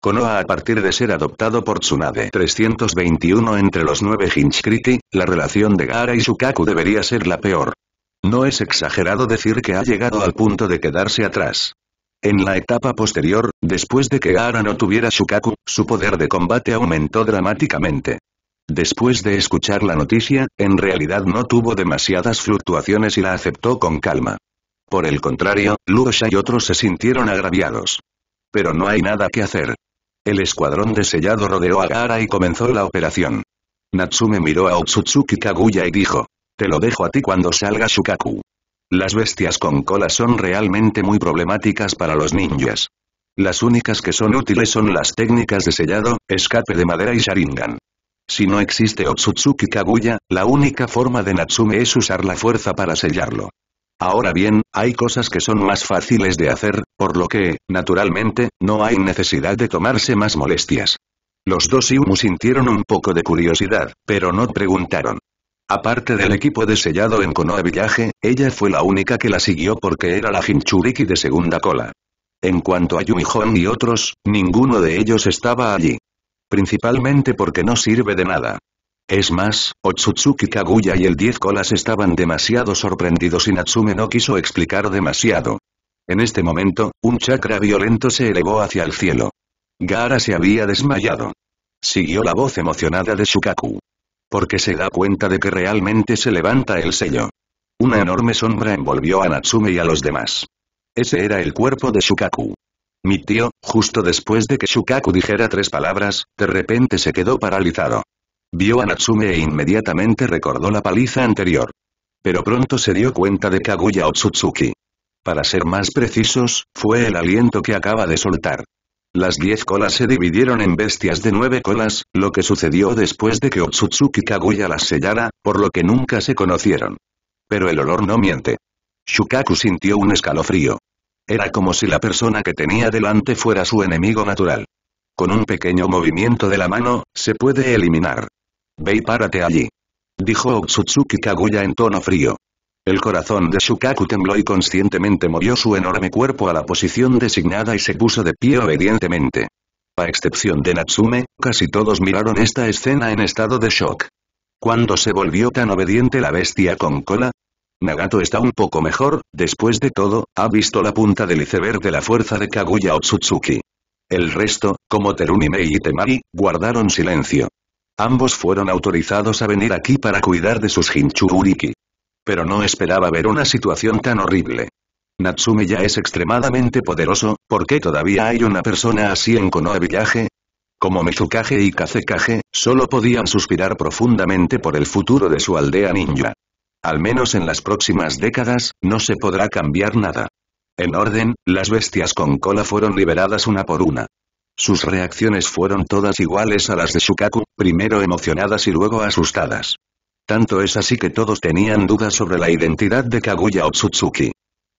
Konoha a partir de ser adoptado por Tsunade 321 entre los nueve Hinchkriti, la relación de Gaara y Shukaku debería ser la peor. No es exagerado decir que ha llegado al punto de quedarse atrás. En la etapa posterior, después de que Gaara no tuviera Shukaku, su poder de combate aumentó dramáticamente. Después de escuchar la noticia, en realidad no tuvo demasiadas fluctuaciones y la aceptó con calma. Por el contrario, Luosha y otros se sintieron agraviados. Pero no hay nada que hacer. El escuadrón de sellado rodeó a Gara y comenzó la operación. Natsume miró a Otsutsuki Kaguya y dijo. Te lo dejo a ti cuando salga Shukaku. Las bestias con cola son realmente muy problemáticas para los ninjas. Las únicas que son útiles son las técnicas de sellado, escape de madera y sharingan. Si no existe Otsutsuki Kaguya, la única forma de Natsume es usar la fuerza para sellarlo. Ahora bien, hay cosas que son más fáciles de hacer, por lo que, naturalmente, no hay necesidad de tomarse más molestias. Los dos Yumu sintieron un poco de curiosidad, pero no preguntaron. Aparte del equipo de sellado en Konoha Village, ella fue la única que la siguió porque era la Hinchuriki de segunda cola. En cuanto a Yumihon y otros, ninguno de ellos estaba allí. Principalmente porque no sirve de nada. Es más, Otsutsuki Kaguya y el Diez Colas estaban demasiado sorprendidos y Natsume no quiso explicar demasiado. En este momento, un chakra violento se elevó hacia el cielo. Gara se había desmayado. Siguió la voz emocionada de Shukaku. Porque se da cuenta de que realmente se levanta el sello. Una enorme sombra envolvió a Natsume y a los demás. Ese era el cuerpo de Shukaku. Mi tío, justo después de que Shukaku dijera tres palabras, de repente se quedó paralizado. Vio a Natsume e inmediatamente recordó la paliza anterior. Pero pronto se dio cuenta de Kaguya Otsutsuki. Para ser más precisos, fue el aliento que acaba de soltar. Las diez colas se dividieron en bestias de nueve colas, lo que sucedió después de que Otsutsuki Kaguya las sellara, por lo que nunca se conocieron. Pero el olor no miente. Shukaku sintió un escalofrío. Era como si la persona que tenía delante fuera su enemigo natural. Con un pequeño movimiento de la mano, se puede eliminar. Ve y párate allí. Dijo Otsutsuki Kaguya en tono frío. El corazón de Shukaku tembló y conscientemente movió su enorme cuerpo a la posición designada y se puso de pie obedientemente. A excepción de Natsume, casi todos miraron esta escena en estado de shock. ¿Cuándo se volvió tan obediente la bestia con cola? Nagato está un poco mejor, después de todo, ha visto la punta del iceberg de la fuerza de Kaguya Otsutsuki. El resto, como Terunime y Temari, guardaron silencio. Ambos fueron autorizados a venir aquí para cuidar de sus Hinchuriki. Pero no esperaba ver una situación tan horrible. Natsume ya es extremadamente poderoso, ¿por qué todavía hay una persona así en Konoha Village? Como Mizukage y Kazekage, solo podían suspirar profundamente por el futuro de su aldea ninja. Al menos en las próximas décadas, no se podrá cambiar nada. En orden, las bestias con cola fueron liberadas una por una. Sus reacciones fueron todas iguales a las de Shukaku, primero emocionadas y luego asustadas. Tanto es así que todos tenían dudas sobre la identidad de Kaguya Otsutsuki.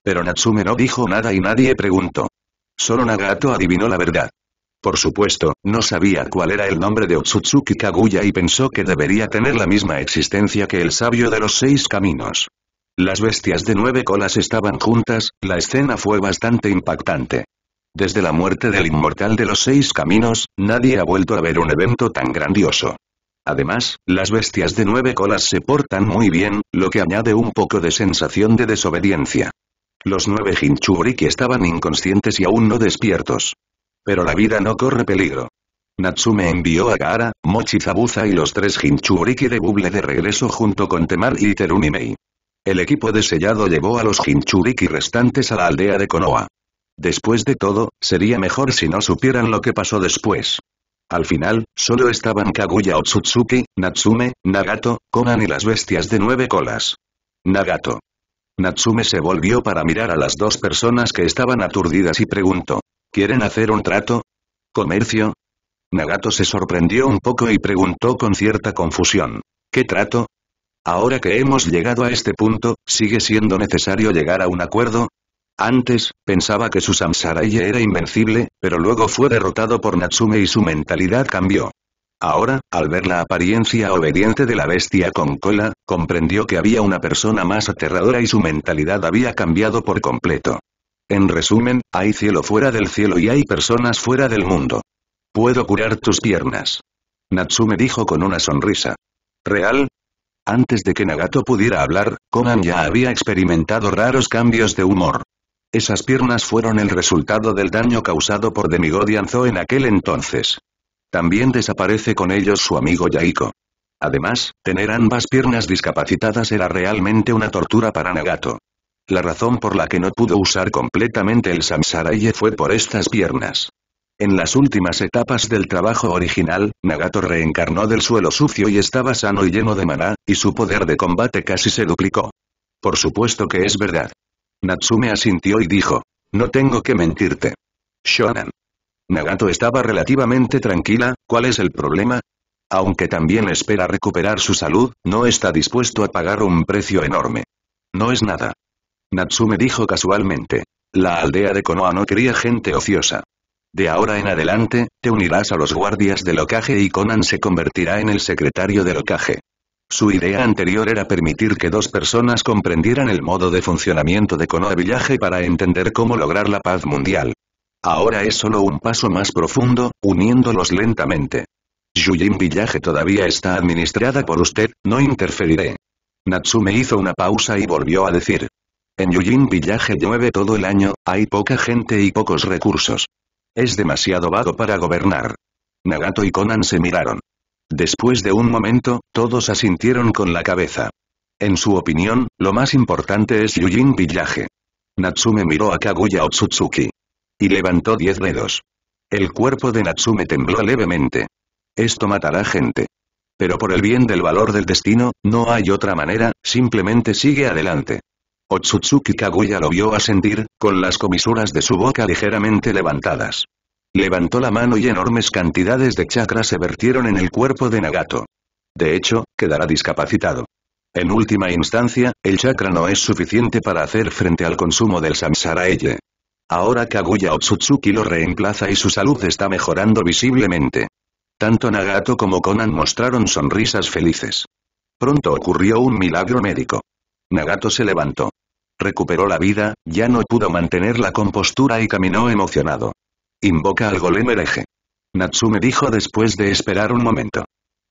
Pero Natsume no dijo nada y nadie preguntó. Solo Nagato adivinó la verdad. Por supuesto, no sabía cuál era el nombre de Otsutsuki Kaguya y pensó que debería tener la misma existencia que el sabio de los seis caminos. Las bestias de nueve colas estaban juntas, la escena fue bastante impactante. Desde la muerte del inmortal de los seis caminos, nadie ha vuelto a ver un evento tan grandioso. Además, las bestias de nueve colas se portan muy bien, lo que añade un poco de sensación de desobediencia. Los nueve Hinchuriki estaban inconscientes y aún no despiertos. Pero la vida no corre peligro. Natsume envió a Gara, Mochizabuza y los tres Hinchuriki de Buble de regreso junto con Temar y Terunimei. El equipo de sellado llevó a los Hinchuriki restantes a la aldea de Konoha. Después de todo, sería mejor si no supieran lo que pasó después. Al final, solo estaban Kaguya Otsutsuki, Natsume, Nagato, Konan y las bestias de nueve colas. Nagato. Natsume se volvió para mirar a las dos personas que estaban aturdidas y preguntó. ¿Quieren hacer un trato? ¿Comercio? Nagato se sorprendió un poco y preguntó con cierta confusión. ¿Qué trato? Ahora que hemos llegado a este punto, ¿sigue siendo necesario llegar a un acuerdo? Antes, pensaba que su Samsaraya era invencible, pero luego fue derrotado por Natsume y su mentalidad cambió. Ahora, al ver la apariencia obediente de la bestia con cola, comprendió que había una persona más aterradora y su mentalidad había cambiado por completo. En resumen, hay cielo fuera del cielo y hay personas fuera del mundo. Puedo curar tus piernas. Natsume dijo con una sonrisa. ¿Real? Antes de que Nagato pudiera hablar, Konan ya había experimentado raros cambios de humor. Esas piernas fueron el resultado del daño causado por Demigodianzo en aquel entonces. También desaparece con ellos su amigo Yaiko. Además, tener ambas piernas discapacitadas era realmente una tortura para Nagato. La razón por la que no pudo usar completamente el Samsaraye fue por estas piernas. En las últimas etapas del trabajo original, Nagato reencarnó del suelo sucio y estaba sano y lleno de maná, y su poder de combate casi se duplicó. Por supuesto que es verdad. Natsume asintió y dijo. No tengo que mentirte. Shonan. Nagato estaba relativamente tranquila, ¿cuál es el problema? Aunque también espera recuperar su salud, no está dispuesto a pagar un precio enorme. No es nada. Natsume dijo casualmente. La aldea de Konoha no quería gente ociosa. De ahora en adelante, te unirás a los guardias del ocaje y Conan se convertirá en el secretario del ocaje. Su idea anterior era permitir que dos personas comprendieran el modo de funcionamiento de Konoha Village para entender cómo lograr la paz mundial. Ahora es solo un paso más profundo, uniéndolos lentamente. Yujin Villaje todavía está administrada por usted, no interferiré. Natsume hizo una pausa y volvió a decir. En Yujin Villaje llueve todo el año, hay poca gente y pocos recursos. Es demasiado vago para gobernar. Nagato y Conan se miraron. Después de un momento, todos asintieron con la cabeza. En su opinión, lo más importante es Yujin Pillaje. Natsume miró a Kaguya Otsutsuki. Y levantó diez dedos. El cuerpo de Natsume tembló levemente. Esto matará gente. Pero por el bien del valor del destino, no hay otra manera, simplemente sigue adelante. Otsutsuki Kaguya lo vio asentir, con las comisuras de su boca ligeramente levantadas. Levantó la mano y enormes cantidades de chakra se vertieron en el cuerpo de Nagato. De hecho, quedará discapacitado. En última instancia, el chakra no es suficiente para hacer frente al consumo del samsara Ahora Kaguya Otsutsuki lo reemplaza y su salud está mejorando visiblemente. Tanto Nagato como Conan mostraron sonrisas felices. Pronto ocurrió un milagro médico. Nagato se levantó. Recuperó la vida, ya no pudo mantener la compostura y caminó emocionado. Invoca al golem hereje. Natsume dijo después de esperar un momento.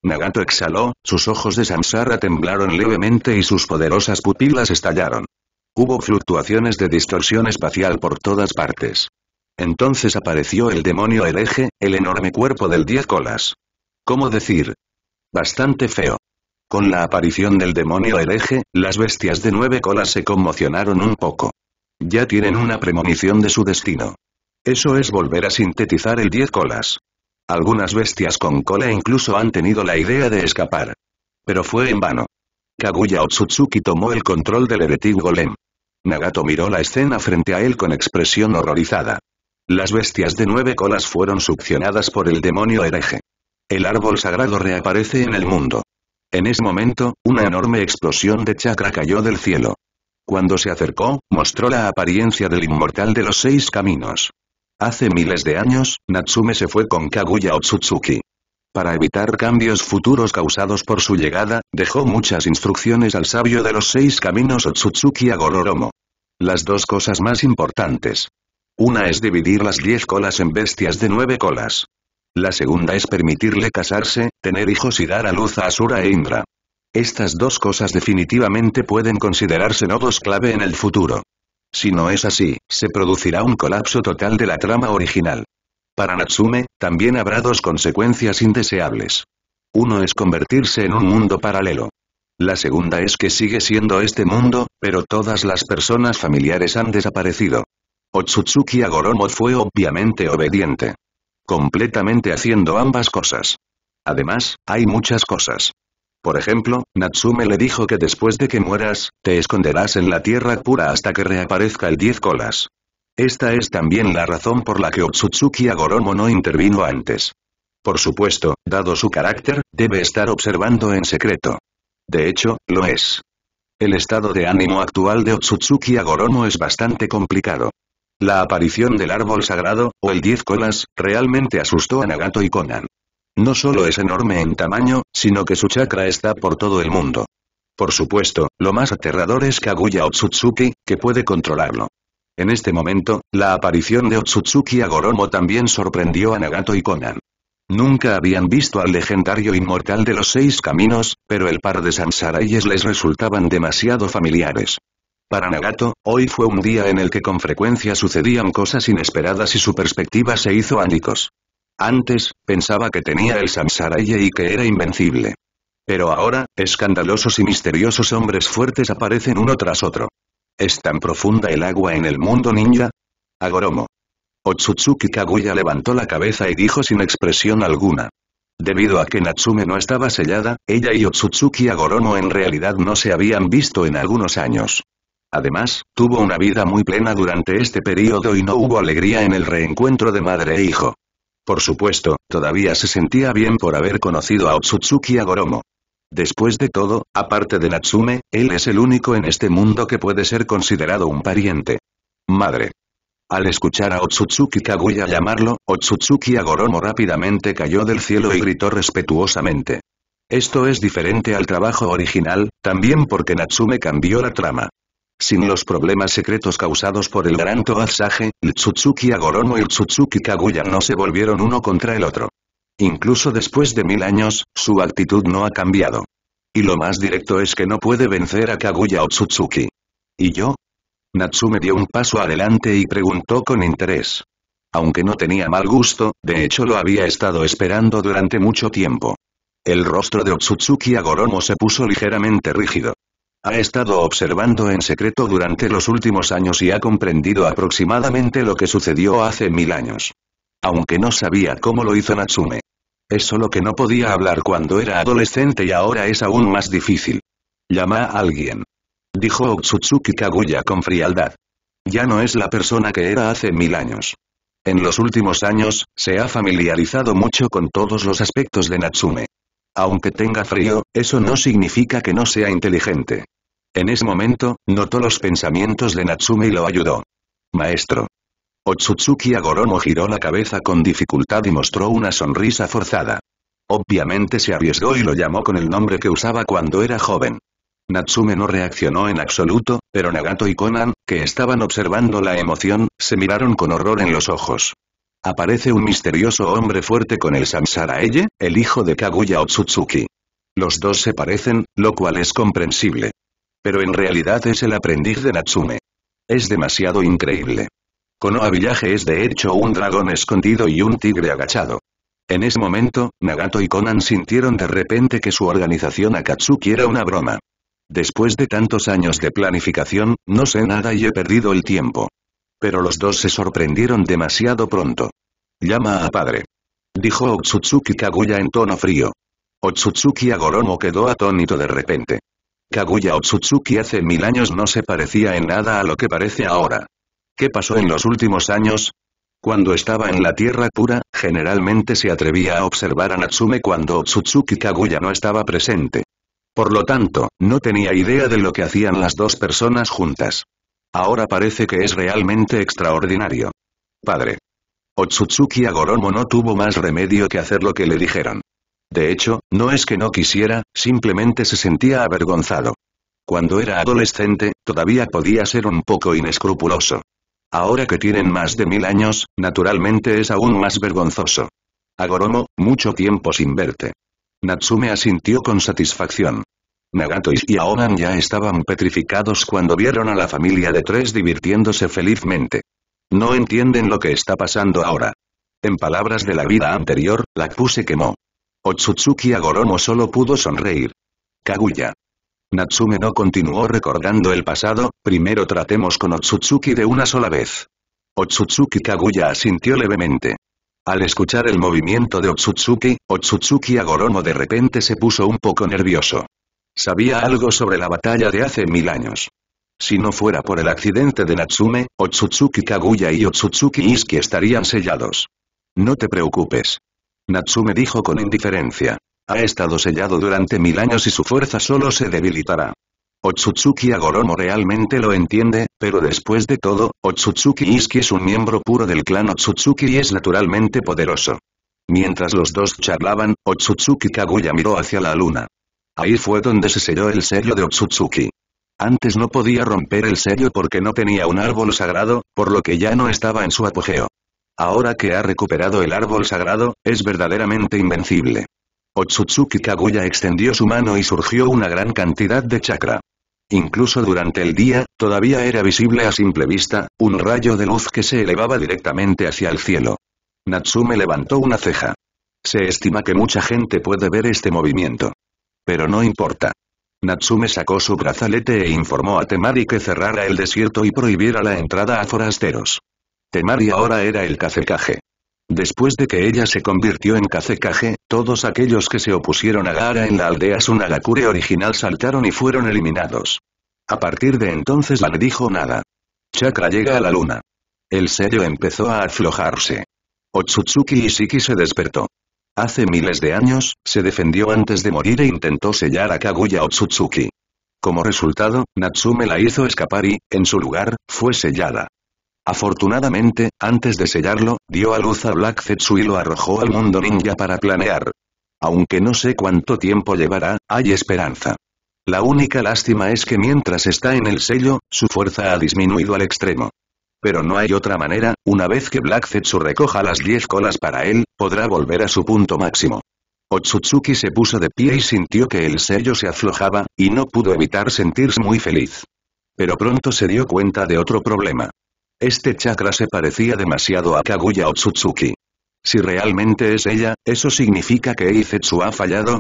Nagato exhaló, sus ojos de Samsara temblaron levemente y sus poderosas pupilas estallaron. Hubo fluctuaciones de distorsión espacial por todas partes. Entonces apareció el demonio hereje, el enorme cuerpo del 10 colas. ¿Cómo decir? Bastante feo. Con la aparición del demonio hereje, las bestias de nueve colas se conmocionaron un poco. Ya tienen una premonición de su destino. Eso es volver a sintetizar el 10 colas. Algunas bestias con cola incluso han tenido la idea de escapar. Pero fue en vano. Kaguya Otsutsuki tomó el control del Eretic Golem. Nagato miró la escena frente a él con expresión horrorizada. Las bestias de nueve colas fueron succionadas por el demonio hereje. El árbol sagrado reaparece en el mundo. En ese momento, una enorme explosión de chakra cayó del cielo. Cuando se acercó, mostró la apariencia del inmortal de los seis caminos. Hace miles de años, Natsume se fue con Kaguya Otsutsuki. Para evitar cambios futuros causados por su llegada, dejó muchas instrucciones al sabio de los seis caminos Otsutsuki a Gororomo. Las dos cosas más importantes. Una es dividir las diez colas en bestias de nueve colas. La segunda es permitirle casarse, tener hijos y dar a luz a Asura e Indra. Estas dos cosas definitivamente pueden considerarse nodos clave en el futuro. Si no es así, se producirá un colapso total de la trama original. Para Natsume, también habrá dos consecuencias indeseables. Uno es convertirse en un mundo paralelo. La segunda es que sigue siendo este mundo, pero todas las personas familiares han desaparecido. Otsutsuki Agoromo fue obviamente obediente. Completamente haciendo ambas cosas. Además, hay muchas cosas. Por ejemplo, Natsume le dijo que después de que mueras, te esconderás en la tierra pura hasta que reaparezca el 10 colas. Esta es también la razón por la que Otsutsuki Agoromo no intervino antes. Por supuesto, dado su carácter, debe estar observando en secreto. De hecho, lo es. El estado de ánimo actual de Otsutsuki Agoromo es bastante complicado. La aparición del árbol sagrado, o el 10 colas, realmente asustó a Nagato y Conan. No solo es enorme en tamaño, sino que su chakra está por todo el mundo. Por supuesto, lo más aterrador es Kaguya Otsutsuki, que puede controlarlo. En este momento, la aparición de Otsutsuki a Goromo también sorprendió a Nagato y Conan. Nunca habían visto al legendario inmortal de los seis caminos, pero el par de Sansarayes les resultaban demasiado familiares. Para Nagato, hoy fue un día en el que con frecuencia sucedían cosas inesperadas y su perspectiva se hizo ánicos. Antes, pensaba que tenía el samsaraya y que era invencible. Pero ahora, escandalosos y misteriosos hombres fuertes aparecen uno tras otro. ¿Es tan profunda el agua en el mundo ninja? Agoromo. Otsutsuki Kaguya levantó la cabeza y dijo sin expresión alguna. Debido a que Natsume no estaba sellada, ella y Otsutsuki Agoromo en realidad no se habían visto en algunos años. Además, tuvo una vida muy plena durante este periodo y no hubo alegría en el reencuentro de madre e hijo. Por supuesto, todavía se sentía bien por haber conocido a Otsutsuki Agoromo. Después de todo, aparte de Natsume, él es el único en este mundo que puede ser considerado un pariente. Madre. Al escuchar a Otsutsuki Kaguya llamarlo, Otsutsuki Agoromo rápidamente cayó del cielo y gritó respetuosamente. Esto es diferente al trabajo original, también porque Natsume cambió la trama. Sin los problemas secretos causados por el gran Togatsage, el Tsutsuki Agoromo y el Tsutsuki Kaguya no se volvieron uno contra el otro. Incluso después de mil años, su actitud no ha cambiado. Y lo más directo es que no puede vencer a Kaguya o Tsutsuki. ¿Y yo? Natsume dio un paso adelante y preguntó con interés. Aunque no tenía mal gusto, de hecho lo había estado esperando durante mucho tiempo. El rostro de Otsutsuki Agoromo se puso ligeramente rígido. Ha estado observando en secreto durante los últimos años y ha comprendido aproximadamente lo que sucedió hace mil años. Aunque no sabía cómo lo hizo Natsume. Es solo que no podía hablar cuando era adolescente y ahora es aún más difícil. Llama a alguien. Dijo Otsutsuki Kaguya con frialdad. Ya no es la persona que era hace mil años. En los últimos años, se ha familiarizado mucho con todos los aspectos de Natsume. Aunque tenga frío, eso no significa que no sea inteligente. En ese momento, notó los pensamientos de Natsume y lo ayudó. Maestro. Otsutsuki Agoromo giró la cabeza con dificultad y mostró una sonrisa forzada. Obviamente se arriesgó y lo llamó con el nombre que usaba cuando era joven. Natsume no reaccionó en absoluto, pero Nagato y Conan, que estaban observando la emoción, se miraron con horror en los ojos. Aparece un misterioso hombre fuerte con el Samsara el hijo de Kaguya Otsutsuki. Los dos se parecen, lo cual es comprensible pero en realidad es el aprendiz de Natsume. Es demasiado increíble. Konoha Village es de hecho un dragón escondido y un tigre agachado. En ese momento, Nagato y Conan sintieron de repente que su organización Akatsuki era una broma. Después de tantos años de planificación, no sé nada y he perdido el tiempo. Pero los dos se sorprendieron demasiado pronto. Llama a padre. Dijo Otsutsuki Kaguya en tono frío. Otsutsuki Agoromo quedó atónito de repente. Kaguya Otsutsuki hace mil años no se parecía en nada a lo que parece ahora. ¿Qué pasó en los últimos años? Cuando estaba en la tierra pura, generalmente se atrevía a observar a Natsume cuando Otsutsuki Kaguya no estaba presente. Por lo tanto, no tenía idea de lo que hacían las dos personas juntas. Ahora parece que es realmente extraordinario. Padre. Otsutsuki Agoromo no tuvo más remedio que hacer lo que le dijeron. De hecho, no es que no quisiera, simplemente se sentía avergonzado. Cuando era adolescente, todavía podía ser un poco inescrupuloso. Ahora que tienen más de mil años, naturalmente es aún más vergonzoso. Agoromo, mucho tiempo sin verte. Natsume asintió con satisfacción. Nagato y Aonan ya estaban petrificados cuando vieron a la familia de tres divirtiéndose felizmente. No entienden lo que está pasando ahora. En palabras de la vida anterior, la se quemó. Otsutsuki Agoromo solo pudo sonreír. Kaguya. Natsume no continuó recordando el pasado, primero tratemos con Otsutsuki de una sola vez. Otsutsuki Kaguya asintió levemente. Al escuchar el movimiento de Otsutsuki, Otsutsuki Agoromo de repente se puso un poco nervioso. Sabía algo sobre la batalla de hace mil años. Si no fuera por el accidente de Natsume, Otsutsuki Kaguya y Otsutsuki Iski estarían sellados. No te preocupes. Natsume dijo con indiferencia. Ha estado sellado durante mil años y su fuerza solo se debilitará. Otsutsuki Agoromo realmente lo entiende, pero después de todo, Otsutsuki Iski es un miembro puro del clan Otsutsuki y es naturalmente poderoso. Mientras los dos charlaban, Otsutsuki Kaguya miró hacia la luna. Ahí fue donde se selló el sello de Otsutsuki. Antes no podía romper el sello porque no tenía un árbol sagrado, por lo que ya no estaba en su apogeo. Ahora que ha recuperado el árbol sagrado, es verdaderamente invencible. Otsutsuki Kaguya extendió su mano y surgió una gran cantidad de chakra. Incluso durante el día, todavía era visible a simple vista, un rayo de luz que se elevaba directamente hacia el cielo. Natsume levantó una ceja. Se estima que mucha gente puede ver este movimiento. Pero no importa. Natsume sacó su brazalete e informó a Temari que cerrara el desierto y prohibiera la entrada a forasteros. Temari ahora era el Kazekage. Después de que ella se convirtió en Kazekage, todos aquellos que se opusieron a Gara en la aldea Sunagakure original saltaron y fueron eliminados. A partir de entonces la le dijo nada. Chakra llega a la luna. El sello empezó a aflojarse. Otsutsuki Ishiki se despertó. Hace miles de años, se defendió antes de morir e intentó sellar a Kaguya Otsutsuki. Como resultado, Natsume la hizo escapar y, en su lugar, fue sellada. Afortunadamente, antes de sellarlo, dio a luz a Black Zetsu y lo arrojó al mundo ninja para planear. Aunque no sé cuánto tiempo llevará, hay esperanza. La única lástima es que mientras está en el sello, su fuerza ha disminuido al extremo. Pero no hay otra manera, una vez que Black Zetsu recoja las 10 colas para él, podrá volver a su punto máximo. Otsutsuki se puso de pie y sintió que el sello se aflojaba, y no pudo evitar sentirse muy feliz. Pero pronto se dio cuenta de otro problema. Este chakra se parecía demasiado a Kaguya Otsutsuki. Si realmente es ella, ¿eso significa que Eizetsu ha fallado?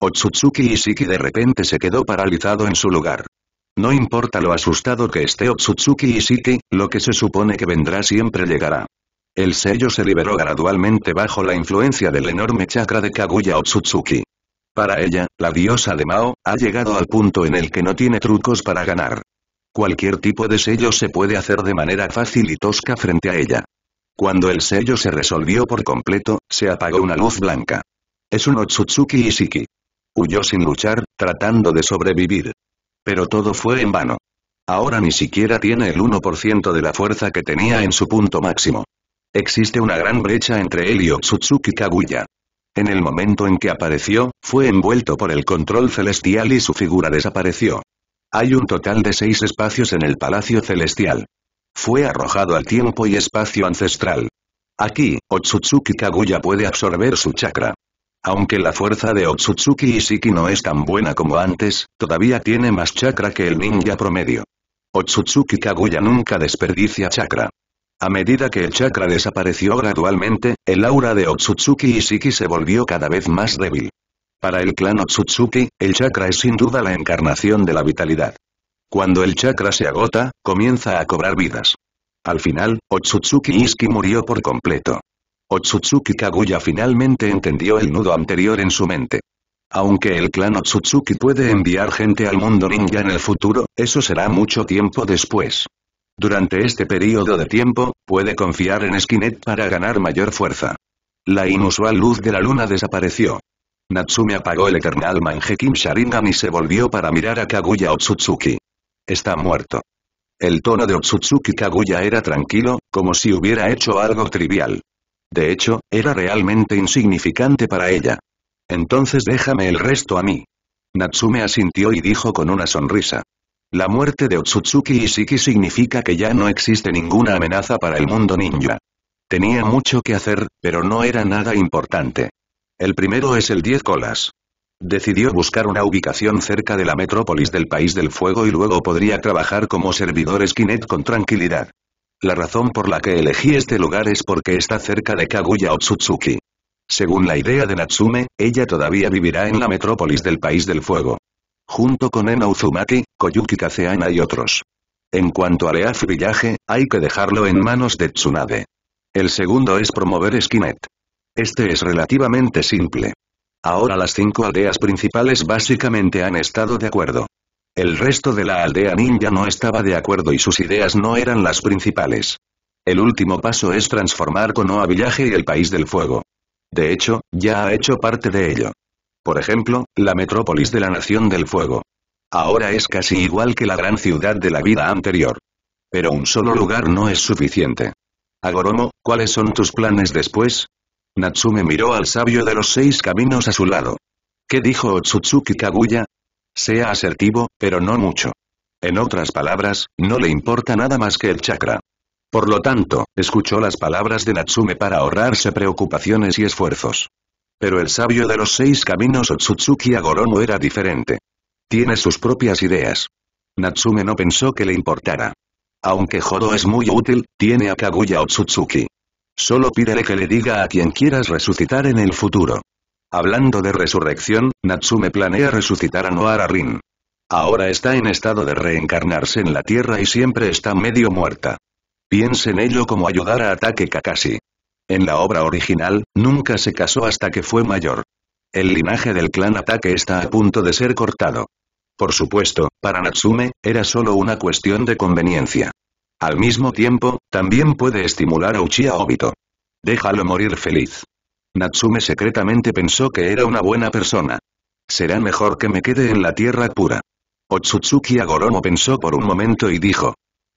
Otsutsuki Isiki de repente se quedó paralizado en su lugar. No importa lo asustado que esté Otsutsuki Isiki, lo que se supone que vendrá siempre llegará. El sello se liberó gradualmente bajo la influencia del enorme chakra de Kaguya Otsutsuki. Para ella, la diosa de Mao, ha llegado al punto en el que no tiene trucos para ganar. Cualquier tipo de sello se puede hacer de manera fácil y tosca frente a ella. Cuando el sello se resolvió por completo, se apagó una luz blanca. Es un Otsutsuki Ishiki. Huyó sin luchar, tratando de sobrevivir. Pero todo fue en vano. Ahora ni siquiera tiene el 1% de la fuerza que tenía en su punto máximo. Existe una gran brecha entre él y Otsutsuki Kaguya. En el momento en que apareció, fue envuelto por el control celestial y su figura desapareció. Hay un total de seis espacios en el Palacio Celestial. Fue arrojado al tiempo y espacio ancestral. Aquí, Otsutsuki Kaguya puede absorber su chakra. Aunque la fuerza de Otsutsuki Ishiki no es tan buena como antes, todavía tiene más chakra que el ninja promedio. Otsutsuki Kaguya nunca desperdicia chakra. A medida que el chakra desapareció gradualmente, el aura de Otsutsuki Ishiki se volvió cada vez más débil. Para el clan Otsutsuki, el chakra es sin duda la encarnación de la vitalidad. Cuando el chakra se agota, comienza a cobrar vidas. Al final, Otsutsuki Iski murió por completo. Otsutsuki Kaguya finalmente entendió el nudo anterior en su mente. Aunque el clan Otsutsuki puede enviar gente al mundo ninja en el futuro, eso será mucho tiempo después. Durante este periodo de tiempo, puede confiar en Skinet para ganar mayor fuerza. La inusual luz de la luna desapareció. Natsume apagó el Eternal Kim Sharingan y se volvió para mirar a Kaguya Otsutsuki. Está muerto. El tono de Otsutsuki Kaguya era tranquilo, como si hubiera hecho algo trivial. De hecho, era realmente insignificante para ella. Entonces déjame el resto a mí. Natsume asintió y dijo con una sonrisa. La muerte de Otsutsuki Ishiki significa que ya no existe ninguna amenaza para el mundo ninja. Tenía mucho que hacer, pero no era nada importante. El primero es el 10 Colas. Decidió buscar una ubicación cerca de la metrópolis del País del Fuego y luego podría trabajar como servidor Skinet con tranquilidad. La razón por la que elegí este lugar es porque está cerca de Kaguya Otsutsuki. Según la idea de Natsume, ella todavía vivirá en la metrópolis del País del Fuego. Junto con Eno Uzumaki, Koyuki Kaseana y otros. En cuanto a Leaf Villaje, hay que dejarlo en manos de Tsunade. El segundo es promover Skinet. Este es relativamente simple. Ahora las cinco aldeas principales básicamente han estado de acuerdo. El resto de la aldea ninja no estaba de acuerdo y sus ideas no eran las principales. El último paso es transformar Konoha Village y el País del Fuego. De hecho, ya ha hecho parte de ello. Por ejemplo, la metrópolis de la Nación del Fuego. Ahora es casi igual que la gran ciudad de la vida anterior. Pero un solo lugar no es suficiente. Agoromo, ¿cuáles son tus planes después? Natsume miró al sabio de los seis caminos a su lado. ¿Qué dijo Otsutsuki Kaguya? Sea asertivo, pero no mucho. En otras palabras, no le importa nada más que el chakra. Por lo tanto, escuchó las palabras de Natsume para ahorrarse preocupaciones y esfuerzos. Pero el sabio de los seis caminos Otsutsuki Agoromo era diferente. Tiene sus propias ideas. Natsume no pensó que le importara. Aunque Jodo es muy útil, tiene a Kaguya Otsutsuki. Solo pídele que le diga a quien quieras resucitar en el futuro. Hablando de resurrección, Natsume planea resucitar a Noara Rin. Ahora está en estado de reencarnarse en la Tierra y siempre está medio muerta. Piense en ello como ayudar a Ataque Kakashi. En la obra original, nunca se casó hasta que fue mayor. El linaje del clan Ataque está a punto de ser cortado. Por supuesto, para Natsume, era solo una cuestión de conveniencia. Al mismo tiempo, también puede estimular a Uchiha Obito. Déjalo morir feliz. Natsume secretamente pensó que era una buena persona. Será mejor que me quede en la tierra pura. Otsutsuki Agoromo pensó por un momento y dijo.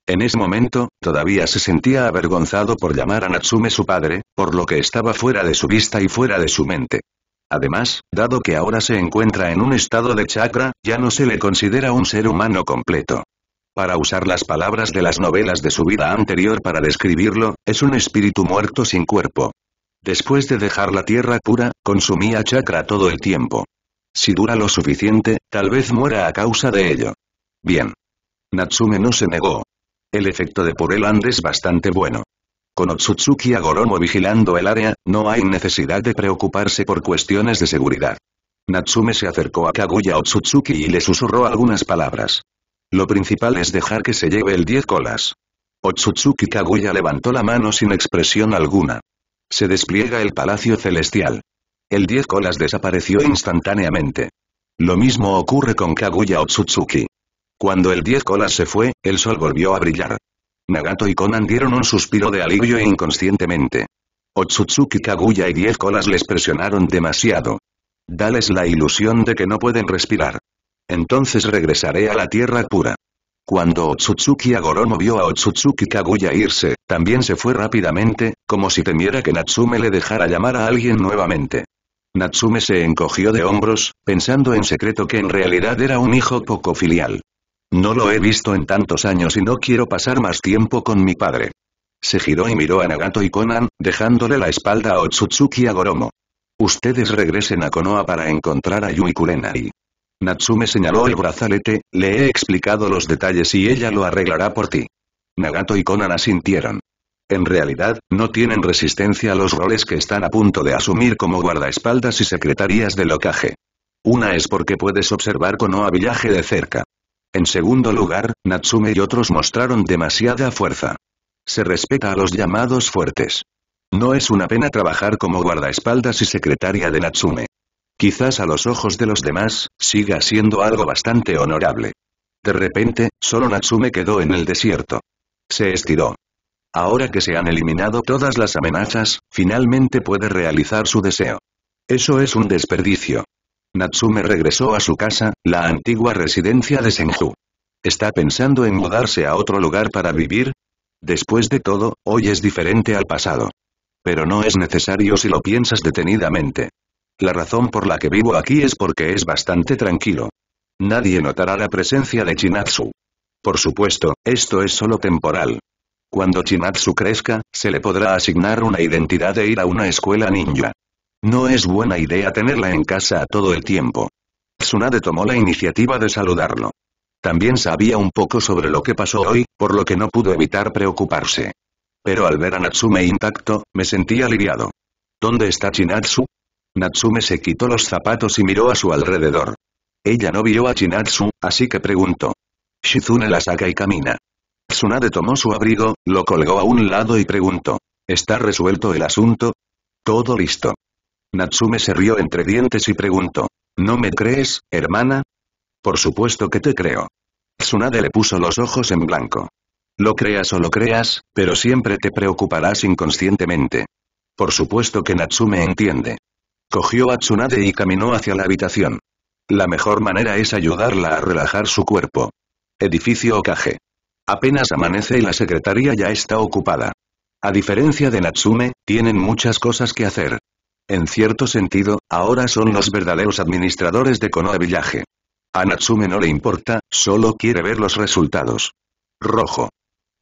En ese momento, todavía se sentía avergonzado por llamar a Natsume su padre, por lo que estaba fuera de su vista y fuera de su mente. Además, dado que ahora se encuentra en un estado de chakra, ya no se le considera un ser humano completo. Para usar las palabras de las novelas de su vida anterior para describirlo, es un espíritu muerto sin cuerpo. Después de dejar la tierra pura, consumía chakra todo el tiempo. Si dura lo suficiente, tal vez muera a causa de ello. Bien. Natsume no se negó. El efecto de Pureland es bastante bueno. Con Otsutsuki Goromo vigilando el área, no hay necesidad de preocuparse por cuestiones de seguridad. Natsume se acercó a Kaguya Otsutsuki y le susurró algunas palabras. Lo principal es dejar que se lleve el 10 colas. Otsutsuki Kaguya levantó la mano sin expresión alguna. Se despliega el palacio celestial. El 10 colas desapareció instantáneamente. Lo mismo ocurre con Kaguya Otsutsuki. Cuando el 10 colas se fue, el sol volvió a brillar. Nagato y Conan dieron un suspiro de alivio inconscientemente. Otsutsuki Kaguya y diez colas les presionaron demasiado. Dales la ilusión de que no pueden respirar. Entonces regresaré a la tierra pura. Cuando Otsutsuki Agoromo vio a Otsutsuki Kaguya irse, también se fue rápidamente, como si temiera que Natsume le dejara llamar a alguien nuevamente. Natsume se encogió de hombros, pensando en secreto que en realidad era un hijo poco filial. No lo he visto en tantos años y no quiero pasar más tiempo con mi padre. Se giró y miró a Nagato y Conan, dejándole la espalda a Otsutsuki Agoromo. Ustedes regresen a Konoha para encontrar a Yui Kurenai. Natsume señaló el brazalete, le he explicado los detalles y ella lo arreglará por ti. Nagato y Conan asintieron. En realidad, no tienen resistencia a los roles que están a punto de asumir como guardaespaldas y secretarías de locaje. Una es porque puedes observar Konoha Villaje de cerca. En segundo lugar, Natsume y otros mostraron demasiada fuerza. Se respeta a los llamados fuertes. No es una pena trabajar como guardaespaldas y secretaria de Natsume. Quizás a los ojos de los demás, siga siendo algo bastante honorable. De repente, solo Natsume quedó en el desierto. Se estiró. Ahora que se han eliminado todas las amenazas, finalmente puede realizar su deseo. Eso es un desperdicio. Natsume regresó a su casa, la antigua residencia de Senju. ¿Está pensando en mudarse a otro lugar para vivir? Después de todo, hoy es diferente al pasado. Pero no es necesario si lo piensas detenidamente. La razón por la que vivo aquí es porque es bastante tranquilo. Nadie notará la presencia de Chinatsu. Por supuesto, esto es solo temporal. Cuando Chinatsu crezca, se le podrá asignar una identidad e ir a una escuela ninja. No es buena idea tenerla en casa todo el tiempo. Tsunade tomó la iniciativa de saludarlo. También sabía un poco sobre lo que pasó hoy, por lo que no pudo evitar preocuparse. Pero al ver a Natsume intacto, me sentí aliviado. ¿Dónde está Chinatsu? Natsume se quitó los zapatos y miró a su alrededor. Ella no vio a Chinatsu, así que preguntó. Shizune la saca y camina. Tsunade tomó su abrigo, lo colgó a un lado y preguntó. ¿Está resuelto el asunto? Todo listo. Natsume se rió entre dientes y preguntó. ¿No me crees, hermana? Por supuesto que te creo. Tsunade le puso los ojos en blanco. Lo creas o lo creas, pero siempre te preocuparás inconscientemente. Por supuesto que Natsume entiende cogió a Tsunade y caminó hacia la habitación. La mejor manera es ayudarla a relajar su cuerpo. Edificio Okage. Apenas amanece y la secretaría ya está ocupada. A diferencia de Natsume, tienen muchas cosas que hacer. En cierto sentido, ahora son los verdaderos administradores de Konoha Village. A Natsume no le importa, solo quiere ver los resultados. Rojo.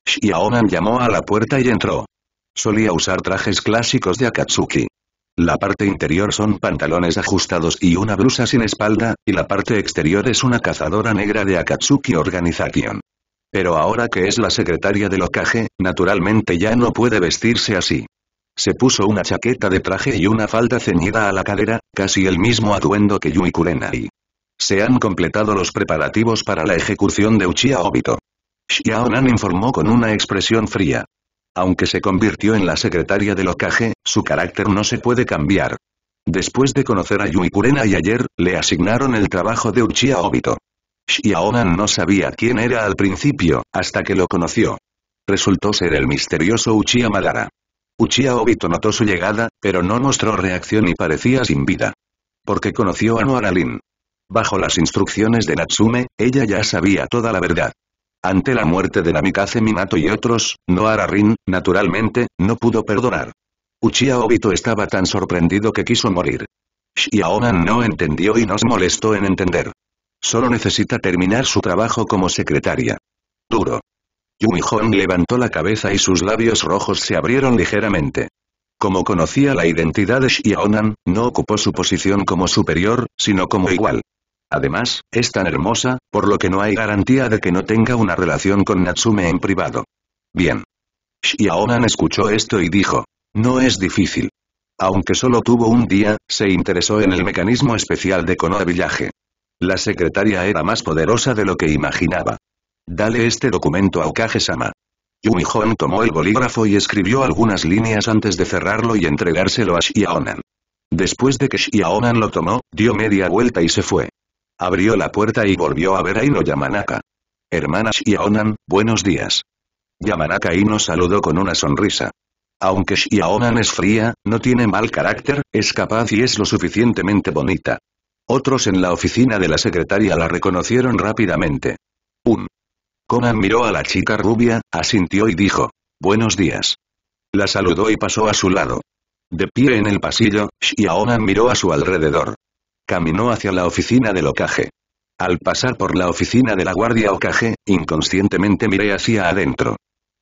Xiaoman llamó a la puerta y entró. Solía usar trajes clásicos de Akatsuki. La parte interior son pantalones ajustados y una blusa sin espalda, y la parte exterior es una cazadora negra de Akatsuki Organization. Pero ahora que es la secretaria del Okage, naturalmente ya no puede vestirse así. Se puso una chaqueta de traje y una falda ceñida a la cadera, casi el mismo atuendo que Yui Kurenai. Se han completado los preparativos para la ejecución de Uchiha Obito. Xiaonan informó con una expresión fría. Aunque se convirtió en la secretaria de Lokage, su carácter no se puede cambiar. Después de conocer a Yui Kurena y ayer, le asignaron el trabajo de Uchiha Obito. Shiaonan no sabía quién era al principio, hasta que lo conoció. Resultó ser el misterioso Uchiha Madara. Uchiha Obito notó su llegada, pero no mostró reacción y parecía sin vida. Porque conoció a Noaralin. Bajo las instrucciones de Natsume, ella ya sabía toda la verdad. Ante la muerte de Namikaze Minato y otros, Noara Rin, naturalmente, no pudo perdonar. Uchiha Obito estaba tan sorprendido que quiso morir. Xiaonan no entendió y nos molestó en entender. Solo necesita terminar su trabajo como secretaria. Duro. Yumi levantó la cabeza y sus labios rojos se abrieron ligeramente. Como conocía la identidad de Xiaonan, no ocupó su posición como superior, sino como igual. Además, es tan hermosa, por lo que no hay garantía de que no tenga una relación con Natsume en privado. Bien. Xiaonan escuchó esto y dijo. No es difícil. Aunque solo tuvo un día, se interesó en el mecanismo especial de Konoha Villaje. La secretaria era más poderosa de lo que imaginaba. Dale este documento a Okage-sama. Yumi tomó el bolígrafo y escribió algunas líneas antes de cerrarlo y entregárselo a Xiaonan. Después de que Xiaonan lo tomó, dio media vuelta y se fue. Abrió la puerta y volvió a ver a Ino Yamanaka. Hermana Shiaonan, buenos días. Yamanaka Ino saludó con una sonrisa. Aunque Shiaonan es fría, no tiene mal carácter, es capaz y es lo suficientemente bonita. Otros en la oficina de la secretaria la reconocieron rápidamente. Un. Conan miró a la chica rubia, asintió y dijo, buenos días. La saludó y pasó a su lado. De pie en el pasillo, Xiaonan miró a su alrededor. Caminó hacia la oficina del Okage. Al pasar por la oficina de la guardia Okage, inconscientemente miré hacia adentro.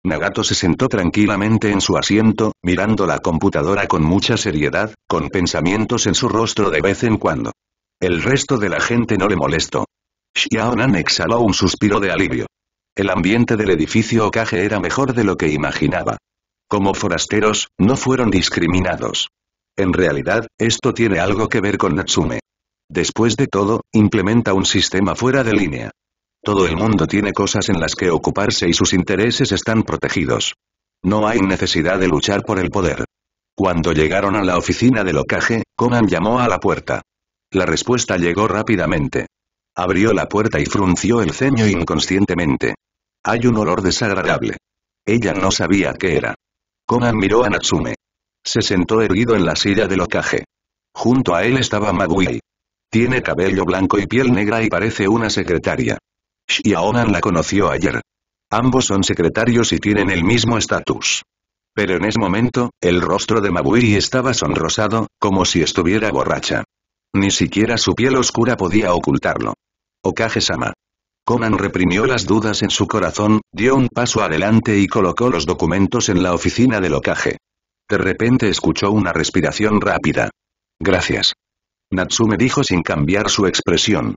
Nagato se sentó tranquilamente en su asiento, mirando la computadora con mucha seriedad, con pensamientos en su rostro de vez en cuando. El resto de la gente no le molestó. Xiaonan exhaló un suspiro de alivio. El ambiente del edificio Okage era mejor de lo que imaginaba. Como forasteros, no fueron discriminados. En realidad, esto tiene algo que ver con Natsume. Después de todo, implementa un sistema fuera de línea. Todo el mundo tiene cosas en las que ocuparse y sus intereses están protegidos. No hay necesidad de luchar por el poder. Cuando llegaron a la oficina de ocaje, Conan llamó a la puerta. La respuesta llegó rápidamente. Abrió la puerta y frunció el ceño inconscientemente. Hay un olor desagradable. Ella no sabía qué era. Conan miró a Natsume. Se sentó erguido en la silla de ocaje. Junto a él estaba Magui. Tiene cabello blanco y piel negra y parece una secretaria. Xiaonan la conoció ayer. Ambos son secretarios y tienen el mismo estatus. Pero en ese momento, el rostro de Mabui estaba sonrosado, como si estuviera borracha. Ni siquiera su piel oscura podía ocultarlo. Okage-sama. Conan reprimió las dudas en su corazón, dio un paso adelante y colocó los documentos en la oficina del Okage. De repente escuchó una respiración rápida. Gracias. Natsume dijo sin cambiar su expresión.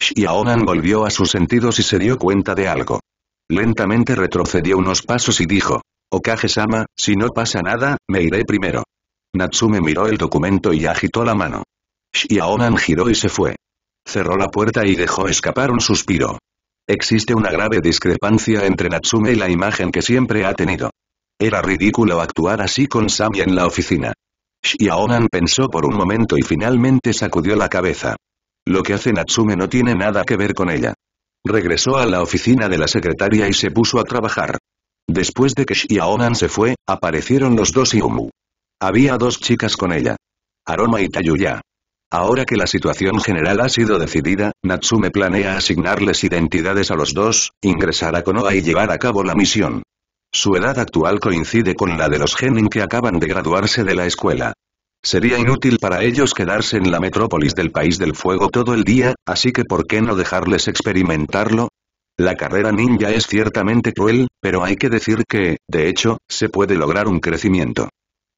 Shiaonan volvió a sus sentidos y se dio cuenta de algo. Lentamente retrocedió unos pasos y dijo, Okage-sama, si no pasa nada, me iré primero. Natsume miró el documento y agitó la mano. Shiaonan giró y se fue. Cerró la puerta y dejó escapar un suspiro. Existe una grave discrepancia entre Natsume y la imagen que siempre ha tenido. Era ridículo actuar así con Sami en la oficina. Shiaonan pensó por un momento y finalmente sacudió la cabeza. Lo que hace Natsume no tiene nada que ver con ella. Regresó a la oficina de la secretaria y se puso a trabajar. Después de que Xiaonan se fue, aparecieron los dos Yumu. Había dos chicas con ella. Aroma y Tayuya. Ahora que la situación general ha sido decidida, Natsume planea asignarles identidades a los dos, ingresar a Konoha y llevar a cabo la misión. Su edad actual coincide con la de los Genin que acaban de graduarse de la escuela. Sería inútil para ellos quedarse en la metrópolis del País del Fuego todo el día, así que ¿por qué no dejarles experimentarlo? La carrera ninja es ciertamente cruel, pero hay que decir que, de hecho, se puede lograr un crecimiento.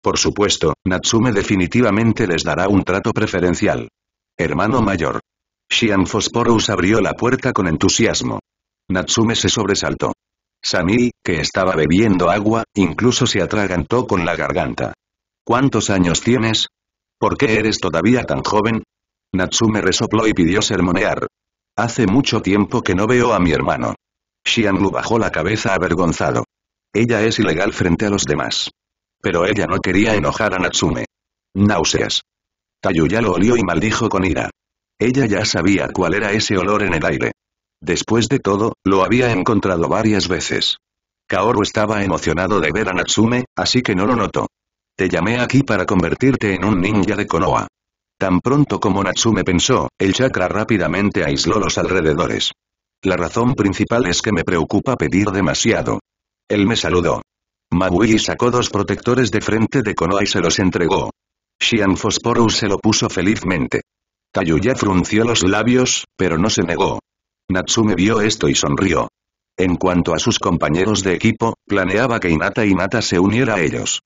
Por supuesto, Natsume definitivamente les dará un trato preferencial. Hermano mayor. Shian Phosphorus abrió la puerta con entusiasmo. Natsume se sobresaltó. Sami, que estaba bebiendo agua, incluso se atragantó con la garganta. ¿Cuántos años tienes? ¿Por qué eres todavía tan joven? Natsume resopló y pidió sermonear. Hace mucho tiempo que no veo a mi hermano. Xianglu bajó la cabeza avergonzado. Ella es ilegal frente a los demás. Pero ella no quería enojar a Natsume. Náuseas. ya lo olió y maldijo con ira. Ella ya sabía cuál era ese olor en el aire. Después de todo, lo había encontrado varias veces. Kaoru estaba emocionado de ver a Natsume, así que no lo notó. Te llamé aquí para convertirte en un ninja de Konoha. Tan pronto como Natsume pensó, el chakra rápidamente aisló los alrededores. La razón principal es que me preocupa pedir demasiado. Él me saludó. Mabui sacó dos protectores de frente de Konoha y se los entregó. Shian Phosphorus se lo puso felizmente. Tayuya frunció los labios, pero no se negó. Natsume vio esto y sonrió. En cuanto a sus compañeros de equipo, planeaba que y Mata se uniera a ellos.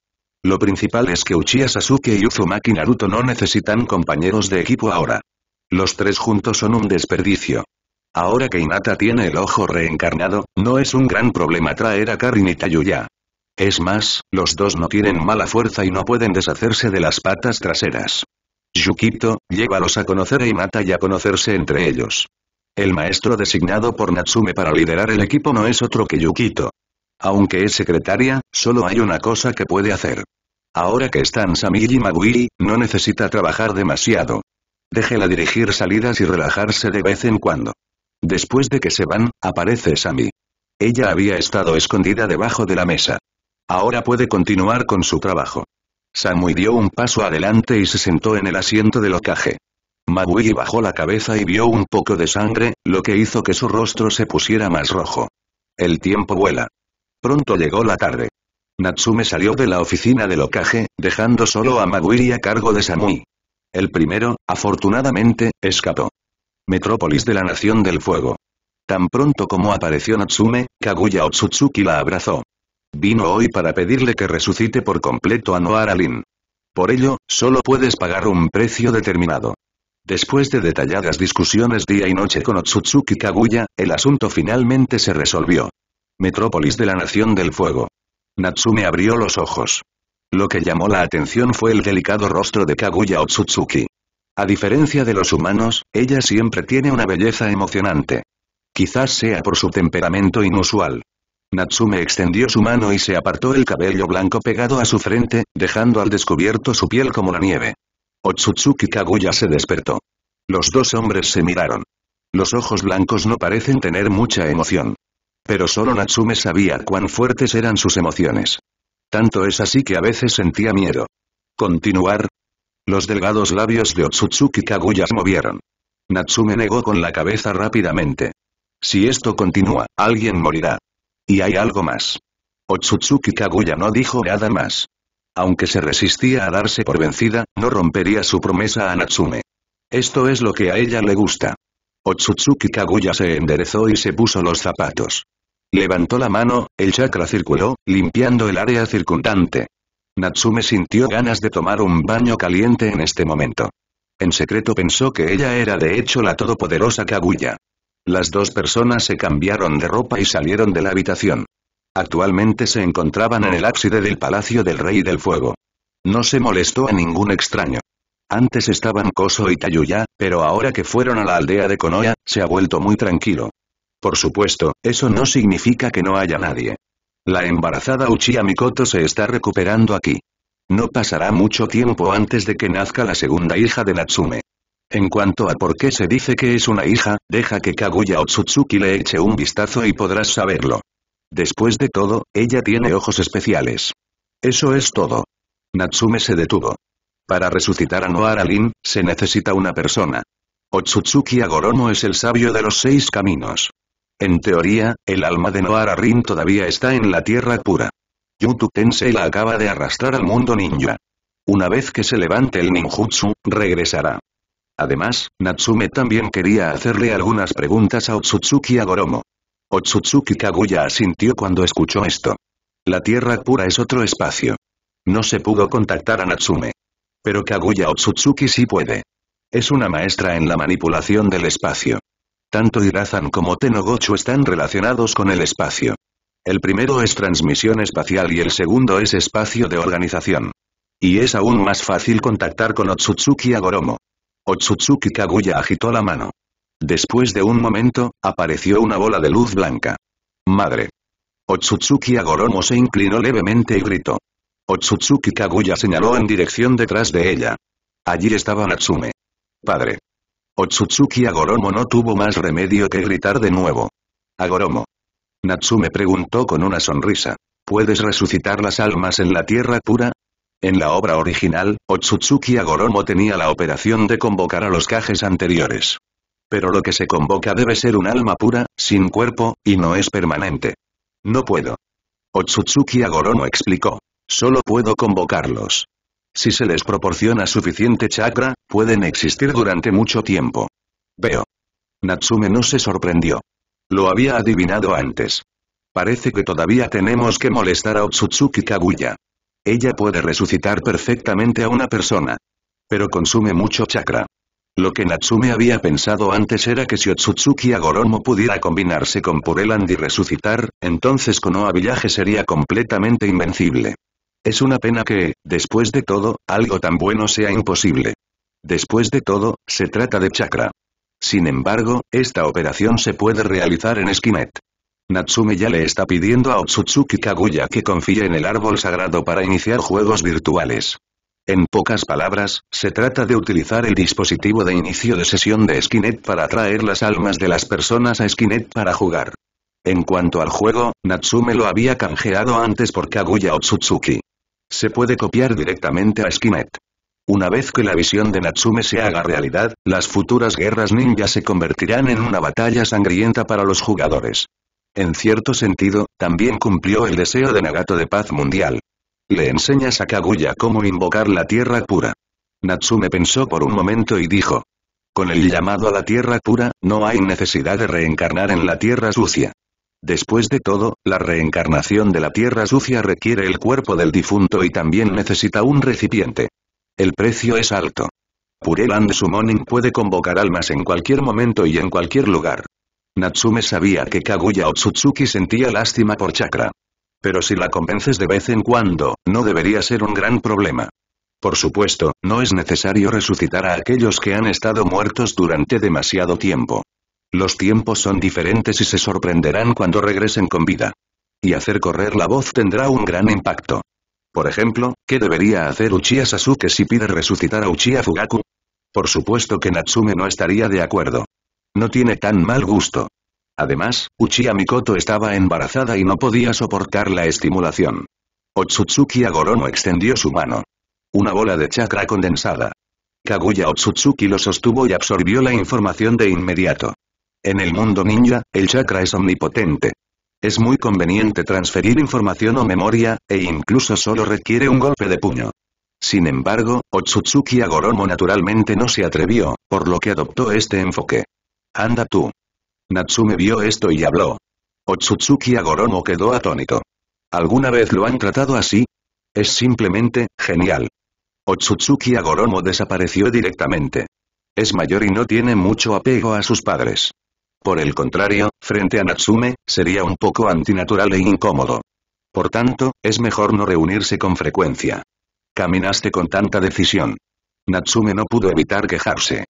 Lo principal es que Uchiha Sasuke y Uzumaki Naruto no necesitan compañeros de equipo ahora. Los tres juntos son un desperdicio. Ahora que Inata tiene el ojo reencarnado, no es un gran problema traer a Karin y Tayuya. Es más, los dos no tienen mala fuerza y no pueden deshacerse de las patas traseras. Yukito, llévalos a conocer a Inata y a conocerse entre ellos. El maestro designado por Natsume para liderar el equipo no es otro que Yukito. Aunque es secretaria, solo hay una cosa que puede hacer. Ahora que están Sami y Magui, no necesita trabajar demasiado. Déjela dirigir salidas y relajarse de vez en cuando. Después de que se van, aparece Sami. Ella había estado escondida debajo de la mesa. Ahora puede continuar con su trabajo. Samui dio un paso adelante y se sentó en el asiento del ocaje. Magui bajó la cabeza y vio un poco de sangre, lo que hizo que su rostro se pusiera más rojo. El tiempo vuela. Pronto llegó la tarde. Natsume salió de la oficina del locaje, dejando solo a Maguiri a cargo de Samui. El primero, afortunadamente, escapó. Metrópolis de la Nación del Fuego. Tan pronto como apareció Natsume, Kaguya Otsutsuki la abrazó. Vino hoy para pedirle que resucite por completo a Noaralin. Por ello, solo puedes pagar un precio determinado. Después de detalladas discusiones día y noche con Otsutsuki Kaguya, el asunto finalmente se resolvió. Metrópolis de la Nación del Fuego. Natsume abrió los ojos. Lo que llamó la atención fue el delicado rostro de Kaguya Otsutsuki. A diferencia de los humanos, ella siempre tiene una belleza emocionante. Quizás sea por su temperamento inusual. Natsume extendió su mano y se apartó el cabello blanco pegado a su frente, dejando al descubierto su piel como la nieve. Otsutsuki Kaguya se despertó. Los dos hombres se miraron. Los ojos blancos no parecen tener mucha emoción. Pero solo Natsume sabía cuán fuertes eran sus emociones. Tanto es así que a veces sentía miedo. ¿Continuar? Los delgados labios de Otsutsuki Kaguya se movieron. Natsume negó con la cabeza rápidamente. Si esto continúa, alguien morirá. Y hay algo más. Otsutsuki Kaguya no dijo nada más. Aunque se resistía a darse por vencida, no rompería su promesa a Natsume. Esto es lo que a ella le gusta. Otsutsuki Kaguya se enderezó y se puso los zapatos. Levantó la mano, el chakra circuló, limpiando el área circundante. Natsume sintió ganas de tomar un baño caliente en este momento. En secreto pensó que ella era de hecho la todopoderosa Kaguya. Las dos personas se cambiaron de ropa y salieron de la habitación. Actualmente se encontraban en el ábside del Palacio del Rey del Fuego. No se molestó a ningún extraño. Antes estaban Koso y Tayuya, pero ahora que fueron a la aldea de Konoya, se ha vuelto muy tranquilo. Por supuesto, eso no significa que no haya nadie. La embarazada Uchiha Mikoto se está recuperando aquí. No pasará mucho tiempo antes de que nazca la segunda hija de Natsume. En cuanto a por qué se dice que es una hija, deja que Kaguya Otsutsuki le eche un vistazo y podrás saberlo. Después de todo, ella tiene ojos especiales. Eso es todo. Natsume se detuvo. Para resucitar a Noara Lin, se necesita una persona. Otsutsuki Agoromo es el sabio de los seis caminos. En teoría, el alma de Noara Rin todavía está en la tierra pura. Yutu Tensei la acaba de arrastrar al mundo ninja. Una vez que se levante el ninjutsu, regresará. Además, Natsume también quería hacerle algunas preguntas a Otsutsuki Agoromo. Otsutsuki Kaguya asintió cuando escuchó esto. La tierra pura es otro espacio. No se pudo contactar a Natsume. Pero Kaguya Otsutsuki sí puede. Es una maestra en la manipulación del espacio. Tanto Irazan como Tenogochu están relacionados con el espacio. El primero es transmisión espacial y el segundo es espacio de organización. Y es aún más fácil contactar con Otsutsuki Agoromo. Otsutsuki Kaguya agitó la mano. Después de un momento, apareció una bola de luz blanca. ¡Madre! Otsutsuki Agoromo se inclinó levemente y gritó. Otsutsuki Kaguya señaló en dirección detrás de ella. Allí estaba Natsume. Padre. Otsutsuki Agoromo no tuvo más remedio que gritar de nuevo. Agoromo. Natsume preguntó con una sonrisa. ¿Puedes resucitar las almas en la tierra pura? En la obra original, Otsutsuki Agoromo tenía la operación de convocar a los cajes anteriores. Pero lo que se convoca debe ser un alma pura, sin cuerpo, y no es permanente. No puedo. Otsutsuki Agorono explicó. Solo puedo convocarlos. Si se les proporciona suficiente chakra, pueden existir durante mucho tiempo. Veo. Natsume no se sorprendió. Lo había adivinado antes. Parece que todavía tenemos que molestar a Otsutsuki Kaguya. Ella puede resucitar perfectamente a una persona. Pero consume mucho chakra. Lo que Natsume había pensado antes era que si Otsutsuki Agoromo pudiera combinarse con Pureland y resucitar, entonces Konoha Village sería completamente invencible. Es una pena que, después de todo, algo tan bueno sea imposible. Después de todo, se trata de chakra. Sin embargo, esta operación se puede realizar en Esquimet. Natsume ya le está pidiendo a Otsutsuki Kaguya que confíe en el árbol sagrado para iniciar juegos virtuales. En pocas palabras, se trata de utilizar el dispositivo de inicio de sesión de Skinet para atraer las almas de las personas a Skinet para jugar. En cuanto al juego, Natsume lo había canjeado antes por Kaguya Otsutsuki. Se puede copiar directamente a Skinet. Una vez que la visión de Natsume se haga realidad, las futuras guerras ninja se convertirán en una batalla sangrienta para los jugadores. En cierto sentido, también cumplió el deseo de Nagato de paz mundial. Le enseñas a Kaguya cómo invocar la tierra pura. Natsume pensó por un momento y dijo. Con el llamado a la tierra pura, no hay necesidad de reencarnar en la tierra sucia. Después de todo, la reencarnación de la tierra sucia requiere el cuerpo del difunto y también necesita un recipiente. El precio es alto. Pureland Summoning puede convocar almas en cualquier momento y en cualquier lugar. Natsume sabía que Kaguya Otsutsuki sentía lástima por Chakra. Pero si la convences de vez en cuando, no debería ser un gran problema. Por supuesto, no es necesario resucitar a aquellos que han estado muertos durante demasiado tiempo. Los tiempos son diferentes y se sorprenderán cuando regresen con vida. Y hacer correr la voz tendrá un gran impacto. Por ejemplo, ¿qué debería hacer Uchiha Sasuke si pide resucitar a Uchiha Fugaku? Por supuesto que Natsume no estaría de acuerdo. No tiene tan mal gusto. Además, Uchiha Mikoto estaba embarazada y no podía soportar la estimulación. Otsutsuki Agoromo extendió su mano. Una bola de chakra condensada. Kaguya Otsutsuki lo sostuvo y absorbió la información de inmediato. En el mundo ninja, el chakra es omnipotente. Es muy conveniente transferir información o memoria, e incluso solo requiere un golpe de puño. Sin embargo, Otsutsuki Agoromo naturalmente no se atrevió, por lo que adoptó este enfoque. Anda tú. Natsume vio esto y habló. Otsutsuki Agoromo quedó atónito. ¿Alguna vez lo han tratado así? Es simplemente, genial. Otsutsuki Agoromo desapareció directamente. Es mayor y no tiene mucho apego a sus padres. Por el contrario, frente a Natsume, sería un poco antinatural e incómodo. Por tanto, es mejor no reunirse con frecuencia. Caminaste con tanta decisión. Natsume no pudo evitar quejarse.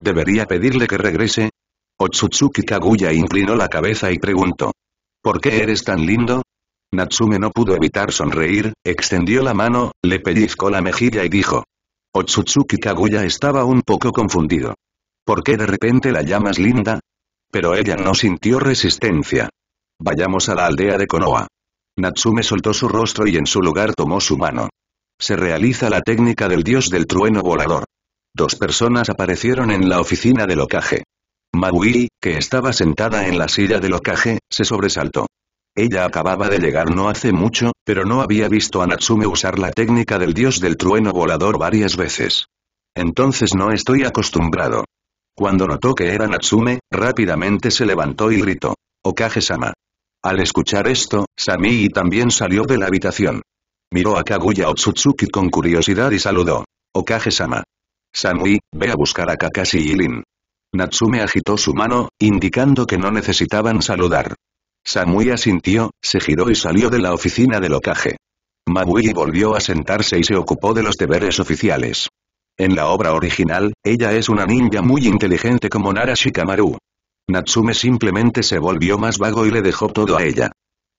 Debería pedirle que regrese, Otsutsuki Kaguya inclinó la cabeza y preguntó. ¿Por qué eres tan lindo? Natsume no pudo evitar sonreír, extendió la mano, le pellizcó la mejilla y dijo. Otsutsuki Kaguya estaba un poco confundido. ¿Por qué de repente la llamas linda? Pero ella no sintió resistencia. Vayamos a la aldea de Konoha. Natsume soltó su rostro y en su lugar tomó su mano. Se realiza la técnica del dios del trueno volador. Dos personas aparecieron en la oficina del ocaje. Maui, que estaba sentada en la silla del ocaje, se sobresaltó. Ella acababa de llegar no hace mucho, pero no había visto a Natsume usar la técnica del dios del trueno volador varias veces. Entonces no estoy acostumbrado. Cuando notó que era Natsume, rápidamente se levantó y gritó. Okage-sama. Al escuchar esto, Samui también salió de la habitación. Miró a Kaguya Otsutsuki con curiosidad y saludó. Okage-sama. Samui, ve a buscar a Kakashi y Lin. Natsume agitó su mano, indicando que no necesitaban saludar. Samui asintió, se giró y salió de la oficina del ocaje. Mabui volvió a sentarse y se ocupó de los deberes oficiales. En la obra original, ella es una ninja muy inteligente como Nara Shikamaru. Natsume simplemente se volvió más vago y le dejó todo a ella.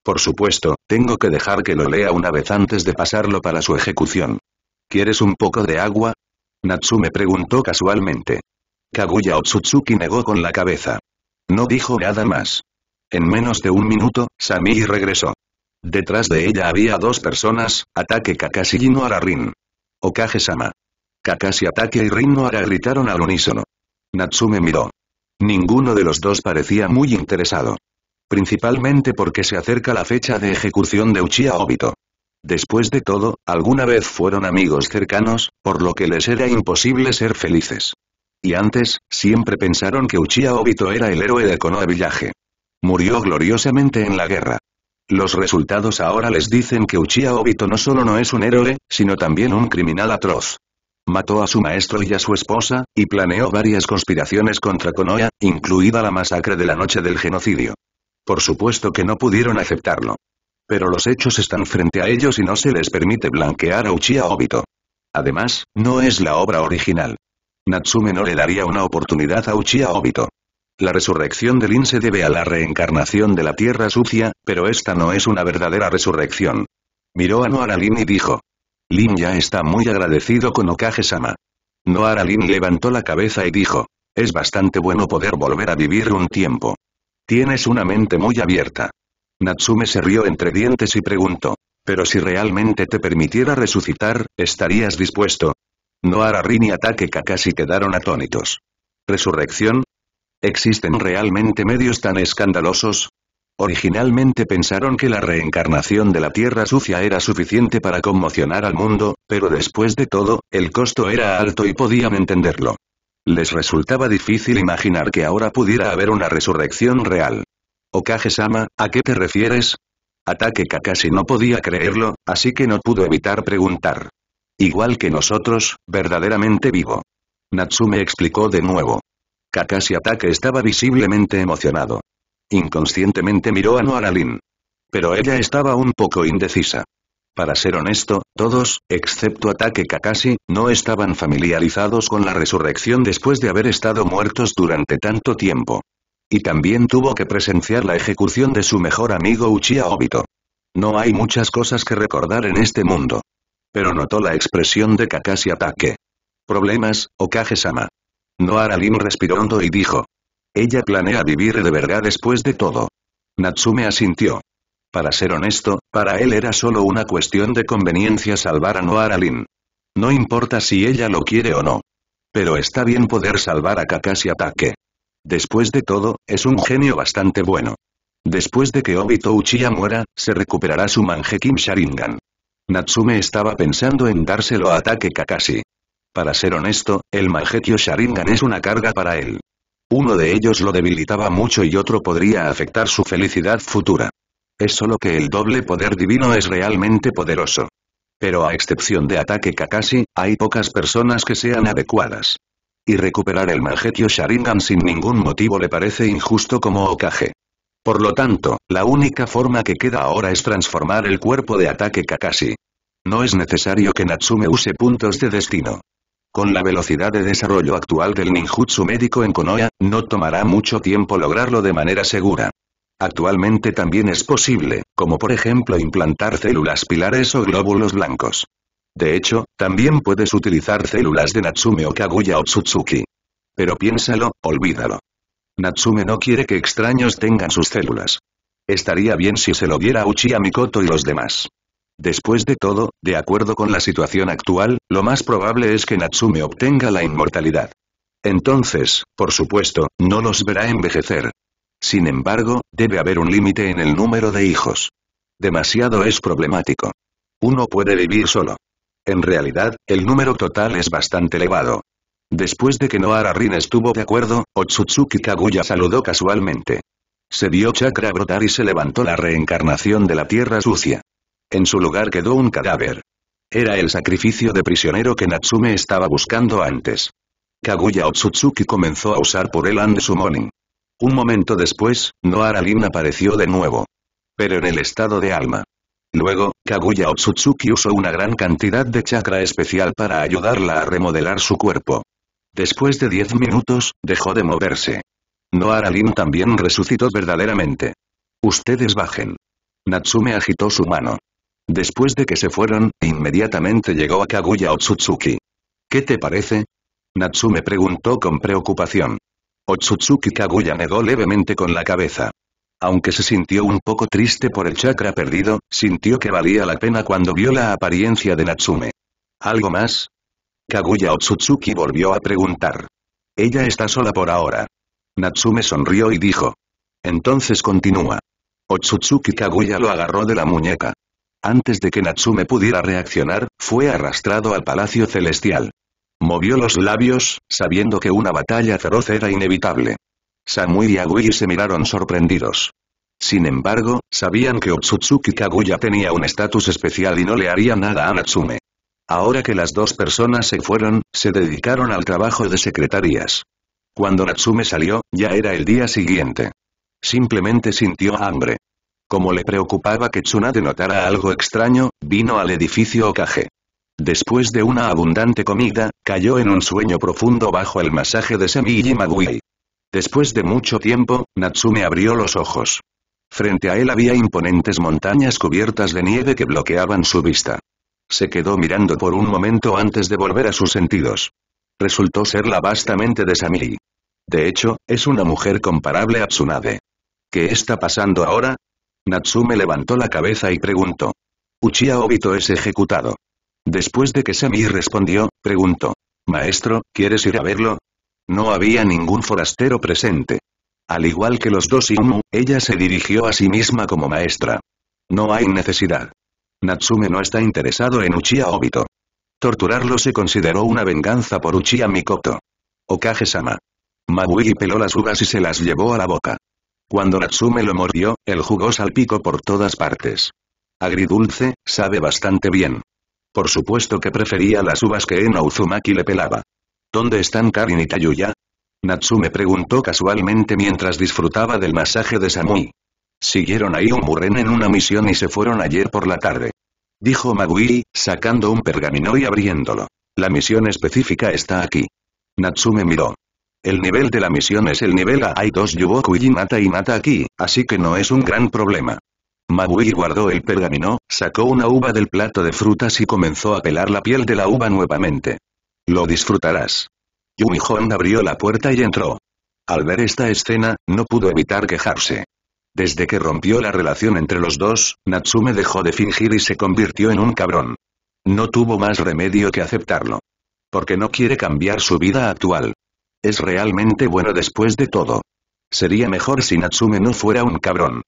Por supuesto, tengo que dejar que lo lea una vez antes de pasarlo para su ejecución. ¿Quieres un poco de agua? Natsume preguntó casualmente. Kaguya Otsutsuki negó con la cabeza. No dijo nada más. En menos de un minuto, Sami regresó. Detrás de ella había dos personas, Ataque Kakashi y Noara Rin. Okage-sama. Kakashi Ataque y Rin Noara gritaron al unísono. Natsume miró. Ninguno de los dos parecía muy interesado. Principalmente porque se acerca la fecha de ejecución de Uchiha Obito. Después de todo, alguna vez fueron amigos cercanos, por lo que les era imposible ser felices. Y antes, siempre pensaron que Uchiha Obito era el héroe de Konoha Villaje. Murió gloriosamente en la guerra. Los resultados ahora les dicen que Uchiha Obito no solo no es un héroe, sino también un criminal atroz. Mató a su maestro y a su esposa, y planeó varias conspiraciones contra Konoha, incluida la masacre de la noche del genocidio. Por supuesto que no pudieron aceptarlo. Pero los hechos están frente a ellos y no se les permite blanquear a Uchiha Obito. Además, no es la obra original. Natsume no le daría una oportunidad a Uchiha Obito. La resurrección de Lin se debe a la reencarnación de la Tierra Sucia, pero esta no es una verdadera resurrección. Miró a Noara y dijo. Lin ya está muy agradecido con Okage-sama. Noara levantó la cabeza y dijo. Es bastante bueno poder volver a vivir un tiempo. Tienes una mente muy abierta. Natsume se rió entre dientes y preguntó. Pero si realmente te permitiera resucitar, ¿estarías dispuesto? No Rin y Ataque Kakashi quedaron atónitos. ¿Resurrección? ¿Existen realmente medios tan escandalosos? Originalmente pensaron que la reencarnación de la Tierra Sucia era suficiente para conmocionar al mundo, pero después de todo, el costo era alto y podían entenderlo. Les resultaba difícil imaginar que ahora pudiera haber una resurrección real. Okage-sama, ¿a qué te refieres? Ataque Kakashi no podía creerlo, así que no pudo evitar preguntar. Igual que nosotros, verdaderamente vivo. Natsume explicó de nuevo. Kakashi Atake estaba visiblemente emocionado. Inconscientemente miró a Noaralin. Pero ella estaba un poco indecisa. Para ser honesto, todos, excepto Ataque Kakashi, no estaban familiarizados con la resurrección después de haber estado muertos durante tanto tiempo. Y también tuvo que presenciar la ejecución de su mejor amigo Uchiha Obito. No hay muchas cosas que recordar en este mundo pero notó la expresión de Kakashi ataque. ¿Problemas, Okage-sama? Noaralin respiró hondo y dijo. Ella planea vivir de verdad después de todo. Natsume asintió. Para ser honesto, para él era solo una cuestión de conveniencia salvar a Noaralin. No importa si ella lo quiere o no. Pero está bien poder salvar a Kakashi Ataque. Después de todo, es un genio bastante bueno. Después de que Obito Uchiha muera, se recuperará su Kim Sharingan. Natsume estaba pensando en dárselo a Ataque Kakashi. Para ser honesto, el Magetio Sharingan es una carga para él. Uno de ellos lo debilitaba mucho y otro podría afectar su felicidad futura. Es solo que el doble poder divino es realmente poderoso. Pero a excepción de ataque Kakashi, hay pocas personas que sean adecuadas. Y recuperar el Magetio Sharingan sin ningún motivo le parece injusto como Okage. Por lo tanto, la única forma que queda ahora es transformar el cuerpo de ataque Kakashi. No es necesario que Natsume use puntos de destino. Con la velocidad de desarrollo actual del ninjutsu médico en Konoha, no tomará mucho tiempo lograrlo de manera segura. Actualmente también es posible, como por ejemplo implantar células pilares o glóbulos blancos. De hecho, también puedes utilizar células de Natsume o Kaguya o Tsutsuki. Pero piénsalo, olvídalo. Natsume no quiere que extraños tengan sus células. Estaría bien si se lo diera a Uchiha Mikoto y los demás. Después de todo, de acuerdo con la situación actual, lo más probable es que Natsume obtenga la inmortalidad. Entonces, por supuesto, no los verá envejecer. Sin embargo, debe haber un límite en el número de hijos. Demasiado es problemático. Uno puede vivir solo. En realidad, el número total es bastante elevado. Después de que Noara Rin estuvo de acuerdo, Otsutsuki Kaguya saludó casualmente. Se vio chakra brotar y se levantó la reencarnación de la tierra sucia. En su lugar quedó un cadáver. Era el sacrificio de prisionero que Natsume estaba buscando antes. Kaguya Otsutsuki comenzó a usar por él and summoning. Un momento después, Noara Rin apareció de nuevo. Pero en el estado de alma. Luego, Kaguya Otsutsuki usó una gran cantidad de chakra especial para ayudarla a remodelar su cuerpo. Después de diez minutos, dejó de moverse. Noaralin también resucitó verdaderamente. Ustedes bajen. Natsume agitó su mano. Después de que se fueron, inmediatamente llegó a Kaguya Otsutsuki. ¿Qué te parece? Natsume preguntó con preocupación. Otsutsuki Kaguya negó levemente con la cabeza. Aunque se sintió un poco triste por el chakra perdido, sintió que valía la pena cuando vio la apariencia de Natsume. ¿Algo más? Kaguya Otsutsuki volvió a preguntar. Ella está sola por ahora. Natsume sonrió y dijo. Entonces continúa. Otsutsuki Kaguya lo agarró de la muñeca. Antes de que Natsume pudiera reaccionar, fue arrastrado al Palacio Celestial. Movió los labios, sabiendo que una batalla feroz era inevitable. Samui y Agui se miraron sorprendidos. Sin embargo, sabían que Otsutsuki Kaguya tenía un estatus especial y no le haría nada a Natsume. Ahora que las dos personas se fueron, se dedicaron al trabajo de secretarias. Cuando Natsume salió, ya era el día siguiente. Simplemente sintió hambre. Como le preocupaba que Tsunade notara algo extraño, vino al edificio Okage. Después de una abundante comida, cayó en un sueño profundo bajo el masaje de Semi y Magui. Después de mucho tiempo, Natsume abrió los ojos. Frente a él había imponentes montañas cubiertas de nieve que bloqueaban su vista. Se quedó mirando por un momento antes de volver a sus sentidos. Resultó ser la vastamente de Samiri. De hecho, es una mujer comparable a Tsunade. ¿Qué está pasando ahora? Natsume levantó la cabeza y preguntó. Uchiha Obito es ejecutado. Después de que Samiri respondió, preguntó. Maestro, ¿quieres ir a verlo? No había ningún forastero presente. Al igual que los dos Imu, ella se dirigió a sí misma como maestra. No hay necesidad. Natsume no está interesado en Uchiha Obito. Torturarlo se consideró una venganza por Uchiha Mikoto. Okage-sama. peló las uvas y se las llevó a la boca. Cuando Natsume lo mordió, el jugo salpicó por todas partes. Agridulce, sabe bastante bien. Por supuesto que prefería las uvas que Eno Uzumaki le pelaba. ¿Dónde están Karin y Tayuya? Natsume preguntó casualmente mientras disfrutaba del masaje de Samui. Siguieron a Iomuren en una misión y se fueron ayer por la tarde. Dijo Magui, sacando un pergamino y abriéndolo. La misión específica está aquí. Natsume miró. El nivel de la misión es el nivel A. Hay dos Yuboku y mata y mata aquí, así que no es un gran problema. Magui guardó el pergamino, sacó una uva del plato de frutas y comenzó a pelar la piel de la uva nuevamente. Lo disfrutarás. Yumi abrió la puerta y entró. Al ver esta escena, no pudo evitar quejarse. Desde que rompió la relación entre los dos, Natsume dejó de fingir y se convirtió en un cabrón. No tuvo más remedio que aceptarlo. Porque no quiere cambiar su vida actual. Es realmente bueno después de todo. Sería mejor si Natsume no fuera un cabrón.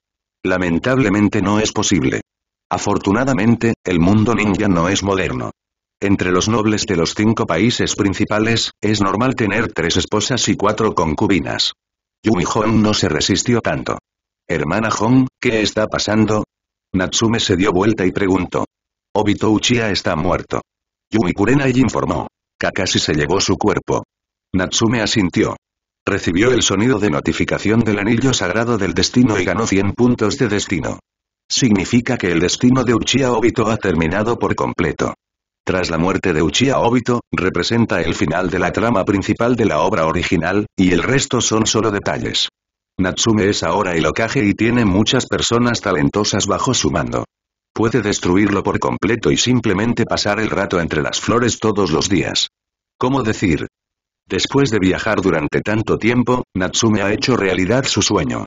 Lamentablemente no es posible. Afortunadamente, el mundo ninja no es moderno. Entre los nobles de los cinco países principales, es normal tener tres esposas y cuatro concubinas. Yumi no se resistió tanto. Hermana Hong, ¿qué está pasando? Natsume se dio vuelta y preguntó. Obito Uchiha está muerto. Yui Kurenai informó. Kakashi se llevó su cuerpo. Natsume asintió. Recibió el sonido de notificación del anillo sagrado del destino y ganó 100 puntos de destino. Significa que el destino de Uchiha Obito ha terminado por completo. Tras la muerte de Uchiha Obito, representa el final de la trama principal de la obra original, y el resto son solo detalles. Natsume es ahora el ocaje y tiene muchas personas talentosas bajo su mando. Puede destruirlo por completo y simplemente pasar el rato entre las flores todos los días. ¿Cómo decir? Después de viajar durante tanto tiempo, Natsume ha hecho realidad su sueño.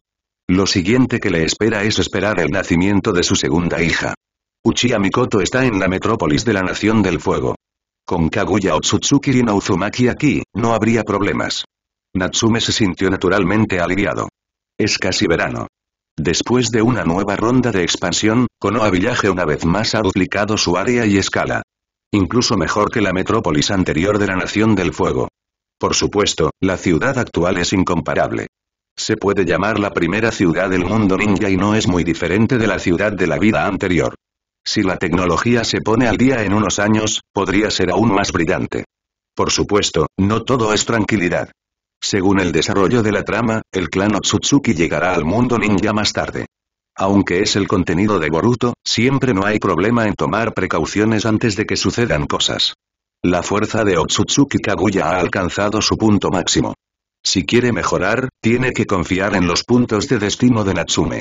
Lo siguiente que le espera es esperar el nacimiento de su segunda hija. Uchiha Mikoto está en la metrópolis de la Nación del Fuego. Con Kaguya Otsutsuki y Uzumaki aquí, no habría problemas. Natsume se sintió naturalmente aliviado es casi verano. Después de una nueva ronda de expansión, Konoa Villaje una vez más ha duplicado su área y escala. Incluso mejor que la metrópolis anterior de la Nación del Fuego. Por supuesto, la ciudad actual es incomparable. Se puede llamar la primera ciudad del mundo ninja y no es muy diferente de la ciudad de la vida anterior. Si la tecnología se pone al día en unos años, podría ser aún más brillante. Por supuesto, no todo es tranquilidad. Según el desarrollo de la trama, el clan Otsutsuki llegará al mundo ninja más tarde. Aunque es el contenido de Boruto, siempre no hay problema en tomar precauciones antes de que sucedan cosas. La fuerza de Otsutsuki Kaguya ha alcanzado su punto máximo. Si quiere mejorar, tiene que confiar en los puntos de destino de Natsume.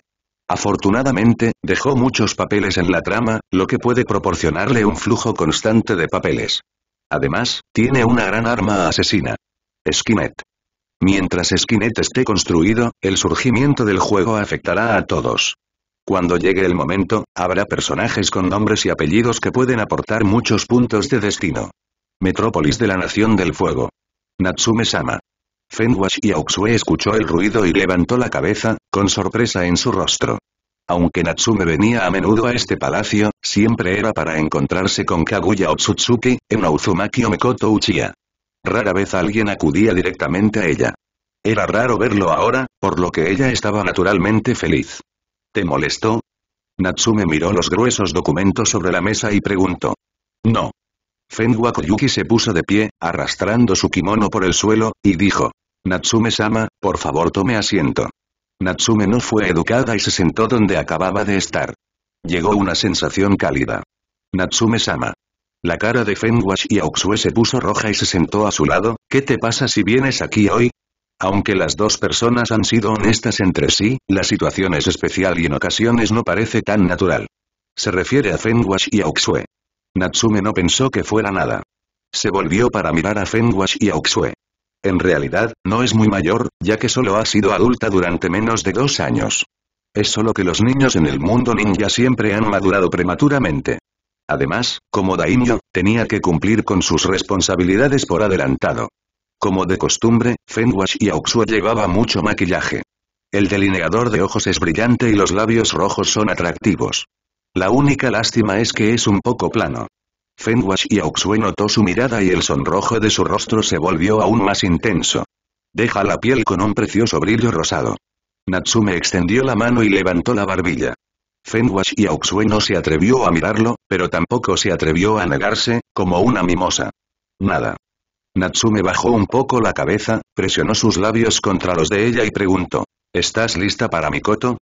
Afortunadamente, dejó muchos papeles en la trama, lo que puede proporcionarle un flujo constante de papeles. Además, tiene una gran arma asesina. Skinet. Mientras Skinette esté construido, el surgimiento del juego afectará a todos. Cuando llegue el momento, habrá personajes con nombres y apellidos que pueden aportar muchos puntos de destino. Metrópolis de la Nación del Fuego. Natsume-sama. Fenwash y Auxue escuchó el ruido y levantó la cabeza, con sorpresa en su rostro. Aunque Natsume venía a menudo a este palacio, siempre era para encontrarse con Kaguya Otsutsuki, en Uzumaki o Mekoto Uchiha. Rara vez alguien acudía directamente a ella. Era raro verlo ahora, por lo que ella estaba naturalmente feliz. ¿Te molestó? Natsume miró los gruesos documentos sobre la mesa y preguntó. No. Fengua Koyuki se puso de pie, arrastrando su kimono por el suelo, y dijo. Natsume-sama, por favor tome asiento. Natsume no fue educada y se sentó donde acababa de estar. Llegó una sensación cálida. Natsume-sama. La cara de y Auxue se puso roja y se sentó a su lado, ¿qué te pasa si vienes aquí hoy? Aunque las dos personas han sido honestas entre sí, la situación es especial y en ocasiones no parece tan natural. Se refiere a y Auxue. Natsume no pensó que fuera nada. Se volvió para mirar a y Auxue. En realidad, no es muy mayor, ya que solo ha sido adulta durante menos de dos años. Es solo que los niños en el mundo ninja siempre han madurado prematuramente. Además, como daimyo, tenía que cumplir con sus responsabilidades por adelantado. Como de costumbre, Fenwash y Auxue llevaba mucho maquillaje. El delineador de ojos es brillante y los labios rojos son atractivos. La única lástima es que es un poco plano. Fenwash y Auxue notó su mirada y el sonrojo de su rostro se volvió aún más intenso. Deja la piel con un precioso brillo rosado. Natsume extendió la mano y levantó la barbilla. Fenwash y Auxue no se atrevió a mirarlo, pero tampoco se atrevió a negarse, como una mimosa. Nada. Natsume bajó un poco la cabeza, presionó sus labios contra los de ella y preguntó. ¿Estás lista para Mikoto?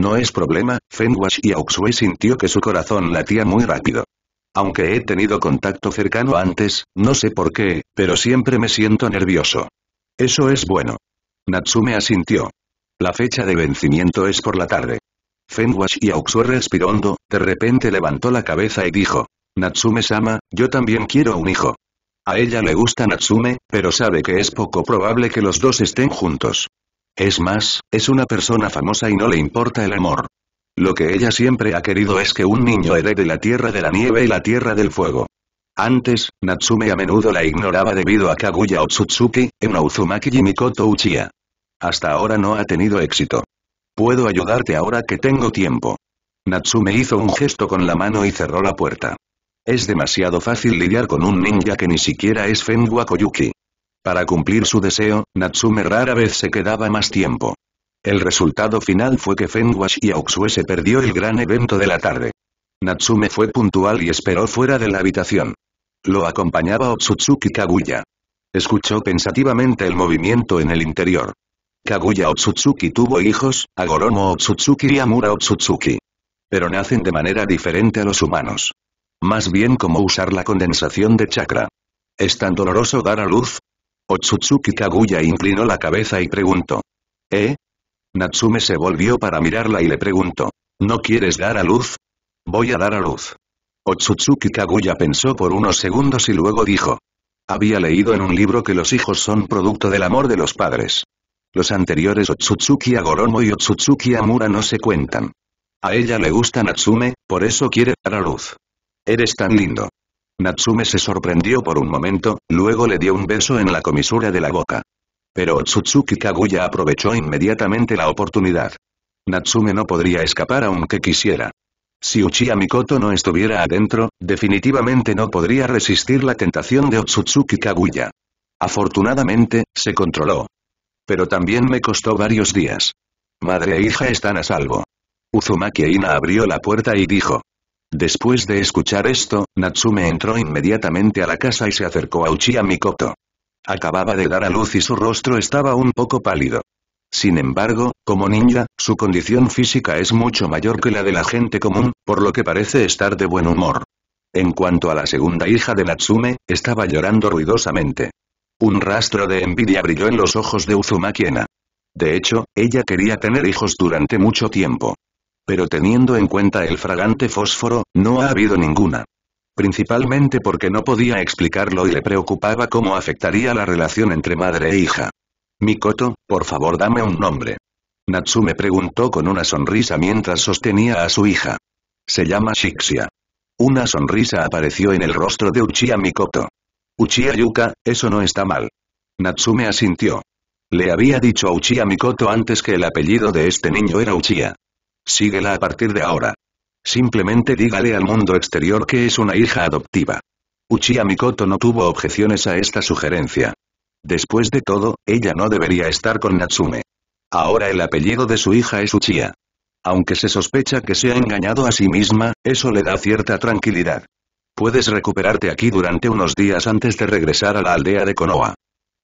No es problema, Fenwash y Auxue sintió que su corazón latía muy rápido. Aunque he tenido contacto cercano antes, no sé por qué, pero siempre me siento nervioso. Eso es bueno. Natsume asintió. La fecha de vencimiento es por la tarde. Fenwash y Auxo respirando, de repente levantó la cabeza y dijo. Natsume-sama, yo también quiero un hijo. A ella le gusta Natsume, pero sabe que es poco probable que los dos estén juntos. Es más, es una persona famosa y no le importa el amor. Lo que ella siempre ha querido es que un niño herede la tierra de la nieve y la tierra del fuego. Antes, Natsume a menudo la ignoraba debido a Kaguya Otsutsuki, en Uzumaki y Mikoto Uchiha. Hasta ahora no ha tenido éxito. Puedo ayudarte ahora que tengo tiempo. Natsume hizo un gesto con la mano y cerró la puerta. Es demasiado fácil lidiar con un ninja que ni siquiera es Fengua Koyuki. Para cumplir su deseo, Natsume rara vez se quedaba más tiempo. El resultado final fue que y auxue se perdió el gran evento de la tarde. Natsume fue puntual y esperó fuera de la habitación. Lo acompañaba Otsutsuki Kaguya. Escuchó pensativamente el movimiento en el interior. Kaguya Otsutsuki tuvo hijos, Agoromo Otsutsuki y Amura Otsutsuki. Pero nacen de manera diferente a los humanos. Más bien como usar la condensación de chakra. ¿Es tan doloroso dar a luz? Otsutsuki Kaguya inclinó la cabeza y preguntó. ¿Eh? Natsume se volvió para mirarla y le preguntó. ¿No quieres dar a luz? Voy a dar a luz. Otsutsuki Kaguya pensó por unos segundos y luego dijo. Había leído en un libro que los hijos son producto del amor de los padres. Los anteriores Otsutsuki Agoromo y Otsutsuki Amura no se cuentan. A ella le gusta Natsume, por eso quiere dar a luz. Eres tan lindo. Natsume se sorprendió por un momento, luego le dio un beso en la comisura de la boca. Pero Otsutsuki Kaguya aprovechó inmediatamente la oportunidad. Natsume no podría escapar aunque quisiera. Si Uchiha Mikoto no estuviera adentro, definitivamente no podría resistir la tentación de Otsutsuki Kaguya. Afortunadamente, se controló. Pero también me costó varios días. Madre e hija están a salvo. Uzumaki e Ina abrió la puerta y dijo. Después de escuchar esto, Natsume entró inmediatamente a la casa y se acercó a Uchiha Mikoto. Acababa de dar a luz y su rostro estaba un poco pálido. Sin embargo, como ninja, su condición física es mucho mayor que la de la gente común, por lo que parece estar de buen humor. En cuanto a la segunda hija de Natsume, estaba llorando ruidosamente. Un rastro de envidia brilló en los ojos de Uzuma Kiena. De hecho, ella quería tener hijos durante mucho tiempo. Pero teniendo en cuenta el fragante fósforo, no ha habido ninguna. Principalmente porque no podía explicarlo y le preocupaba cómo afectaría la relación entre madre e hija. Mikoto, por favor dame un nombre. me preguntó con una sonrisa mientras sostenía a su hija. Se llama Shixia. Una sonrisa apareció en el rostro de Uchiha Mikoto. Uchiha eso no está mal. Natsume asintió. Le había dicho a Uchiha Mikoto antes que el apellido de este niño era Uchiha. Síguela a partir de ahora. Simplemente dígale al mundo exterior que es una hija adoptiva. Uchiha Mikoto no tuvo objeciones a esta sugerencia. Después de todo, ella no debería estar con Natsume. Ahora el apellido de su hija es Uchiha. Aunque se sospecha que se ha engañado a sí misma, eso le da cierta tranquilidad. Puedes recuperarte aquí durante unos días antes de regresar a la aldea de Konoha.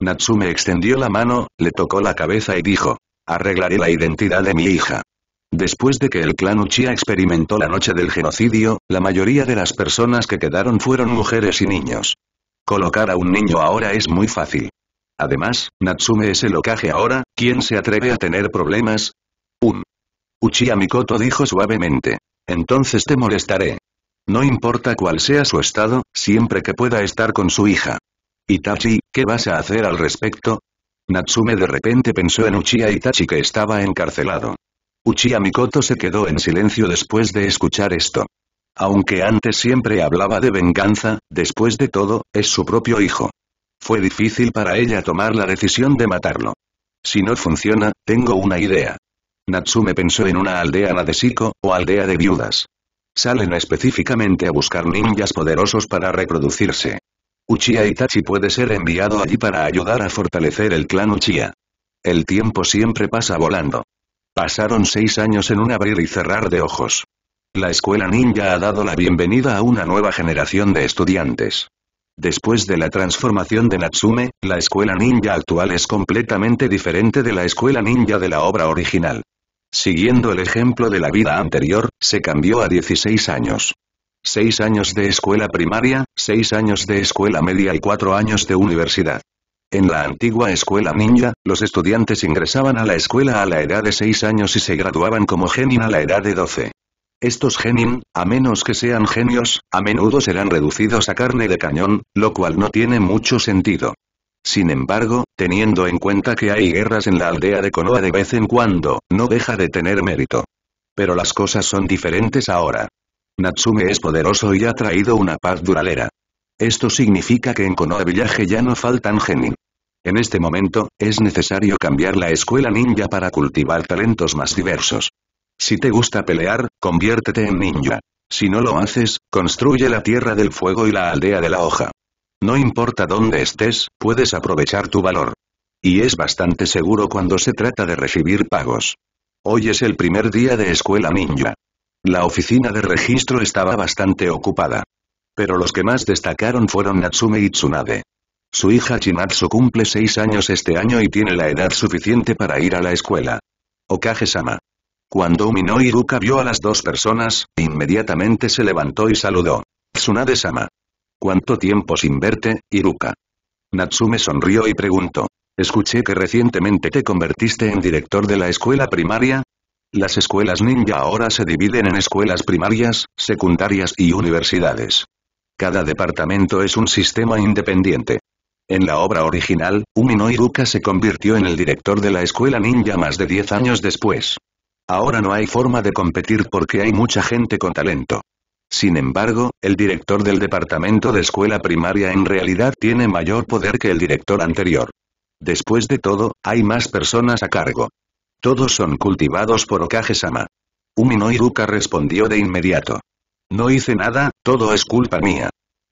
Natsume extendió la mano, le tocó la cabeza y dijo, arreglaré la identidad de mi hija. Después de que el clan Uchiha experimentó la noche del genocidio, la mayoría de las personas que quedaron fueron mujeres y niños. Colocar a un niño ahora es muy fácil. Además, Natsume es el ocaje ahora, ¿quién se atreve a tener problemas? Un. Uchiha Mikoto dijo suavemente. Entonces te molestaré. No importa cuál sea su estado, siempre que pueda estar con su hija. Itachi, ¿qué vas a hacer al respecto? Natsume de repente pensó en Uchiha Itachi que estaba encarcelado. Uchiha Mikoto se quedó en silencio después de escuchar esto. Aunque antes siempre hablaba de venganza, después de todo, es su propio hijo. Fue difícil para ella tomar la decisión de matarlo. Si no funciona, tengo una idea. Natsume pensó en una aldea Siko, o aldea de viudas salen específicamente a buscar ninjas poderosos para reproducirse. Uchiha Itachi puede ser enviado allí para ayudar a fortalecer el clan Uchiha. El tiempo siempre pasa volando. Pasaron seis años en un abrir y cerrar de ojos. La escuela ninja ha dado la bienvenida a una nueva generación de estudiantes. Después de la transformación de Natsume, la escuela ninja actual es completamente diferente de la escuela ninja de la obra original. Siguiendo el ejemplo de la vida anterior, se cambió a 16 años. 6 años de escuela primaria, 6 años de escuela media y 4 años de universidad. En la antigua escuela ninja, los estudiantes ingresaban a la escuela a la edad de 6 años y se graduaban como genin a la edad de 12. Estos genin, a menos que sean genios, a menudo serán reducidos a carne de cañón, lo cual no tiene mucho sentido. Sin embargo, teniendo en cuenta que hay guerras en la aldea de Konoha de vez en cuando, no deja de tener mérito. Pero las cosas son diferentes ahora. Natsume es poderoso y ha traído una paz duradera. Esto significa que en Konoha Villaje ya no faltan genin. En este momento, es necesario cambiar la escuela ninja para cultivar talentos más diversos. Si te gusta pelear, conviértete en ninja. Si no lo haces, construye la Tierra del Fuego y la Aldea de la Hoja. No importa dónde estés, puedes aprovechar tu valor. Y es bastante seguro cuando se trata de recibir pagos. Hoy es el primer día de escuela ninja. La oficina de registro estaba bastante ocupada. Pero los que más destacaron fueron Natsume y Tsunade. Su hija Chinatsu cumple seis años este año y tiene la edad suficiente para ir a la escuela. Okage-sama. Cuando Umino Iruka vio a las dos personas, inmediatamente se levantó y saludó. Tsunade-sama. ¿Cuánto tiempo sin verte, Iruka? Natsume sonrió y preguntó. Escuché que recientemente te convertiste en director de la escuela primaria. Las escuelas ninja ahora se dividen en escuelas primarias, secundarias y universidades. Cada departamento es un sistema independiente. En la obra original, Umino Iruka se convirtió en el director de la escuela ninja más de 10 años después. Ahora no hay forma de competir porque hay mucha gente con talento. Sin embargo, el director del departamento de escuela primaria en realidad tiene mayor poder que el director anterior. Después de todo, hay más personas a cargo. Todos son cultivados por Okage-sama. Umino respondió de inmediato. No hice nada, todo es culpa mía.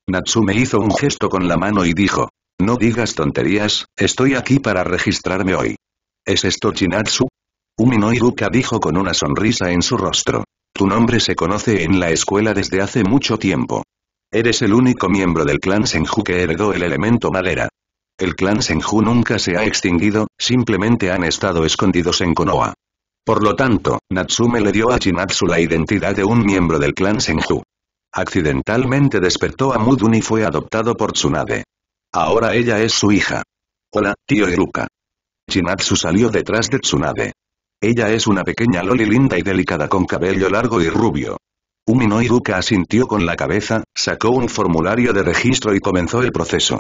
Natsume hizo un gesto con la mano y dijo. No digas tonterías, estoy aquí para registrarme hoy. ¿Es esto Chinatsu? Umino Iruka dijo con una sonrisa en su rostro. Tu nombre se conoce en la escuela desde hace mucho tiempo. Eres el único miembro del clan Senju que heredó el elemento madera. El clan Senju nunca se ha extinguido, simplemente han estado escondidos en Konoha. Por lo tanto, Natsume le dio a Chinatsu la identidad de un miembro del clan Senju. Accidentalmente despertó a Mudun y fue adoptado por Tsunade. Ahora ella es su hija. Hola, tío Iruka. Chinatsu salió detrás de Tsunade. Ella es una pequeña loli linda y delicada con cabello largo y rubio. Umino Iruka asintió con la cabeza, sacó un formulario de registro y comenzó el proceso.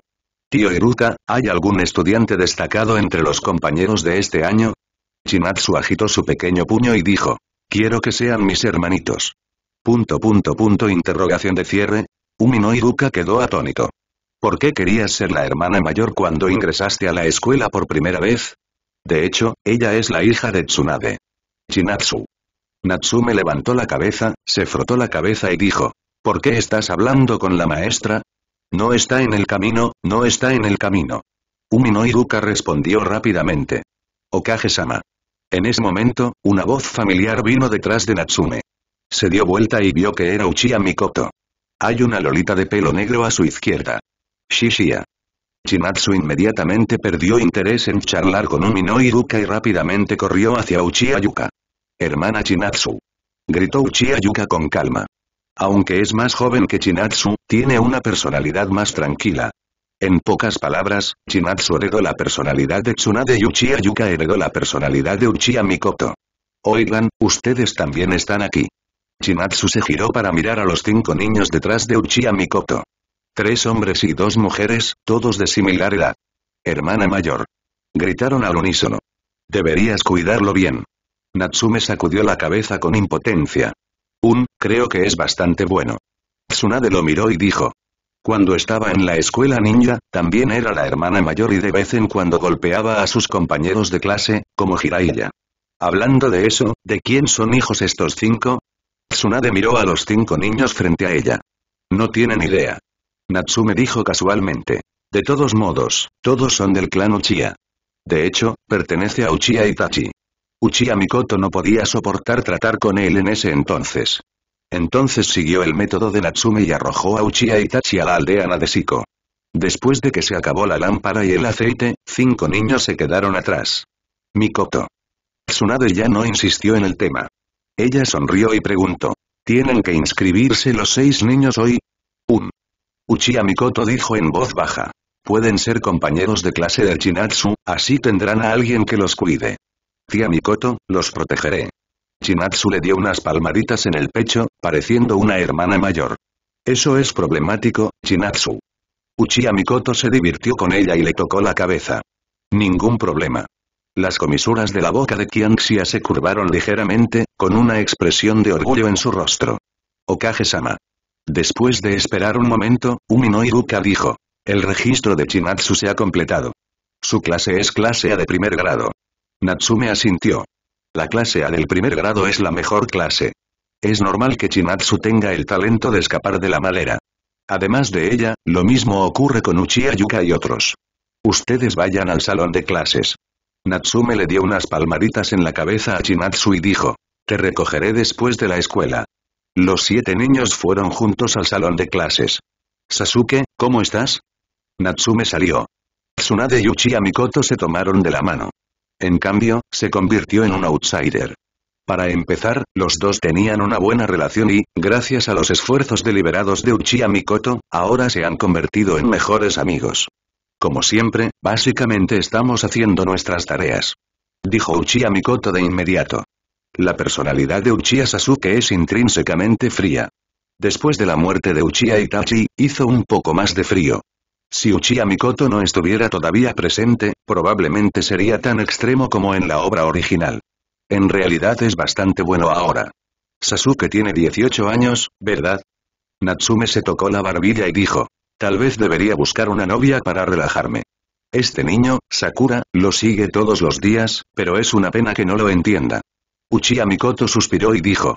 Tío Iruka, ¿hay algún estudiante destacado entre los compañeros de este año? Chinatsu agitó su pequeño puño y dijo. Quiero que sean mis hermanitos. Punto punto punto interrogación de cierre. Umino Iruka quedó atónito. ¿Por qué querías ser la hermana mayor cuando ingresaste a la escuela por primera vez? De hecho, ella es la hija de Tsunade. Chinatsu. Natsume levantó la cabeza, se frotó la cabeza y dijo. ¿Por qué estás hablando con la maestra? No está en el camino, no está en el camino. Umino Iruka respondió rápidamente. Okage-sama. En ese momento, una voz familiar vino detrás de Natsume. Se dio vuelta y vio que era Uchiha Mikoto. Hay una lolita de pelo negro a su izquierda. Shishia. Chinatsu inmediatamente perdió interés en charlar con Umino Iruka y rápidamente corrió hacia Uchiha Yuka. Hermana Chinatsu. Gritó Uchiha Yuka con calma. Aunque es más joven que Chinatsu, tiene una personalidad más tranquila. En pocas palabras, Chinatsu heredó la personalidad de Tsunade y Uchiha Yuka heredó la personalidad de Uchiha Mikoto. Oigan, ustedes también están aquí. Chinatsu se giró para mirar a los cinco niños detrás de Uchiha Mikoto. Tres hombres y dos mujeres, todos de similar edad. Hermana mayor. Gritaron al unísono. Deberías cuidarlo bien. Natsume sacudió la cabeza con impotencia. Un, creo que es bastante bueno. Tsunade lo miró y dijo. Cuando estaba en la escuela ninja, también era la hermana mayor y de vez en cuando golpeaba a sus compañeros de clase, como Jiraiya. Hablando de eso, ¿de quién son hijos estos cinco? Tsunade miró a los cinco niños frente a ella. No tienen idea. Natsume dijo casualmente. De todos modos, todos son del clan Uchiha. De hecho, pertenece a Uchiha Itachi. Uchiha Mikoto no podía soportar tratar con él en ese entonces. Entonces siguió el método de Natsume y arrojó a Uchiha Itachi a la aldea Siko. Después de que se acabó la lámpara y el aceite, cinco niños se quedaron atrás. Mikoto. Tsunade ya no insistió en el tema. Ella sonrió y preguntó. ¿Tienen que inscribirse los seis niños hoy? Uchiha Mikoto dijo en voz baja. Pueden ser compañeros de clase de Chinatsu, así tendrán a alguien que los cuide. Tía Mikoto, los protegeré. Chinatsu le dio unas palmaditas en el pecho, pareciendo una hermana mayor. Eso es problemático, Chinatsu. Uchiha Mikoto se divirtió con ella y le tocó la cabeza. Ningún problema. Las comisuras de la boca de Kianxia se curvaron ligeramente, con una expresión de orgullo en su rostro. Okage-sama. Después de esperar un momento, Umino Ruka dijo. El registro de Chinatsu se ha completado. Su clase es clase A de primer grado. Natsume asintió. La clase A del primer grado es la mejor clase. Es normal que Chinatsu tenga el talento de escapar de la malera. Además de ella, lo mismo ocurre con Uchiha Yuka y otros. Ustedes vayan al salón de clases. Natsume le dio unas palmaditas en la cabeza a Chinatsu y dijo. Te recogeré después de la escuela. Los siete niños fueron juntos al salón de clases. Sasuke, ¿cómo estás? Natsume salió. Tsunade y Uchiha Mikoto se tomaron de la mano. En cambio, se convirtió en un outsider. Para empezar, los dos tenían una buena relación y, gracias a los esfuerzos deliberados de Uchiha Mikoto, ahora se han convertido en mejores amigos. Como siempre, básicamente estamos haciendo nuestras tareas. Dijo Uchiha Mikoto de inmediato. La personalidad de Uchiha Sasuke es intrínsecamente fría. Después de la muerte de Uchiha Itachi, hizo un poco más de frío. Si Uchiha Mikoto no estuviera todavía presente, probablemente sería tan extremo como en la obra original. En realidad es bastante bueno ahora. Sasuke tiene 18 años, ¿verdad? Natsume se tocó la barbilla y dijo. Tal vez debería buscar una novia para relajarme. Este niño, Sakura, lo sigue todos los días, pero es una pena que no lo entienda. Uchiha Mikoto suspiró y dijo.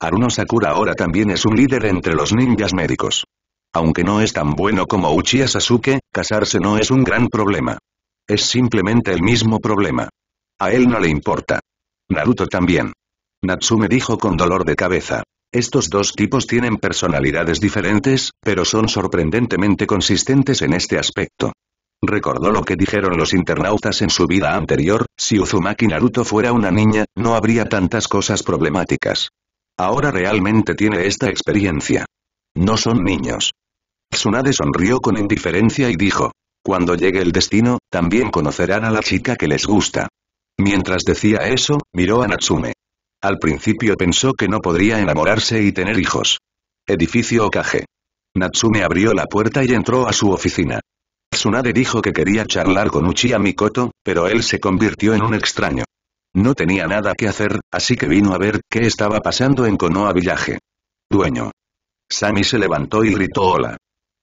Aruno Sakura ahora también es un líder entre los ninjas médicos. Aunque no es tan bueno como Uchiha Sasuke, casarse no es un gran problema. Es simplemente el mismo problema. A él no le importa. Naruto también. Natsume dijo con dolor de cabeza. Estos dos tipos tienen personalidades diferentes, pero son sorprendentemente consistentes en este aspecto. Recordó lo que dijeron los internautas en su vida anterior, si Uzumaki Naruto fuera una niña, no habría tantas cosas problemáticas. Ahora realmente tiene esta experiencia. No son niños. Tsunade sonrió con indiferencia y dijo. Cuando llegue el destino, también conocerán a la chica que les gusta. Mientras decía eso, miró a Natsume. Al principio pensó que no podría enamorarse y tener hijos. Edificio Okage. Natsume abrió la puerta y entró a su oficina. Tsunade dijo que quería charlar con Uchiha Mikoto, pero él se convirtió en un extraño. No tenía nada que hacer, así que vino a ver qué estaba pasando en Konoha Village. Dueño. Sami se levantó y gritó hola.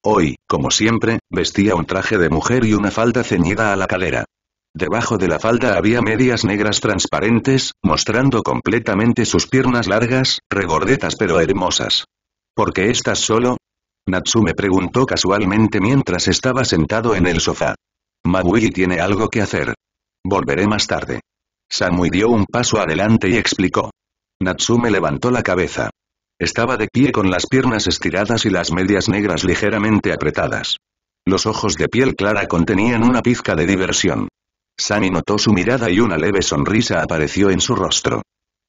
Hoy, como siempre, vestía un traje de mujer y una falda ceñida a la cadera. Debajo de la falda había medias negras transparentes, mostrando completamente sus piernas largas, regordetas pero hermosas. Porque estás solo, Natsume preguntó casualmente mientras estaba sentado en el sofá. Mabuigi tiene algo que hacer. Volveré más tarde. Samui dio un paso adelante y explicó. Natsume levantó la cabeza. Estaba de pie con las piernas estiradas y las medias negras ligeramente apretadas. Los ojos de piel clara contenían una pizca de diversión. Sami notó su mirada y una leve sonrisa apareció en su rostro.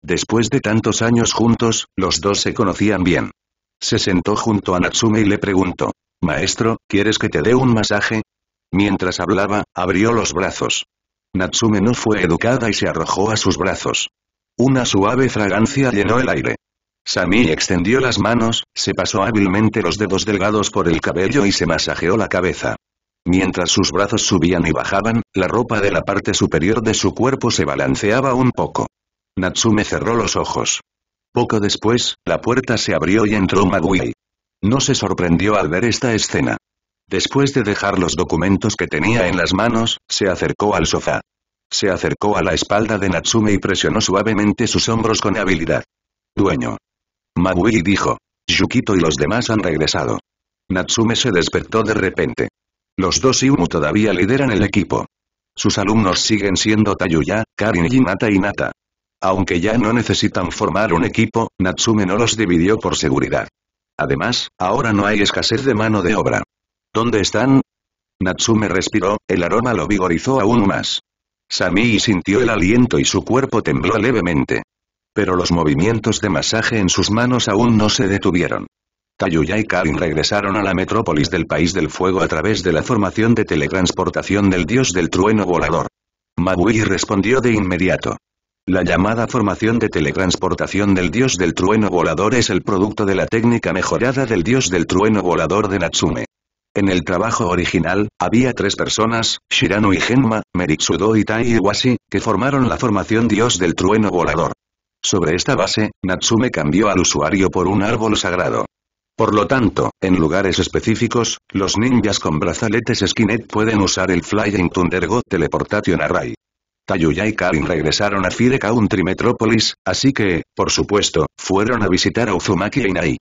Después de tantos años juntos, los dos se conocían bien. Se sentó junto a Natsume y le preguntó. Maestro, ¿quieres que te dé un masaje? Mientras hablaba, abrió los brazos. Natsume no fue educada y se arrojó a sus brazos. Una suave fragancia llenó el aire. Sami extendió las manos, se pasó hábilmente los dedos delgados por el cabello y se masajeó la cabeza. Mientras sus brazos subían y bajaban, la ropa de la parte superior de su cuerpo se balanceaba un poco. Natsume cerró los ojos. Poco después, la puerta se abrió y entró Magui. No se sorprendió al ver esta escena. Después de dejar los documentos que tenía en las manos, se acercó al sofá. Se acercó a la espalda de Natsume y presionó suavemente sus hombros con habilidad. Dueño. Magui dijo. Yukito y los demás han regresado. Natsume se despertó de repente. Los dos Yumu todavía lideran el equipo. Sus alumnos siguen siendo Tayuya, Karin Nata y Nata. Aunque ya no necesitan formar un equipo, Natsume no los dividió por seguridad. Además, ahora no hay escasez de mano de obra. ¿Dónde están? Natsume respiró, el aroma lo vigorizó aún más. Sami sintió el aliento y su cuerpo tembló levemente. Pero los movimientos de masaje en sus manos aún no se detuvieron. Tayuya y Karin regresaron a la metrópolis del País del Fuego a través de la formación de teletransportación del dios del trueno volador. Mabui respondió de inmediato. La llamada formación de teletransportación del dios del trueno volador es el producto de la técnica mejorada del dios del trueno volador de Natsume. En el trabajo original, había tres personas, Shirano y Genma, Meritsudo y Tai Iwasi, que formaron la formación Dios del Trueno Volador. Sobre esta base, Natsume cambió al usuario por un árbol sagrado. Por lo tanto, en lugares específicos, los ninjas con brazaletes Skinet pueden usar el Flying Thunder God Teleportation Array. Tayuya y Karin regresaron a Fire Country Metropolis, así que, por supuesto, fueron a visitar a Uzumaki e Inai.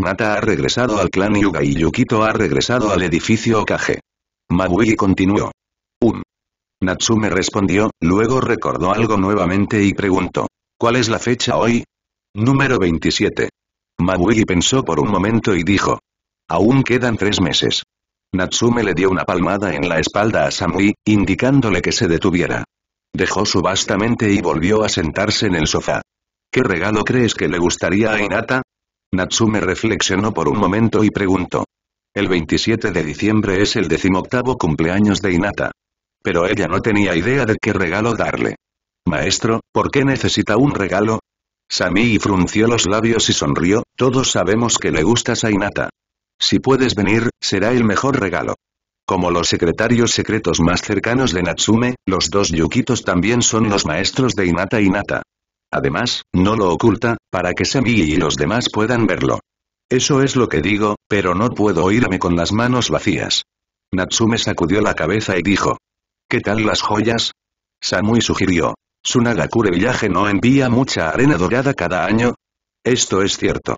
Mata ha regresado al clan Yuga y Yukito ha regresado al edificio Okage. Mabuigi continuó. Um. Natsume respondió, luego recordó algo nuevamente y preguntó. ¿Cuál es la fecha hoy? Número 27. Mabuigi pensó por un momento y dijo. Aún quedan tres meses. Natsume le dio una palmada en la espalda a Samui, indicándole que se detuviera. Dejó su y volvió a sentarse en el sofá. ¿Qué regalo crees que le gustaría a Inata? Natsume reflexionó por un momento y preguntó. El 27 de diciembre es el decimoctavo cumpleaños de Inata, Pero ella no tenía idea de qué regalo darle. Maestro, ¿por qué necesita un regalo? Sami frunció los labios y sonrió, todos sabemos que le gustas a Inata. Si puedes venir, será el mejor regalo. Como los secretarios secretos más cercanos de Natsume, los dos Yukitos también son los maestros de Inata y Nata. Además, no lo oculta, para que Samui y los demás puedan verlo. Eso es lo que digo, pero no puedo oírme con las manos vacías. Natsume sacudió la cabeza y dijo. ¿Qué tal las joyas? Samui sugirió. ¿Sunagakure Village no envía mucha arena dorada cada año? Esto es cierto.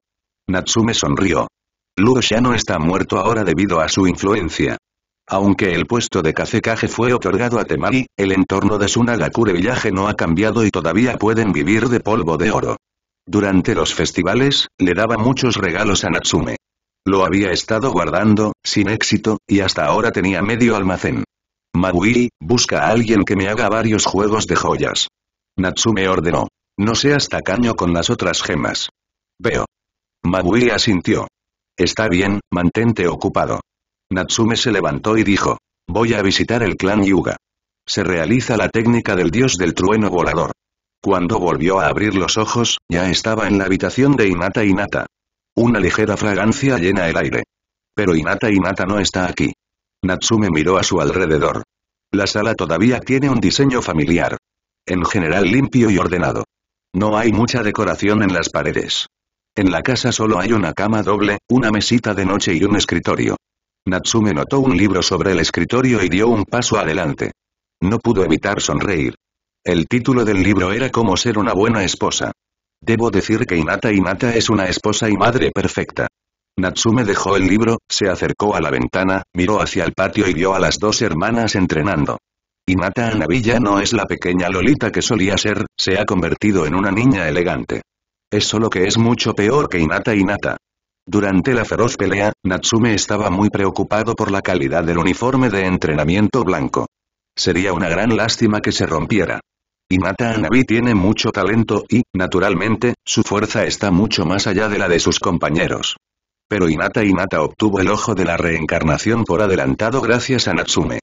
Natsume sonrió. Luo no está muerto ahora debido a su influencia. Aunque el puesto de cacecaje fue otorgado a Temari, el entorno de Sunagakure villaje no ha cambiado y todavía pueden vivir de polvo de oro. Durante los festivales, le daba muchos regalos a Natsume. Lo había estado guardando, sin éxito, y hasta ahora tenía medio almacén. mawii busca a alguien que me haga varios juegos de joyas. Natsume ordenó. No seas tacaño con las otras gemas. Veo. mabui asintió. Está bien, mantente ocupado. Natsume se levantó y dijo. Voy a visitar el clan Yuga. Se realiza la técnica del dios del trueno volador. Cuando volvió a abrir los ojos, ya estaba en la habitación de Inata Inata. Una ligera fragancia llena el aire. Pero Inata Inata no está aquí. Natsume miró a su alrededor. La sala todavía tiene un diseño familiar. En general limpio y ordenado. No hay mucha decoración en las paredes. En la casa solo hay una cama doble, una mesita de noche y un escritorio. Natsume notó un libro sobre el escritorio y dio un paso adelante. No pudo evitar sonreír. El título del libro era Cómo ser una buena esposa. Debo decir que Inata Inata es una esposa y madre perfecta. Natsume dejó el libro, se acercó a la ventana, miró hacia el patio y vio a las dos hermanas entrenando. Inata Anabi no es la pequeña Lolita que solía ser, se ha convertido en una niña elegante. Es solo que es mucho peor que Inata Inata. Durante la feroz pelea, Natsume estaba muy preocupado por la calidad del uniforme de entrenamiento blanco. Sería una gran lástima que se rompiera. Inata Anabi tiene mucho talento y, naturalmente, su fuerza está mucho más allá de la de sus compañeros. Pero Hinata Hinata obtuvo el ojo de la reencarnación por adelantado gracias a Natsume.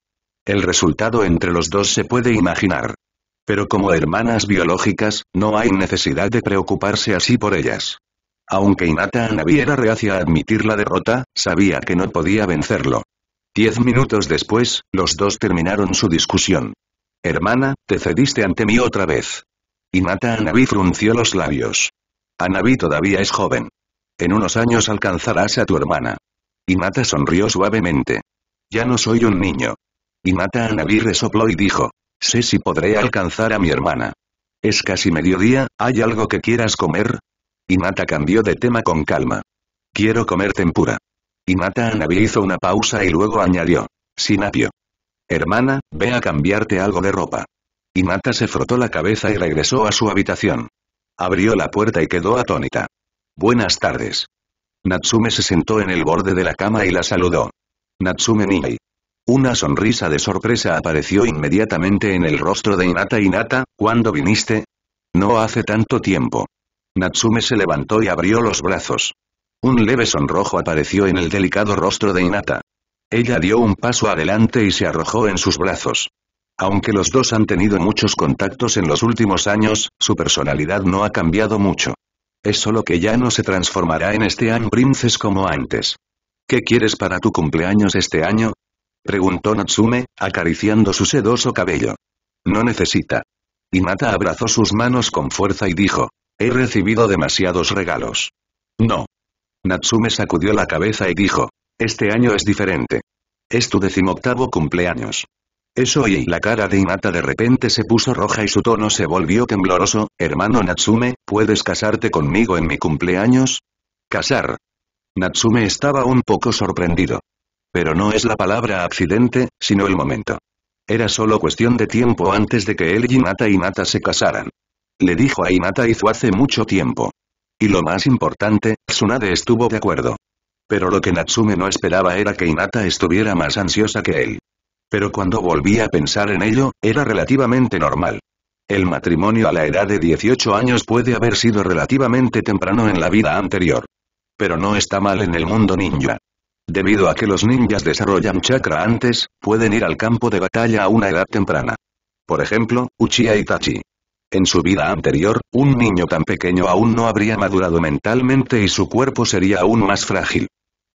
El resultado entre los dos se puede imaginar. Pero como hermanas biológicas, no hay necesidad de preocuparse así por ellas. Aunque Inata Anabi era reacia a admitir la derrota, sabía que no podía vencerlo. Diez minutos después, los dos terminaron su discusión. Hermana, te cediste ante mí otra vez. Inata Anabi frunció los labios. Anabi todavía es joven. En unos años alcanzarás a tu hermana. Inata sonrió suavemente. Ya no soy un niño. Inata Anabi resopló y dijo. Sé si podré alcanzar a mi hermana. Es casi mediodía, ¿hay algo que quieras comer? Inata cambió de tema con calma. Quiero comer tempura. Inata Anabi hizo una pausa y luego añadió. Sinapio. Hermana, ve a cambiarte algo de ropa. Inata se frotó la cabeza y regresó a su habitación. Abrió la puerta y quedó atónita. Buenas tardes. Natsume se sentó en el borde de la cama y la saludó. Natsume nii. Una sonrisa de sorpresa apareció inmediatamente en el rostro de Inata. Inata, ¿cuándo viniste? No hace tanto tiempo. Natsume se levantó y abrió los brazos. Un leve sonrojo apareció en el delicado rostro de Inata. Ella dio un paso adelante y se arrojó en sus brazos. Aunque los dos han tenido muchos contactos en los últimos años, su personalidad no ha cambiado mucho. Es solo que ya no se transformará en este An Princess como antes. ¿Qué quieres para tu cumpleaños este año? Preguntó Natsume, acariciando su sedoso cabello. No necesita. Inata abrazó sus manos con fuerza y dijo. He recibido demasiados regalos. No. Natsume sacudió la cabeza y dijo. Este año es diferente. Es tu decimoctavo cumpleaños. Eso y la cara de Inata de repente se puso roja y su tono se volvió tembloroso, hermano Natsume, ¿puedes casarte conmigo en mi cumpleaños? Casar. Natsume estaba un poco sorprendido. Pero no es la palabra accidente, sino el momento. Era solo cuestión de tiempo antes de que él y imata y se casaran le dijo a Inata Izu hace mucho tiempo. Y lo más importante, Tsunade estuvo de acuerdo. Pero lo que Natsume no esperaba era que Inata estuviera más ansiosa que él. Pero cuando volví a pensar en ello, era relativamente normal. El matrimonio a la edad de 18 años puede haber sido relativamente temprano en la vida anterior. Pero no está mal en el mundo ninja. Debido a que los ninjas desarrollan chakra antes, pueden ir al campo de batalla a una edad temprana. Por ejemplo, Uchiha Itachi. En su vida anterior, un niño tan pequeño aún no habría madurado mentalmente y su cuerpo sería aún más frágil.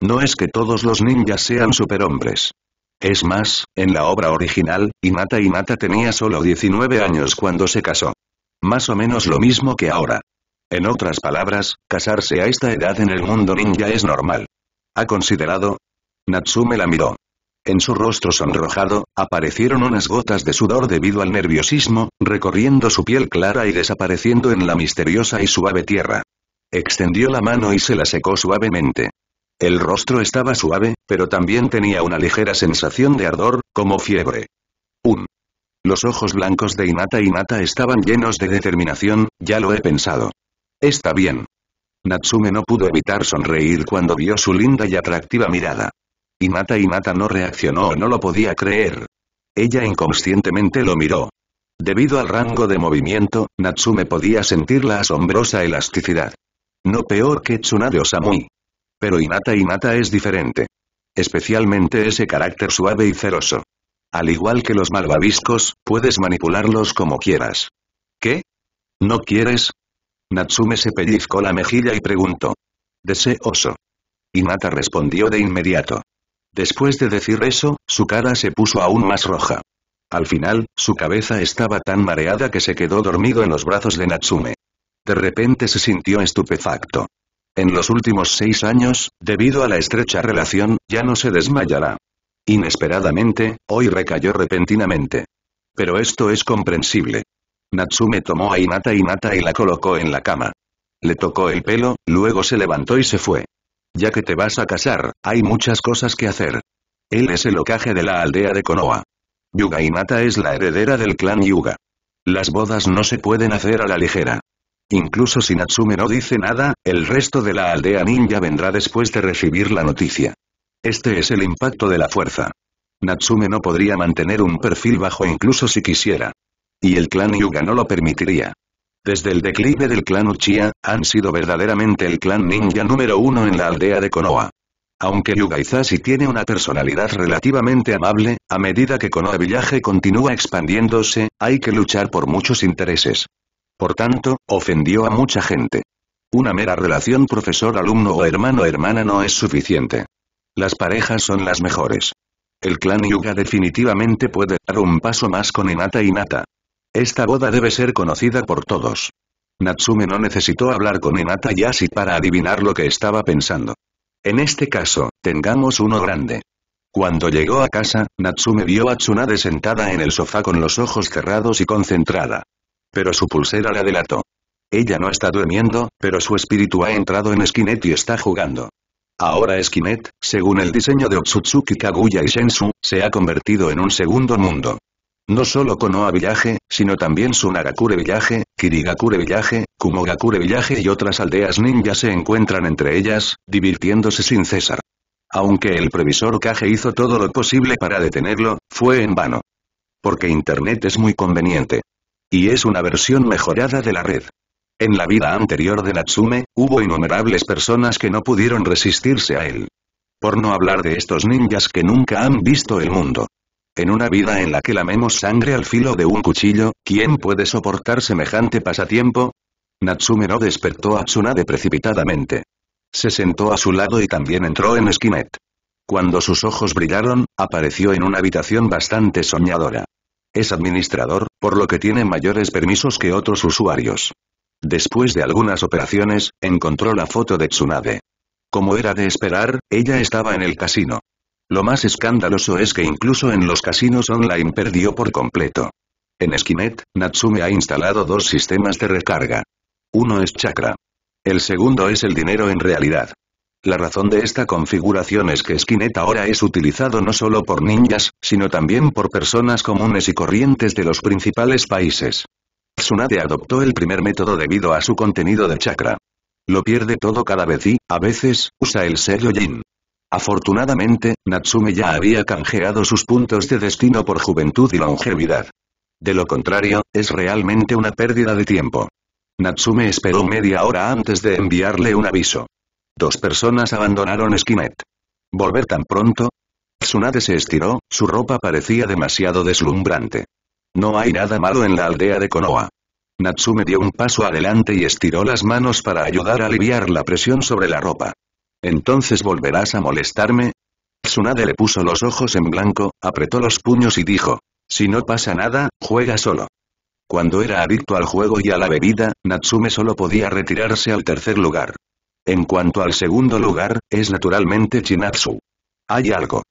No es que todos los ninjas sean superhombres. Es más, en la obra original, Inata Inata tenía solo 19 años cuando se casó. Más o menos lo mismo que ahora. En otras palabras, casarse a esta edad en el mundo ninja es normal. ¿Ha considerado? Natsume la miró. En su rostro sonrojado, aparecieron unas gotas de sudor debido al nerviosismo, recorriendo su piel clara y desapareciendo en la misteriosa y suave tierra. Extendió la mano y se la secó suavemente. El rostro estaba suave, pero también tenía una ligera sensación de ardor, como fiebre. Un. Los ojos blancos de Inata Inata estaban llenos de determinación, ya lo he pensado. Está bien. Natsume no pudo evitar sonreír cuando vio su linda y atractiva mirada. Y Mata y Mata no reaccionó o no lo podía creer. Ella inconscientemente lo miró. Debido al rango de movimiento, Natsume podía sentir la asombrosa elasticidad. No peor que Tsunade Samui. Pero Inata Mata es diferente. Especialmente ese carácter suave y ceroso. Al igual que los malvaviscos, puedes manipularlos como quieras. ¿Qué? ¿No quieres? Natsume se pellizcó la mejilla y preguntó. Deseoso. Inata respondió de inmediato. Después de decir eso, su cara se puso aún más roja. Al final, su cabeza estaba tan mareada que se quedó dormido en los brazos de Natsume. De repente se sintió estupefacto. En los últimos seis años, debido a la estrecha relación, ya no se desmayará. Inesperadamente, hoy recayó repentinamente. Pero esto es comprensible. Natsume tomó a Hinata Inata y la colocó en la cama. Le tocó el pelo, luego se levantó y se fue. Ya que te vas a casar, hay muchas cosas que hacer. Él es el ocaje de la aldea de Konoha. Yuga Mata es la heredera del clan Yuga. Las bodas no se pueden hacer a la ligera. Incluso si Natsume no dice nada, el resto de la aldea ninja vendrá después de recibir la noticia. Este es el impacto de la fuerza. Natsume no podría mantener un perfil bajo incluso si quisiera. Y el clan Yuga no lo permitiría. Desde el declive del clan Uchiha, han sido verdaderamente el clan ninja número uno en la aldea de Konoha. Aunque Yuga Izashi tiene una personalidad relativamente amable, a medida que Konoha Villaje continúa expandiéndose, hay que luchar por muchos intereses. Por tanto, ofendió a mucha gente. Una mera relación profesor-alumno o hermano-hermana no es suficiente. Las parejas son las mejores. El clan Yuga definitivamente puede dar un paso más con Inata y Nata. Esta boda debe ser conocida por todos. Natsume no necesitó hablar con y Yashi para adivinar lo que estaba pensando. En este caso, tengamos uno grande. Cuando llegó a casa, Natsume vio a Tsunade sentada en el sofá con los ojos cerrados y concentrada. Pero su pulsera la delató. Ella no está durmiendo, pero su espíritu ha entrado en Skinet y está jugando. Ahora Skinet, según el diseño de Otsutsuki Kaguya y Shensu, se ha convertido en un segundo mundo. No solo Konoha Village, sino también Sunagakure Village, Kirigakure Village, Kumogakure Village y otras aldeas ninja se encuentran entre ellas, divirtiéndose sin cesar. Aunque el previsor Kage hizo todo lo posible para detenerlo, fue en vano. Porque Internet es muy conveniente. Y es una versión mejorada de la red. En la vida anterior de Natsume, hubo innumerables personas que no pudieron resistirse a él. Por no hablar de estos ninjas que nunca han visto el mundo. En una vida en la que lamemos sangre al filo de un cuchillo, ¿quién puede soportar semejante pasatiempo? Natsume no despertó a Tsunade precipitadamente. Se sentó a su lado y también entró en Skynet. Cuando sus ojos brillaron, apareció en una habitación bastante soñadora. Es administrador, por lo que tiene mayores permisos que otros usuarios. Después de algunas operaciones, encontró la foto de Tsunade. Como era de esperar, ella estaba en el casino. Lo más escandaloso es que incluso en los casinos online perdió por completo. En Skinet, Natsume ha instalado dos sistemas de recarga. Uno es Chakra. El segundo es el dinero en realidad. La razón de esta configuración es que Skinet ahora es utilizado no solo por ninjas, sino también por personas comunes y corrientes de los principales países. Tsunade adoptó el primer método debido a su contenido de chakra. Lo pierde todo cada vez y, a veces, usa el sello Yin. Afortunadamente, Natsume ya había canjeado sus puntos de destino por juventud y longevidad. De lo contrario, es realmente una pérdida de tiempo. Natsume esperó media hora antes de enviarle un aviso. Dos personas abandonaron Skinet. ¿Volver tan pronto? Tsunade se estiró, su ropa parecía demasiado deslumbrante. No hay nada malo en la aldea de Konoha. Natsume dio un paso adelante y estiró las manos para ayudar a aliviar la presión sobre la ropa. ¿Entonces volverás a molestarme? Tsunade le puso los ojos en blanco, apretó los puños y dijo. Si no pasa nada, juega solo. Cuando era adicto al juego y a la bebida, Natsume solo podía retirarse al tercer lugar. En cuanto al segundo lugar, es naturalmente Chinatsu. Hay algo.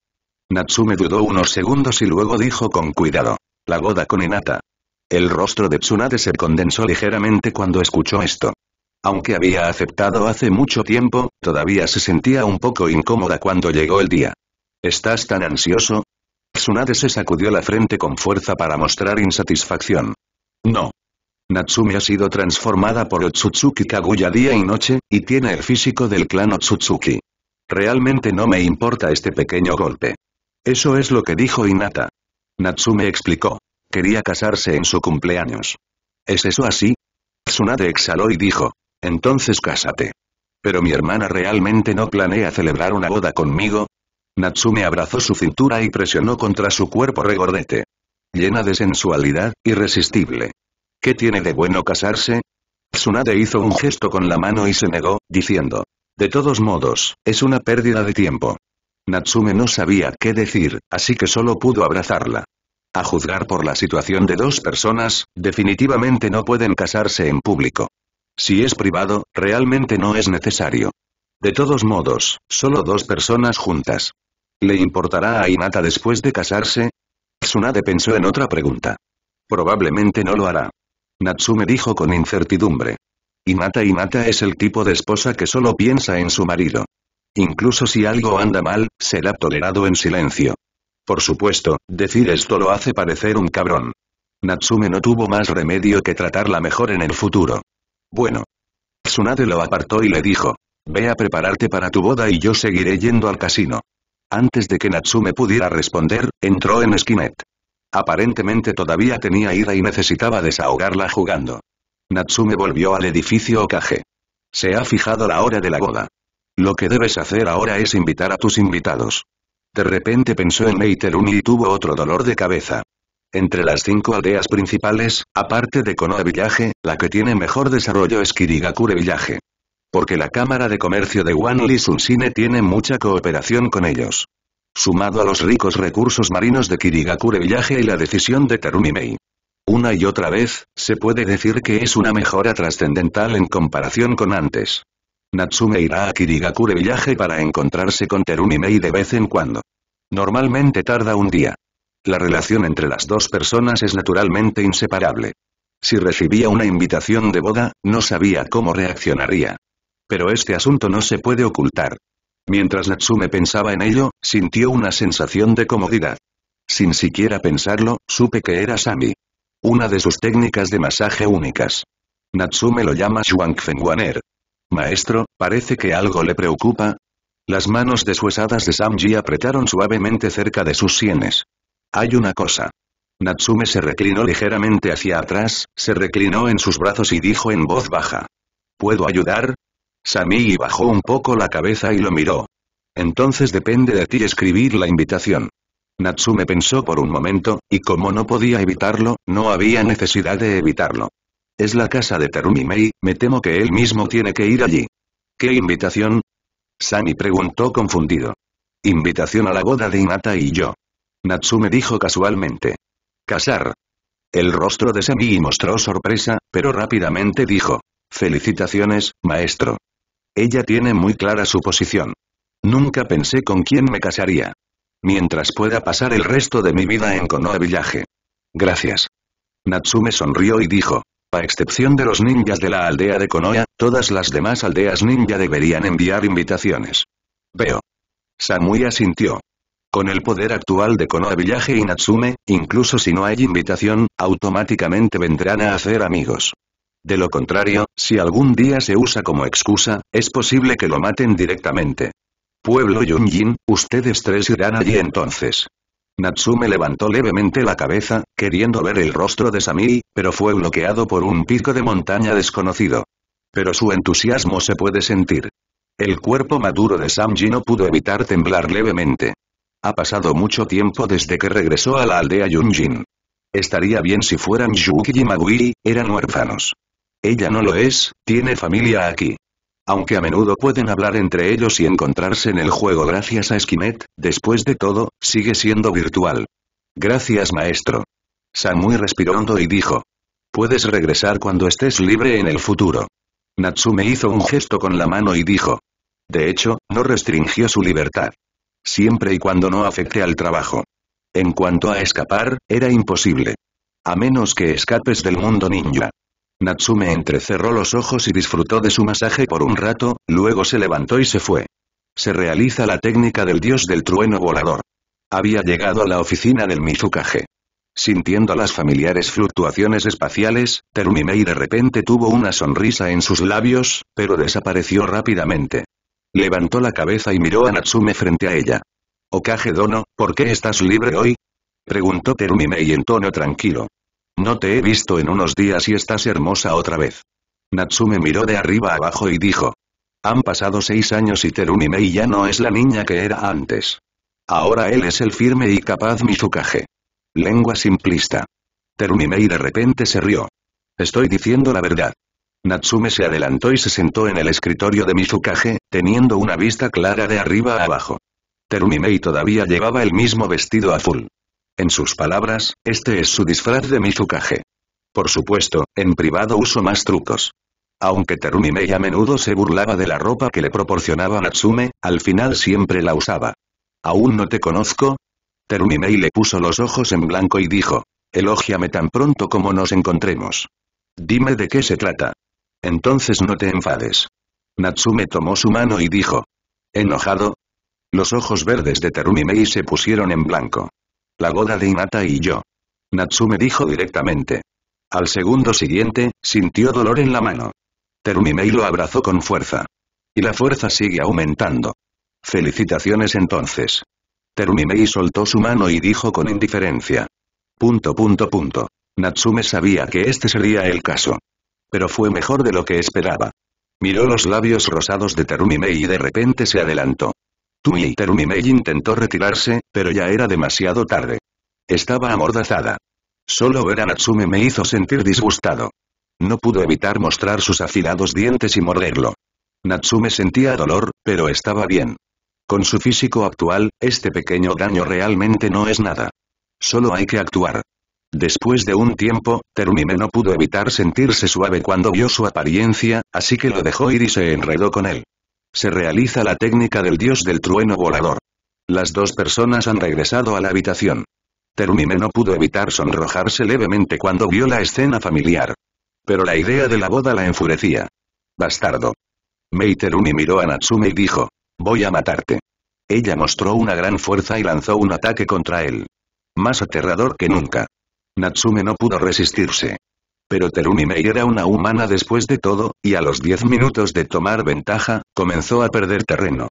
Natsume dudó unos segundos y luego dijo con cuidado. La boda con Inata. El rostro de Tsunade se condensó ligeramente cuando escuchó esto. Aunque había aceptado hace mucho tiempo, todavía se sentía un poco incómoda cuando llegó el día. ¿Estás tan ansioso? Tsunade se sacudió la frente con fuerza para mostrar insatisfacción. No. Natsume ha sido transformada por Otsutsuki Kaguya día y noche, y tiene el físico del clan Otsutsuki. Realmente no me importa este pequeño golpe. Eso es lo que dijo Inata. Natsume explicó. Quería casarse en su cumpleaños. ¿Es eso así? Tsunade exhaló y dijo entonces cásate. Pero mi hermana realmente no planea celebrar una boda conmigo. Natsume abrazó su cintura y presionó contra su cuerpo regordete. Llena de sensualidad, irresistible. ¿Qué tiene de bueno casarse? Tsunade hizo un gesto con la mano y se negó, diciendo. De todos modos, es una pérdida de tiempo. Natsume no sabía qué decir, así que solo pudo abrazarla. A juzgar por la situación de dos personas, definitivamente no pueden casarse en público. Si es privado, realmente no es necesario. De todos modos, solo dos personas juntas. ¿Le importará a Hinata después de casarse? Tsunade pensó en otra pregunta. Probablemente no lo hará. Natsume dijo con incertidumbre. Hinata Imata es el tipo de esposa que solo piensa en su marido. Incluso si algo anda mal, será tolerado en silencio. Por supuesto, decir esto lo hace parecer un cabrón. Natsume no tuvo más remedio que tratarla mejor en el futuro. Bueno. Tsunade lo apartó y le dijo. Ve a prepararte para tu boda y yo seguiré yendo al casino. Antes de que Natsume pudiera responder, entró en Skinet. Aparentemente todavía tenía ira y necesitaba desahogarla jugando. Natsume volvió al edificio Okage. Se ha fijado la hora de la boda. Lo que debes hacer ahora es invitar a tus invitados. De repente pensó en Meiterumi y tuvo otro dolor de cabeza. Entre las cinco aldeas principales, aparte de Konoha Village, la que tiene mejor desarrollo es Kirigakure Village. Porque la Cámara de Comercio de Wanli Sunshine tiene mucha cooperación con ellos. Sumado a los ricos recursos marinos de Kirigakure Village y la decisión de Terumimei. Una y otra vez, se puede decir que es una mejora trascendental en comparación con antes. Natsume irá a Kirigakure Village para encontrarse con Terumimei de vez en cuando. Normalmente tarda un día. La relación entre las dos personas es naturalmente inseparable. Si recibía una invitación de boda, no sabía cómo reaccionaría. Pero este asunto no se puede ocultar. Mientras Natsume pensaba en ello, sintió una sensación de comodidad. Sin siquiera pensarlo, supe que era Sami. Una de sus técnicas de masaje únicas. Natsume lo llama Waner. Maestro, parece que algo le preocupa. Las manos deshuesadas de Samji apretaron suavemente cerca de sus sienes. Hay una cosa. Natsume se reclinó ligeramente hacia atrás, se reclinó en sus brazos y dijo en voz baja. ¿Puedo ayudar? Sami bajó un poco la cabeza y lo miró. Entonces depende de ti escribir la invitación. Natsume pensó por un momento, y como no podía evitarlo, no había necesidad de evitarlo. Es la casa de Terumi Mei, me temo que él mismo tiene que ir allí. ¿Qué invitación? Sami preguntó confundido. Invitación a la boda de Inata y yo. Natsume dijo casualmente. Casar. El rostro de Samui mostró sorpresa, pero rápidamente dijo. Felicitaciones, maestro. Ella tiene muy clara su posición. Nunca pensé con quién me casaría. Mientras pueda pasar el resto de mi vida en Konoha Villaje. Gracias. Natsume sonrió y dijo. A excepción de los ninjas de la aldea de Konoha, todas las demás aldeas ninja deberían enviar invitaciones. Veo. Samui asintió. Con el poder actual de Konoha Village y Natsume, incluso si no hay invitación, automáticamente vendrán a hacer amigos. De lo contrario, si algún día se usa como excusa, es posible que lo maten directamente. Pueblo Yunjin, ustedes tres irán allí entonces. Natsume levantó levemente la cabeza, queriendo ver el rostro de Samiri, pero fue bloqueado por un pico de montaña desconocido. Pero su entusiasmo se puede sentir. El cuerpo maduro de Samji no pudo evitar temblar levemente. Ha pasado mucho tiempo desde que regresó a la aldea Yunjin. Estaría bien si fueran Yuki y Magui, eran huérfanos. Ella no lo es, tiene familia aquí. Aunque a menudo pueden hablar entre ellos y encontrarse en el juego gracias a Skinet, después de todo, sigue siendo virtual. Gracias maestro. Samui respiró hondo y dijo. Puedes regresar cuando estés libre en el futuro. Natsume hizo un gesto con la mano y dijo. De hecho, no restringió su libertad siempre y cuando no afecte al trabajo. En cuanto a escapar, era imposible. A menos que escapes del mundo ninja. Natsume entrecerró los ojos y disfrutó de su masaje por un rato, luego se levantó y se fue. Se realiza la técnica del dios del trueno volador. Había llegado a la oficina del Mizukage. Sintiendo las familiares fluctuaciones espaciales, Terumimei de repente tuvo una sonrisa en sus labios, pero desapareció rápidamente. Levantó la cabeza y miró a Natsume frente a ella. Okage Dono, ¿por qué estás libre hoy? Preguntó Terumimei en tono tranquilo. No te he visto en unos días y estás hermosa otra vez. Natsume miró de arriba abajo y dijo. Han pasado seis años y Terumimei ya no es la niña que era antes. Ahora él es el firme y capaz Mizukage. Lengua simplista. Terumimei de repente se rió. Estoy diciendo la verdad. Natsume se adelantó y se sentó en el escritorio de Mizukage, teniendo una vista clara de arriba a abajo. Terumimei todavía llevaba el mismo vestido azul. En sus palabras, este es su disfraz de Mizukage. Por supuesto, en privado uso más trucos. Aunque Terumimei a menudo se burlaba de la ropa que le proporcionaba Natsume, al final siempre la usaba. ¿Aún no te conozco? Terumimei le puso los ojos en blanco y dijo, elógiame tan pronto como nos encontremos. Dime de qué se trata. Entonces no te enfades. Natsume tomó su mano y dijo. ¿Enojado? Los ojos verdes de Terumimei se pusieron en blanco. La boda de Inata y yo. Natsume dijo directamente. Al segundo siguiente, sintió dolor en la mano. Terumimei lo abrazó con fuerza. Y la fuerza sigue aumentando. Felicitaciones entonces. Terumimei soltó su mano y dijo con indiferencia. Punto punto punto. Natsume sabía que este sería el caso pero fue mejor de lo que esperaba. Miró los labios rosados de Terumimei y de repente se adelantó. Tumi y Terumi intentó retirarse, pero ya era demasiado tarde. Estaba amordazada. Solo ver a Natsume me hizo sentir disgustado. No pudo evitar mostrar sus afilados dientes y morderlo. Natsume sentía dolor, pero estaba bien. Con su físico actual, este pequeño daño realmente no es nada. Solo hay que actuar. Después de un tiempo, Terumime no pudo evitar sentirse suave cuando vio su apariencia, así que lo dejó ir y se enredó con él. Se realiza la técnica del dios del trueno volador. Las dos personas han regresado a la habitación. Terumime no pudo evitar sonrojarse levemente cuando vio la escena familiar. Pero la idea de la boda la enfurecía. Bastardo. Mei Terumi miró a Natsume y dijo, voy a matarte. Ella mostró una gran fuerza y lanzó un ataque contra él. Más aterrador que nunca. Natsume no pudo resistirse. Pero Terumi era una humana después de todo, y a los diez minutos de tomar ventaja, comenzó a perder terreno.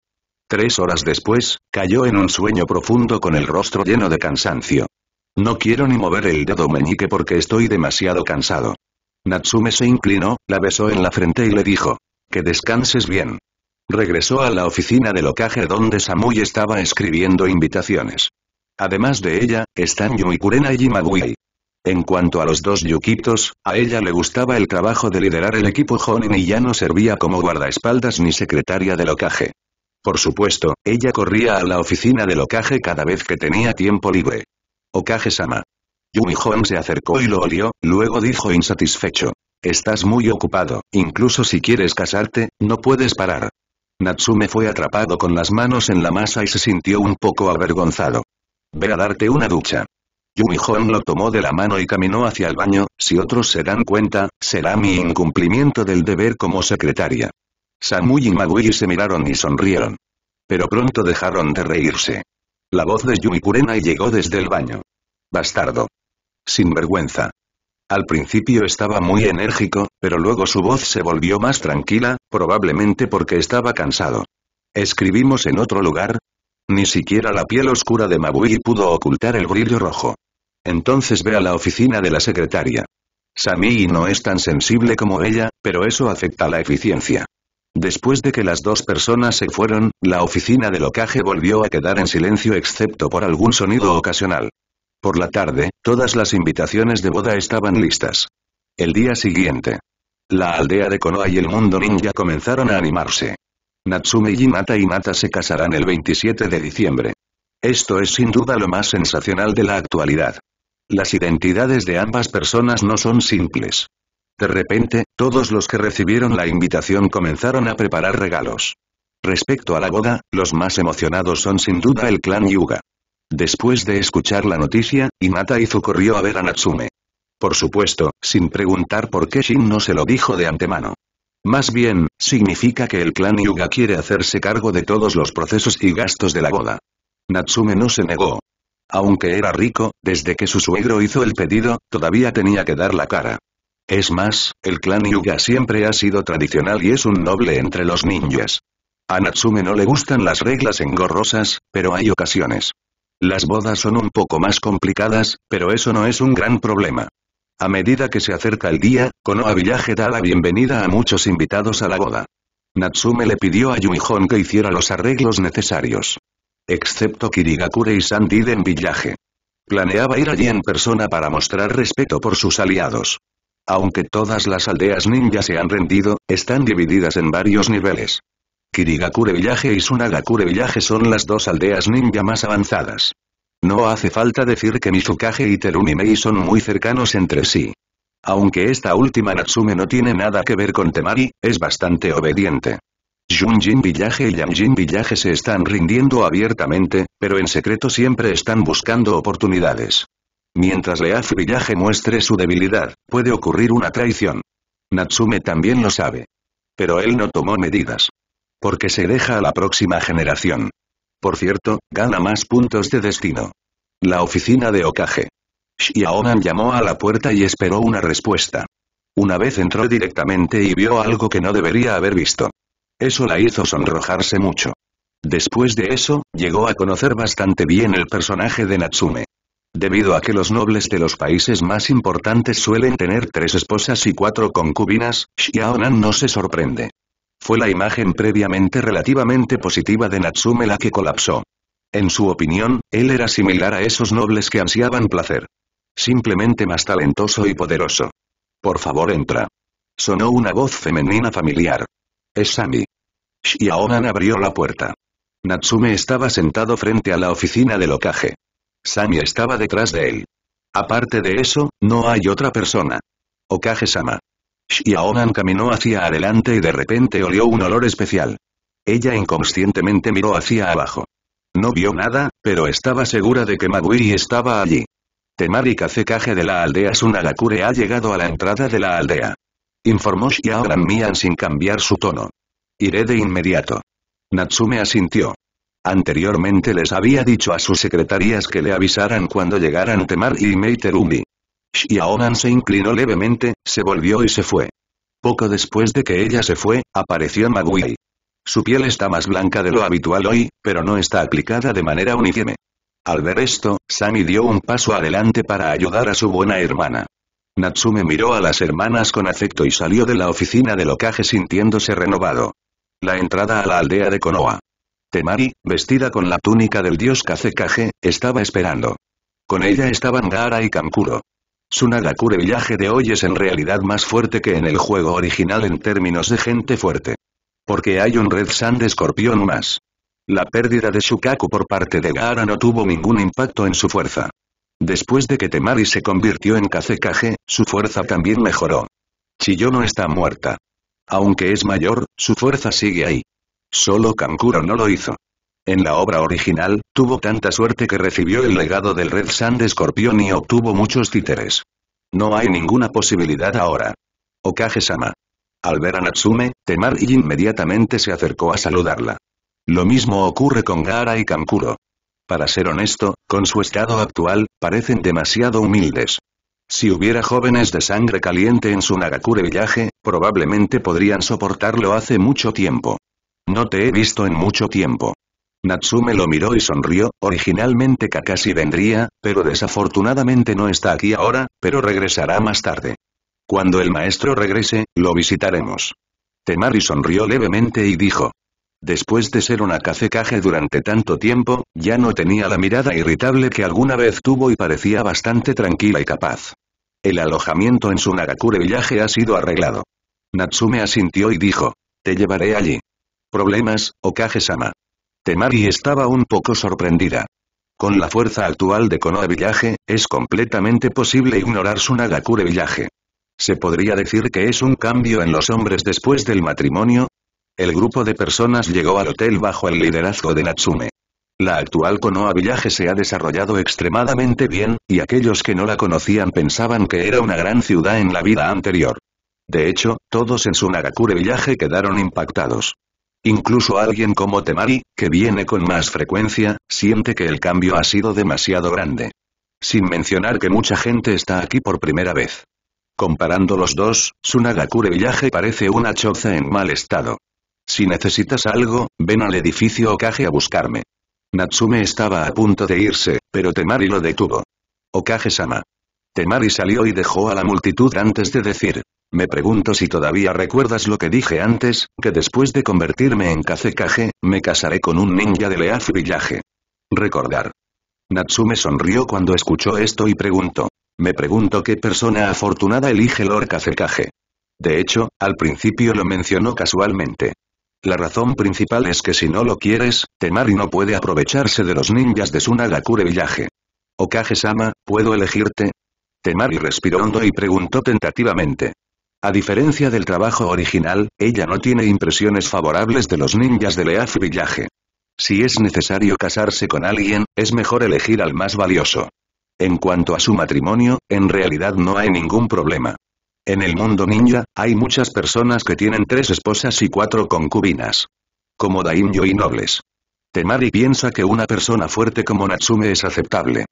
Tres horas después, cayó en un sueño profundo con el rostro lleno de cansancio. No quiero ni mover el dedo meñique porque estoy demasiado cansado. Natsume se inclinó, la besó en la frente y le dijo. Que descanses bien. Regresó a la oficina del locaje donde Samui estaba escribiendo invitaciones. Además de ella, están Yumikurena y Mabui. En cuanto a los dos Yukitos, a ella le gustaba el trabajo de liderar el equipo Jonin y ya no servía como guardaespaldas ni secretaria de ocaje. Por supuesto, ella corría a la oficina del ocaje cada vez que tenía tiempo libre. Okage-sama. Yumi Hon se acercó y lo olió, luego dijo insatisfecho. Estás muy ocupado, incluso si quieres casarte, no puedes parar. Natsume fue atrapado con las manos en la masa y se sintió un poco avergonzado. Ve a darte una ducha. Yui lo tomó de la mano y caminó hacia el baño, si otros se dan cuenta, será mi incumplimiento del deber como secretaria. Samui y Magui se miraron y sonrieron. Pero pronto dejaron de reírse. La voz de Yumi Kurenai llegó desde el baño. Bastardo. Sin vergüenza. Al principio estaba muy enérgico, pero luego su voz se volvió más tranquila, probablemente porque estaba cansado. Escribimos en otro lugar, ni siquiera la piel oscura de Mabui pudo ocultar el brillo rojo. Entonces ve a la oficina de la secretaria. Sami no es tan sensible como ella, pero eso afecta la eficiencia. Después de que las dos personas se fueron, la oficina de locaje volvió a quedar en silencio excepto por algún sonido ocasional. Por la tarde, todas las invitaciones de boda estaban listas. El día siguiente. La aldea de Konoha y el mundo ninja comenzaron a animarse. Natsume y Mata y Mata se casarán el 27 de diciembre. Esto es sin duda lo más sensacional de la actualidad. Las identidades de ambas personas no son simples. De repente, todos los que recibieron la invitación comenzaron a preparar regalos. Respecto a la boda, los más emocionados son sin duda el clan Yuga. Después de escuchar la noticia, Imata Izu corrió a ver a Natsume. Por supuesto, sin preguntar por qué Shin no se lo dijo de antemano. Más bien, significa que el clan Yuga quiere hacerse cargo de todos los procesos y gastos de la boda. Natsume no se negó. Aunque era rico, desde que su suegro hizo el pedido, todavía tenía que dar la cara. Es más, el clan Yuga siempre ha sido tradicional y es un noble entre los ninjas. A Natsume no le gustan las reglas engorrosas, pero hay ocasiones. Las bodas son un poco más complicadas, pero eso no es un gran problema. A medida que se acerca el día, Konoha Villaje da la bienvenida a muchos invitados a la boda. Natsume le pidió a Yuihon que hiciera los arreglos necesarios. Excepto Kirigakure y Sandiden Villaje. Planeaba ir allí en persona para mostrar respeto por sus aliados. Aunque todas las aldeas ninja se han rendido, están divididas en varios niveles. Kirigakure Villaje y Sunagakure Villaje son las dos aldeas ninja más avanzadas. No hace falta decir que Mizukage y Terumi son muy cercanos entre sí. Aunque esta última Natsume no tiene nada que ver con Temari, es bastante obediente. Junjin Villaje y Yamjin Villaje se están rindiendo abiertamente, pero en secreto siempre están buscando oportunidades. Mientras Leaf Villaje muestre su debilidad, puede ocurrir una traición. Natsume también lo sabe. Pero él no tomó medidas. Porque se deja a la próxima generación. Por cierto, gana más puntos de destino. La oficina de Okage. Xiaonan llamó a la puerta y esperó una respuesta. Una vez entró directamente y vio algo que no debería haber visto. Eso la hizo sonrojarse mucho. Después de eso, llegó a conocer bastante bien el personaje de Natsume. Debido a que los nobles de los países más importantes suelen tener tres esposas y cuatro concubinas, Xiaonan no se sorprende. Fue la imagen previamente relativamente positiva de Natsume la que colapsó. En su opinión, él era similar a esos nobles que ansiaban placer. Simplemente más talentoso y poderoso. Por favor entra. Sonó una voz femenina familiar. Es Sami. Shiaonan abrió la puerta. Natsume estaba sentado frente a la oficina del Okage. Sami estaba detrás de él. Aparte de eso, no hay otra persona. Okage-sama. Shiaonan caminó hacia adelante y de repente olió un olor especial. Ella inconscientemente miró hacia abajo. No vio nada, pero estaba segura de que Magui estaba allí. Temari Kazekage de la aldea Sunagakure ha llegado a la entrada de la aldea. Informó Xiaoran Mian sin cambiar su tono. Iré de inmediato. Natsume asintió. Anteriormente les había dicho a sus secretarias que le avisaran cuando llegaran Temari y Meiterumi. Xiaonan se inclinó levemente, se volvió y se fue. Poco después de que ella se fue, apareció Magui. Su piel está más blanca de lo habitual hoy, pero no está aplicada de manera uniforme. Al ver esto, Sami dio un paso adelante para ayudar a su buena hermana. Natsume miró a las hermanas con afecto y salió de la oficina de locaje sintiéndose renovado. La entrada a la aldea de Konoha. Temari, vestida con la túnica del dios Kazekage, estaba esperando. Con ella estaban Gara y Kankuro. Su Nagakure Village de hoy es en realidad más fuerte que en el juego original en términos de gente fuerte. Porque hay un Red Sand Escorpión más. La pérdida de Shukaku por parte de Gaara no tuvo ningún impacto en su fuerza. Después de que Temari se convirtió en Kazekage, su fuerza también mejoró. Chiyo no está muerta. Aunque es mayor, su fuerza sigue ahí. Solo Kankuro no lo hizo. En la obra original, tuvo tanta suerte que recibió el legado del Red Sand Scorpion y obtuvo muchos títeres. No hay ninguna posibilidad ahora. Okage-sama. Al ver a Natsume, Temar inmediatamente se acercó a saludarla. Lo mismo ocurre con Gaara y Kankuro. Para ser honesto, con su estado actual, parecen demasiado humildes. Si hubiera jóvenes de sangre caliente en su Nagakure villaje, probablemente podrían soportarlo hace mucho tiempo. No te he visto en mucho tiempo. Natsume lo miró y sonrió, originalmente Kakashi vendría, pero desafortunadamente no está aquí ahora, pero regresará más tarde. Cuando el maestro regrese, lo visitaremos. Temari sonrió levemente y dijo. Después de ser una cacecaje durante tanto tiempo, ya no tenía la mirada irritable que alguna vez tuvo y parecía bastante tranquila y capaz. El alojamiento en su Nagakure Village ha sido arreglado. Natsume asintió y dijo. Te llevaré allí. Problemas, Okage-sama. Temari estaba un poco sorprendida. Con la fuerza actual de Konoha Village, es completamente posible ignorar su Nagakure Villaje. ¿Se podría decir que es un cambio en los hombres después del matrimonio? El grupo de personas llegó al hotel bajo el liderazgo de Natsume. La actual Konoha Villaje se ha desarrollado extremadamente bien, y aquellos que no la conocían pensaban que era una gran ciudad en la vida anterior. De hecho, todos en su Nagakure Villaje quedaron impactados. Incluso alguien como Temari, que viene con más frecuencia, siente que el cambio ha sido demasiado grande. Sin mencionar que mucha gente está aquí por primera vez. Comparando los dos, Sunagakure Village parece una choza en mal estado. Si necesitas algo, ven al edificio Okage a buscarme. Natsume estaba a punto de irse, pero Temari lo detuvo. Okage-sama. Temari salió y dejó a la multitud antes de decir, me pregunto si todavía recuerdas lo que dije antes, que después de convertirme en Kage, me casaré con un ninja de Leaf Villaje. Recordar. Natsume sonrió cuando escuchó esto y preguntó. Me pregunto qué persona afortunada elige Lord Kage. De hecho, al principio lo mencionó casualmente. La razón principal es que si no lo quieres, Temari no puede aprovecharse de los ninjas de Sunagakure Villaje. Okage-sama, ¿puedo elegirte? Temari respiró hondo y preguntó tentativamente. A diferencia del trabajo original, ella no tiene impresiones favorables de los ninjas de Leaf Villaje. Si es necesario casarse con alguien, es mejor elegir al más valioso. En cuanto a su matrimonio, en realidad no hay ningún problema. En el mundo ninja, hay muchas personas que tienen tres esposas y cuatro concubinas. Como daimyo y nobles. Temari piensa que una persona fuerte como Natsume es aceptable.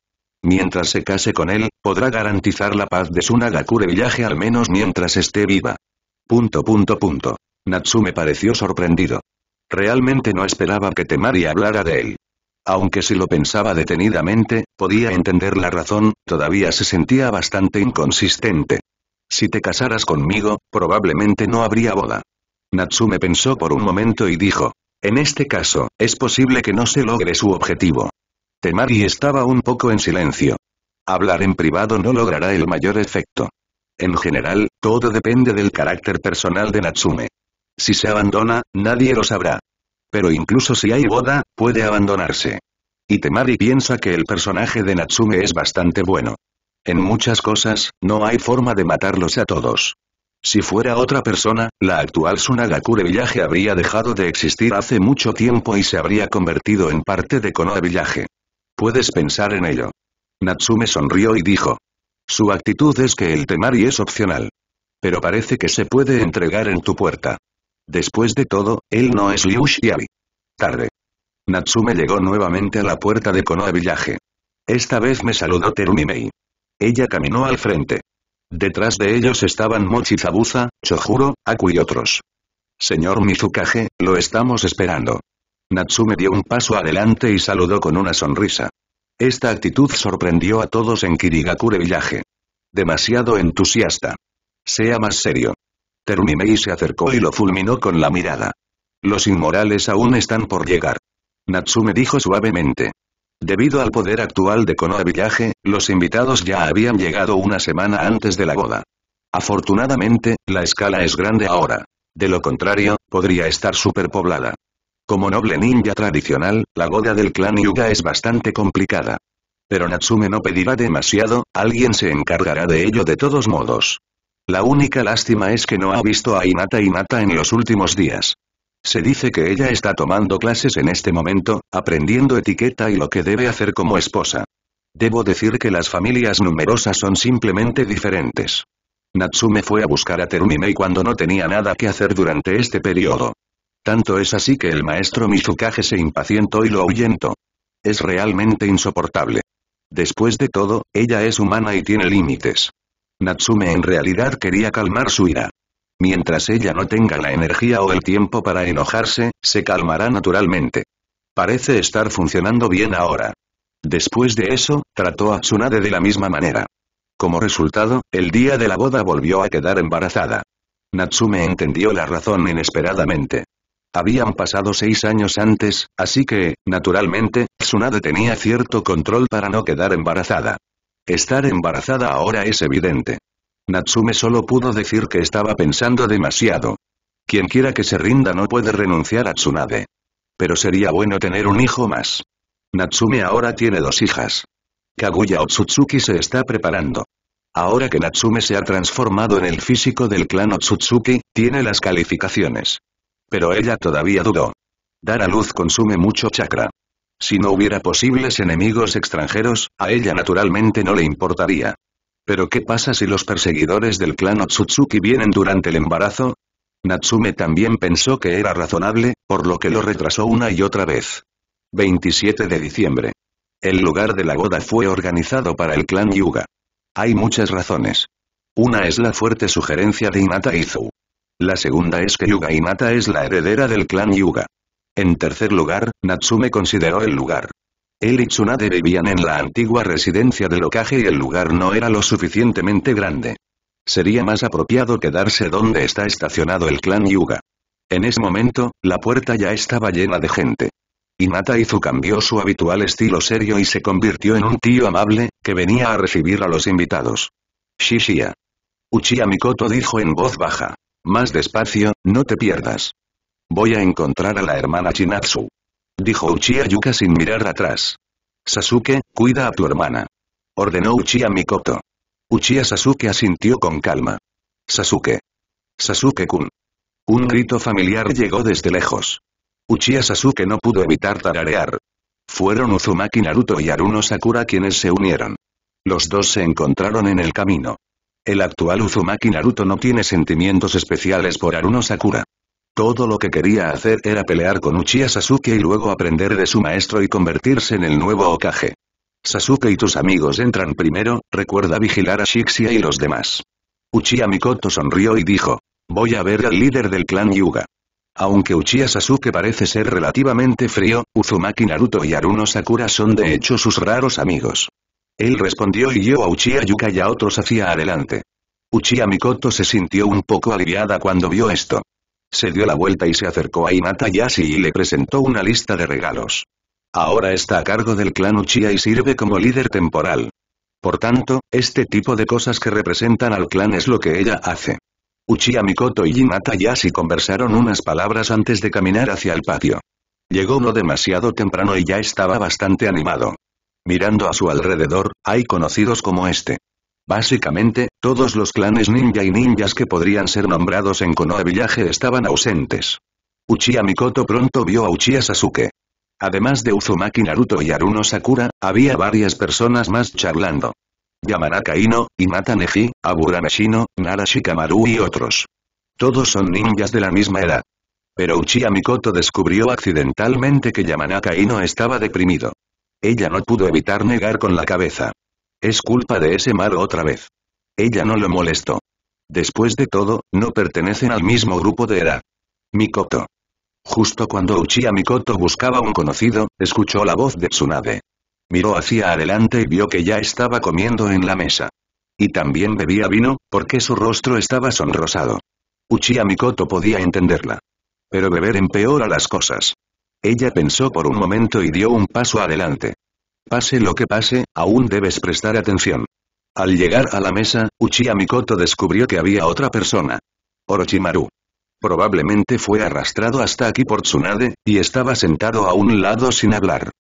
Mientras se case con él, podrá garantizar la paz de su Nagakure Village al menos mientras esté viva. Punto punto punto. Natsume pareció sorprendido. Realmente no esperaba que Temari hablara de él. Aunque si lo pensaba detenidamente, podía entender la razón, todavía se sentía bastante inconsistente. Si te casaras conmigo, probablemente no habría boda. Natsume pensó por un momento y dijo. En este caso, es posible que no se logre su objetivo. Temari estaba un poco en silencio. Hablar en privado no logrará el mayor efecto. En general, todo depende del carácter personal de Natsume. Si se abandona, nadie lo sabrá. Pero incluso si hay boda, puede abandonarse. Y Temari piensa que el personaje de Natsume es bastante bueno. En muchas cosas, no hay forma de matarlos a todos. Si fuera otra persona, la actual Sunagakure Villaje habría dejado de existir hace mucho tiempo y se habría convertido en parte de Konoha Villaje. Puedes pensar en ello. Natsume sonrió y dijo. Su actitud es que el temari es opcional. Pero parece que se puede entregar en tu puerta. Después de todo, él no es Liu Tarde. Natsume llegó nuevamente a la puerta de Konoha Village. Esta vez me saludó Terumimei. Ella caminó al frente. Detrás de ellos estaban Mochi Zabuza, Chojuro, Aku y otros. Señor Mizukage, lo estamos esperando. Natsume dio un paso adelante y saludó con una sonrisa. Esta actitud sorprendió a todos en Kirigakure Village. Demasiado entusiasta. Sea más serio. Terunimei se acercó y lo fulminó con la mirada. Los inmorales aún están por llegar. Natsume dijo suavemente. Debido al poder actual de Konoha Villaje, los invitados ya habían llegado una semana antes de la boda. Afortunadamente, la escala es grande ahora. De lo contrario, podría estar superpoblada. Como noble ninja tradicional, la boda del clan Yuga es bastante complicada. Pero Natsume no pedirá demasiado, alguien se encargará de ello de todos modos. La única lástima es que no ha visto a Inata Inata en los últimos días. Se dice que ella está tomando clases en este momento, aprendiendo etiqueta y lo que debe hacer como esposa. Debo decir que las familias numerosas son simplemente diferentes. Natsume fue a buscar a Terumimei cuando no tenía nada que hacer durante este periodo. Tanto es así que el maestro Mishukage se impacientó y lo ahuyentó. Es realmente insoportable. Después de todo, ella es humana y tiene límites. Natsume en realidad quería calmar su ira. Mientras ella no tenga la energía o el tiempo para enojarse, se calmará naturalmente. Parece estar funcionando bien ahora. Después de eso, trató a Tsunade de la misma manera. Como resultado, el día de la boda volvió a quedar embarazada. Natsume entendió la razón inesperadamente. Habían pasado seis años antes, así que, naturalmente, Tsunade tenía cierto control para no quedar embarazada. Estar embarazada ahora es evidente. Natsume solo pudo decir que estaba pensando demasiado. Quien quiera que se rinda no puede renunciar a Tsunade. Pero sería bueno tener un hijo más. Natsume ahora tiene dos hijas. Kaguya Otsutsuki se está preparando. Ahora que Natsume se ha transformado en el físico del clan Otsutsuki, tiene las calificaciones. Pero ella todavía dudó. Dar a luz consume mucho chakra. Si no hubiera posibles enemigos extranjeros, a ella naturalmente no le importaría. Pero ¿qué pasa si los perseguidores del clan Otsutsuki vienen durante el embarazo? Natsume también pensó que era razonable, por lo que lo retrasó una y otra vez. 27 de diciembre. El lugar de la boda fue organizado para el clan Yuga. Hay muchas razones. Una es la fuerte sugerencia de Inata Izu. La segunda es que Yuga Hinata es la heredera del clan Yuga. En tercer lugar, Natsume consideró el lugar. Él y Tsunade vivían en la antigua residencia de Okage y el lugar no era lo suficientemente grande. Sería más apropiado quedarse donde está estacionado el clan Yuga. En ese momento, la puerta ya estaba llena de gente. Hinata Izu cambió su habitual estilo serio y se convirtió en un tío amable, que venía a recibir a los invitados. Shishia. Uchiha Mikoto dijo en voz baja. Más despacio, no te pierdas. Voy a encontrar a la hermana Chinatsu. Dijo Uchiha Yuka sin mirar atrás. Sasuke, cuida a tu hermana. Ordenó Uchiha Mikoto. Uchiha Sasuke asintió con calma. Sasuke. Sasuke-kun. Un grito familiar llegó desde lejos. Uchiha Sasuke no pudo evitar tararear. Fueron Uzumaki Naruto y Aruno Sakura quienes se unieron. Los dos se encontraron en el camino. El actual Uzumaki Naruto no tiene sentimientos especiales por Aruno Sakura. Todo lo que quería hacer era pelear con Uchiha Sasuke y luego aprender de su maestro y convertirse en el nuevo Okage. Sasuke y tus amigos entran primero, recuerda vigilar a Shixia y los demás. Uchiha Mikoto sonrió y dijo. Voy a ver al líder del clan Yuga. Aunque Uchiha Sasuke parece ser relativamente frío, Uzumaki Naruto y Aruno Sakura son de hecho sus raros amigos. Él respondió y guió a Uchiha Yuka y a otros hacia adelante. Uchiha Mikoto se sintió un poco aliviada cuando vio esto. Se dio la vuelta y se acercó a Hinata Yashi y le presentó una lista de regalos. Ahora está a cargo del clan Uchiha y sirve como líder temporal. Por tanto, este tipo de cosas que representan al clan es lo que ella hace. Uchiha Mikoto y Hinata Yashi conversaron unas palabras antes de caminar hacia el patio. Llegó no demasiado temprano y ya estaba bastante animado. Mirando a su alrededor, hay conocidos como este. Básicamente, todos los clanes ninja y ninjas que podrían ser nombrados en Konoha Village estaban ausentes. Uchiha Mikoto pronto vio a Uchiha Sasuke. Además de Uzumaki Naruto y Aruno Sakura, había varias personas más charlando. Yamanaka Ino, Imata Neji, Aburame Shino, Nara y otros. Todos son ninjas de la misma edad. Pero Uchiha Mikoto descubrió accidentalmente que Yamanaka Ino estaba deprimido. Ella no pudo evitar negar con la cabeza. Es culpa de ese malo otra vez. Ella no lo molestó. Después de todo, no pertenecen al mismo grupo de era Mikoto. Justo cuando Uchiha Mikoto buscaba un conocido, escuchó la voz de Tsunade. Miró hacia adelante y vio que ya estaba comiendo en la mesa. Y también bebía vino, porque su rostro estaba sonrosado. Uchiha Mikoto podía entenderla. Pero beber empeora las cosas. Ella pensó por un momento y dio un paso adelante. Pase lo que pase, aún debes prestar atención. Al llegar a la mesa, Uchiha Mikoto descubrió que había otra persona. Orochimaru. Probablemente fue arrastrado hasta aquí por Tsunade, y estaba sentado a un lado sin hablar.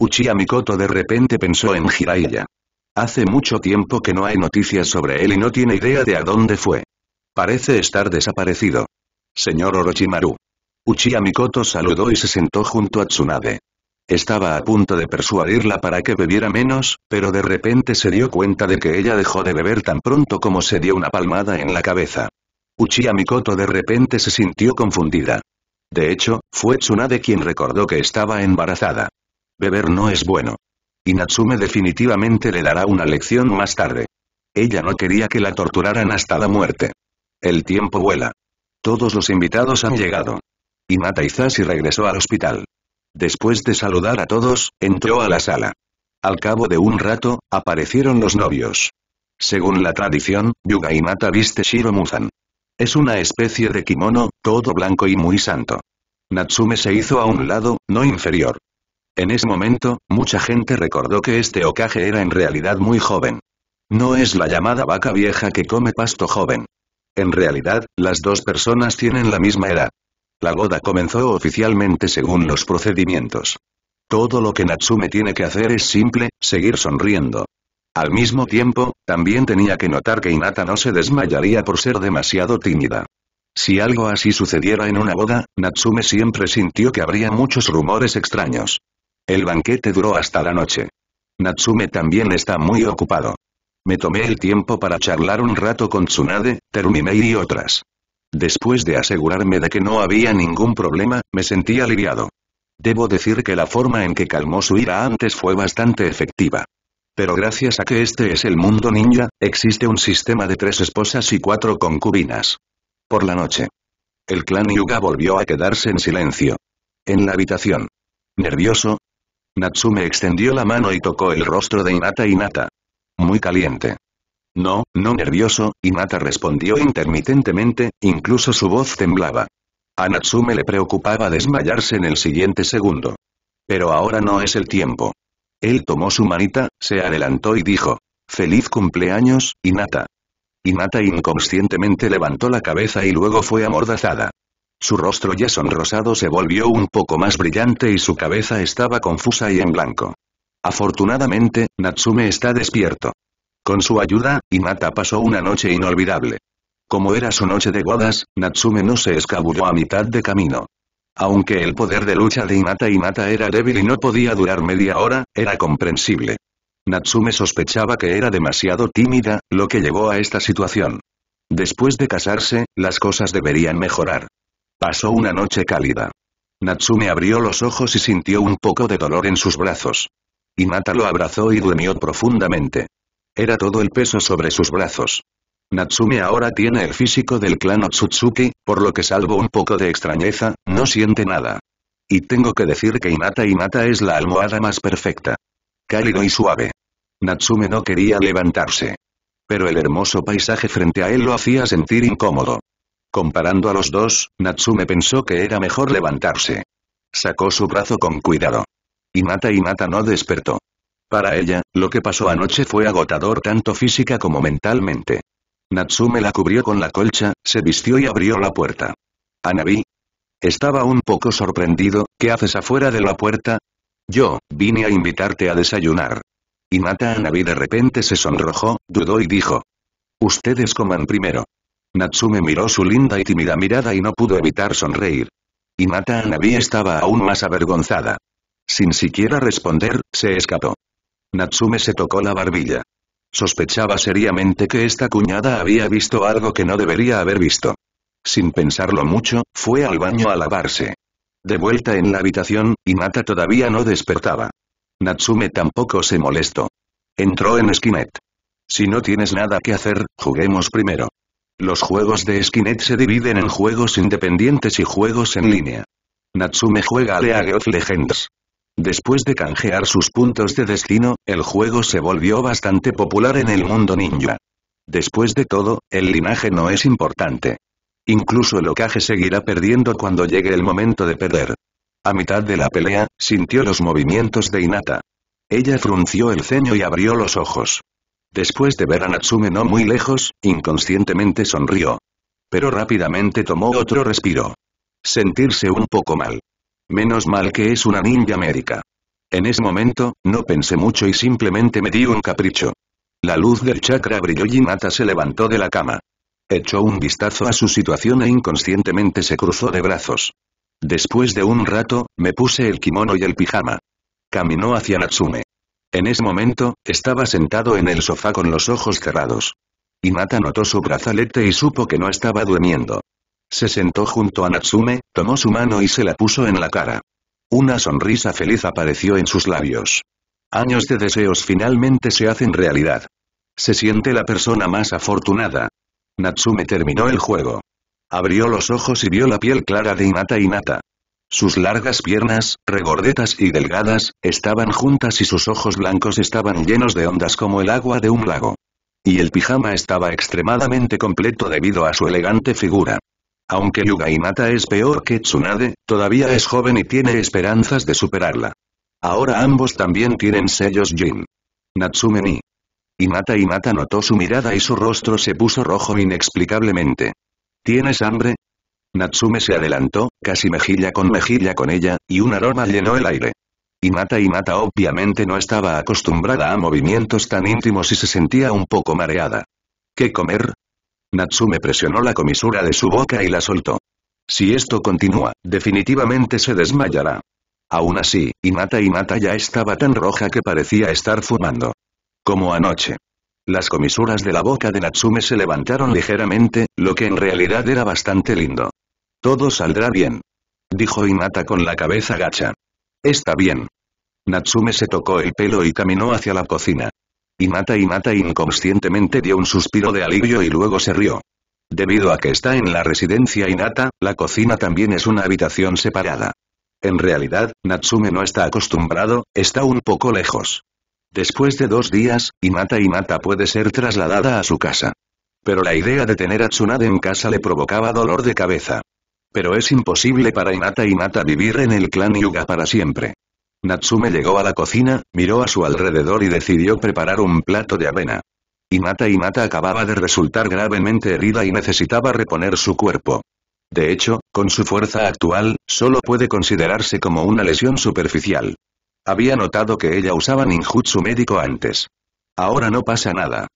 Uchiha Mikoto de repente pensó en Jiraiya. Hace mucho tiempo que no hay noticias sobre él y no tiene idea de a dónde fue. Parece estar desaparecido. Señor Orochimaru. Uchiha Mikoto saludó y se sentó junto a Tsunade. Estaba a punto de persuadirla para que bebiera menos, pero de repente se dio cuenta de que ella dejó de beber tan pronto como se dio una palmada en la cabeza. Uchiha Mikoto de repente se sintió confundida. De hecho, fue Tsunade quien recordó que estaba embarazada. Beber no es bueno. Y Natsume definitivamente le dará una lección más tarde. Ella no quería que la torturaran hasta la muerte. El tiempo vuela. Todos los invitados han llegado y Mata regresó al hospital. Después de saludar a todos, entró a la sala. Al cabo de un rato, aparecieron los novios. Según la tradición, Yuga y Mata viste Shiro Muzan. Es una especie de kimono, todo blanco y muy santo. Natsume se hizo a un lado, no inferior. En ese momento, mucha gente recordó que este Okage era en realidad muy joven. No es la llamada vaca vieja que come pasto joven. En realidad, las dos personas tienen la misma edad. La boda comenzó oficialmente según los procedimientos. Todo lo que Natsume tiene que hacer es simple, seguir sonriendo. Al mismo tiempo, también tenía que notar que Inata no se desmayaría por ser demasiado tímida. Si algo así sucediera en una boda, Natsume siempre sintió que habría muchos rumores extraños. El banquete duró hasta la noche. Natsume también está muy ocupado. Me tomé el tiempo para charlar un rato con Tsunade, Terumimei y otras. Después de asegurarme de que no había ningún problema, me sentí aliviado. Debo decir que la forma en que calmó su ira antes fue bastante efectiva. Pero gracias a que este es el mundo ninja, existe un sistema de tres esposas y cuatro concubinas. Por la noche. El clan Yuga volvió a quedarse en silencio. En la habitación. Nervioso. Natsume extendió la mano y tocó el rostro de Inata Inata. Muy caliente. No, no nervioso, Inata respondió intermitentemente, incluso su voz temblaba. A Natsume le preocupaba desmayarse en el siguiente segundo. Pero ahora no es el tiempo. Él tomó su manita, se adelantó y dijo. Feliz cumpleaños, Inata. Inata inconscientemente levantó la cabeza y luego fue amordazada. Su rostro ya sonrosado se volvió un poco más brillante y su cabeza estaba confusa y en blanco. Afortunadamente, Natsume está despierto. Con su ayuda, Imata pasó una noche inolvidable. Como era su noche de bodas, Natsume no se escabulló a mitad de camino. Aunque el poder de lucha de y Mata era débil y no podía durar media hora, era comprensible. Natsume sospechaba que era demasiado tímida, lo que llevó a esta situación. Después de casarse, las cosas deberían mejorar. Pasó una noche cálida. Natsume abrió los ojos y sintió un poco de dolor en sus brazos. Inata lo abrazó y duermió profundamente. Era todo el peso sobre sus brazos. Natsume ahora tiene el físico del clan Otsutsuki, por lo que salvo un poco de extrañeza, no siente nada. Y tengo que decir que Inata imata es la almohada más perfecta. Cálido y suave. Natsume no quería levantarse. Pero el hermoso paisaje frente a él lo hacía sentir incómodo. Comparando a los dos, Natsume pensó que era mejor levantarse. Sacó su brazo con cuidado. y mata no despertó. Para ella, lo que pasó anoche fue agotador tanto física como mentalmente. Natsume la cubrió con la colcha, se vistió y abrió la puerta. Anabi. Estaba un poco sorprendido, ¿qué haces afuera de la puerta? Yo, vine a invitarte a desayunar. Mata Anabi de repente se sonrojó, dudó y dijo. Ustedes coman primero. Natsume miró su linda y tímida mirada y no pudo evitar sonreír. Mata Anabi estaba aún más avergonzada. Sin siquiera responder, se escapó. Natsume se tocó la barbilla. Sospechaba seriamente que esta cuñada había visto algo que no debería haber visto. Sin pensarlo mucho, fue al baño a lavarse. De vuelta en la habitación, Inata todavía no despertaba. Natsume tampoco se molestó. Entró en Skinet. Si no tienes nada que hacer, juguemos primero. Los juegos de Skinet se dividen en juegos independientes y juegos en línea. Natsume juega a League of Legends. Después de canjear sus puntos de destino, el juego se volvió bastante popular en el mundo ninja. Después de todo, el linaje no es importante. Incluso el ocaje seguirá perdiendo cuando llegue el momento de perder. A mitad de la pelea, sintió los movimientos de Inata. Ella frunció el ceño y abrió los ojos. Después de ver a Natsume no muy lejos, inconscientemente sonrió. Pero rápidamente tomó otro respiro. Sentirse un poco mal. Menos mal que es una ninja médica. En ese momento, no pensé mucho y simplemente me di un capricho. La luz del chakra brilló y Nata se levantó de la cama. Echó un vistazo a su situación e inconscientemente se cruzó de brazos. Después de un rato, me puse el kimono y el pijama. Caminó hacia Natsume. En ese momento, estaba sentado en el sofá con los ojos cerrados. Inata notó su brazalete y supo que no estaba durmiendo. Se sentó junto a Natsume, tomó su mano y se la puso en la cara. Una sonrisa feliz apareció en sus labios. Años de deseos finalmente se hacen realidad. Se siente la persona más afortunada. Natsume terminó el juego. Abrió los ojos y vio la piel clara de Inata Inata. Sus largas piernas, regordetas y delgadas, estaban juntas y sus ojos blancos estaban llenos de ondas como el agua de un lago. Y el pijama estaba extremadamente completo debido a su elegante figura. Aunque Yuga Mata es peor que Tsunade, todavía es joven y tiene esperanzas de superarla. Ahora ambos también tienen sellos Jin. Natsume ni. y Mata notó su mirada y su rostro se puso rojo inexplicablemente. ¿Tienes hambre? Natsume se adelantó, casi mejilla con mejilla con ella, y un aroma llenó el aire. Y Mata y Mata obviamente no estaba acostumbrada a movimientos tan íntimos y se sentía un poco mareada. ¿Qué comer? Natsume presionó la comisura de su boca y la soltó. Si esto continúa, definitivamente se desmayará. Aún así, Inata Inata ya estaba tan roja que parecía estar fumando. Como anoche. Las comisuras de la boca de Natsume se levantaron ligeramente, lo que en realidad era bastante lindo. Todo saldrá bien. Dijo Inata con la cabeza gacha. Está bien. Natsume se tocó el pelo y caminó hacia la cocina. Y mata y mata inconscientemente dio un suspiro de alivio y luego se rió. Debido a que está en la residencia Inata, la cocina también es una habitación separada. En realidad, Natsume no está acostumbrado, está un poco lejos. Después de dos días, Inata Mata puede ser trasladada a su casa. Pero la idea de tener a Tsunade en casa le provocaba dolor de cabeza. Pero es imposible para Inata Mata vivir en el clan Yuga para siempre. Natsume llegó a la cocina, miró a su alrededor y decidió preparar un plato de avena. y Mata acababa de resultar gravemente herida y necesitaba reponer su cuerpo. De hecho, con su fuerza actual, solo puede considerarse como una lesión superficial. Había notado que ella usaba ninjutsu médico antes. Ahora no pasa nada.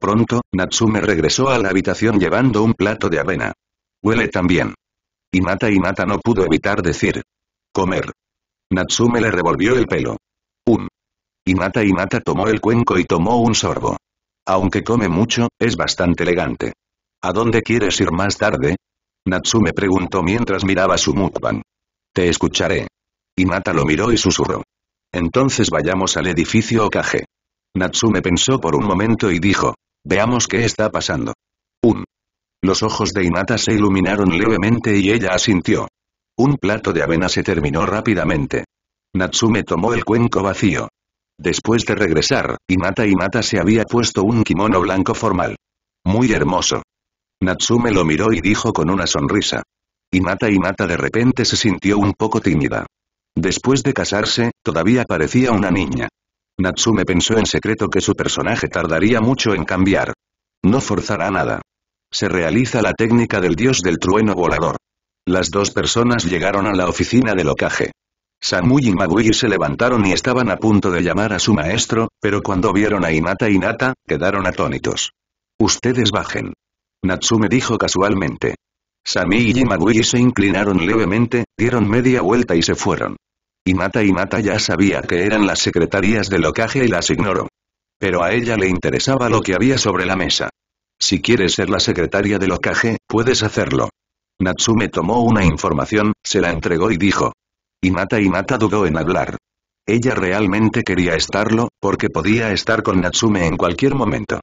Pronto, Natsume regresó a la habitación llevando un plato de avena. Huele también. y Mata no pudo evitar decir. Comer. Natsume le revolvió el pelo. Un. y Mata tomó el cuenco y tomó un sorbo. Aunque come mucho, es bastante elegante. ¿A dónde quieres ir más tarde? Natsume preguntó mientras miraba su mukbang. Te escucharé. Mata lo miró y susurró. Entonces vayamos al edificio Okage. Natsume pensó por un momento y dijo. Veamos qué está pasando. Un. Los ojos de inata se iluminaron levemente y ella asintió. Un plato de avena se terminó rápidamente. Natsume tomó el cuenco vacío. Después de regresar, Imata Imata se había puesto un kimono blanco formal. Muy hermoso. Natsume lo miró y dijo con una sonrisa. Imata Imata de repente se sintió un poco tímida. Después de casarse, todavía parecía una niña. Natsume pensó en secreto que su personaje tardaría mucho en cambiar. No forzará nada. Se realiza la técnica del dios del trueno volador. Las dos personas llegaron a la oficina de locaje. Samui y Magui se levantaron y estaban a punto de llamar a su maestro, pero cuando vieron a Inata y Nata, quedaron atónitos. Ustedes bajen. Natsume dijo casualmente. Samui y Magui se inclinaron levemente, dieron media vuelta y se fueron. Inata y Nata ya sabía que eran las secretarías de locaje y las ignoró. Pero a ella le interesaba lo que había sobre la mesa. Si quieres ser la secretaria de locaje, puedes hacerlo. Natsume tomó una información, se la entregó y dijo. y Mata dudó en hablar. Ella realmente quería estarlo, porque podía estar con Natsume en cualquier momento.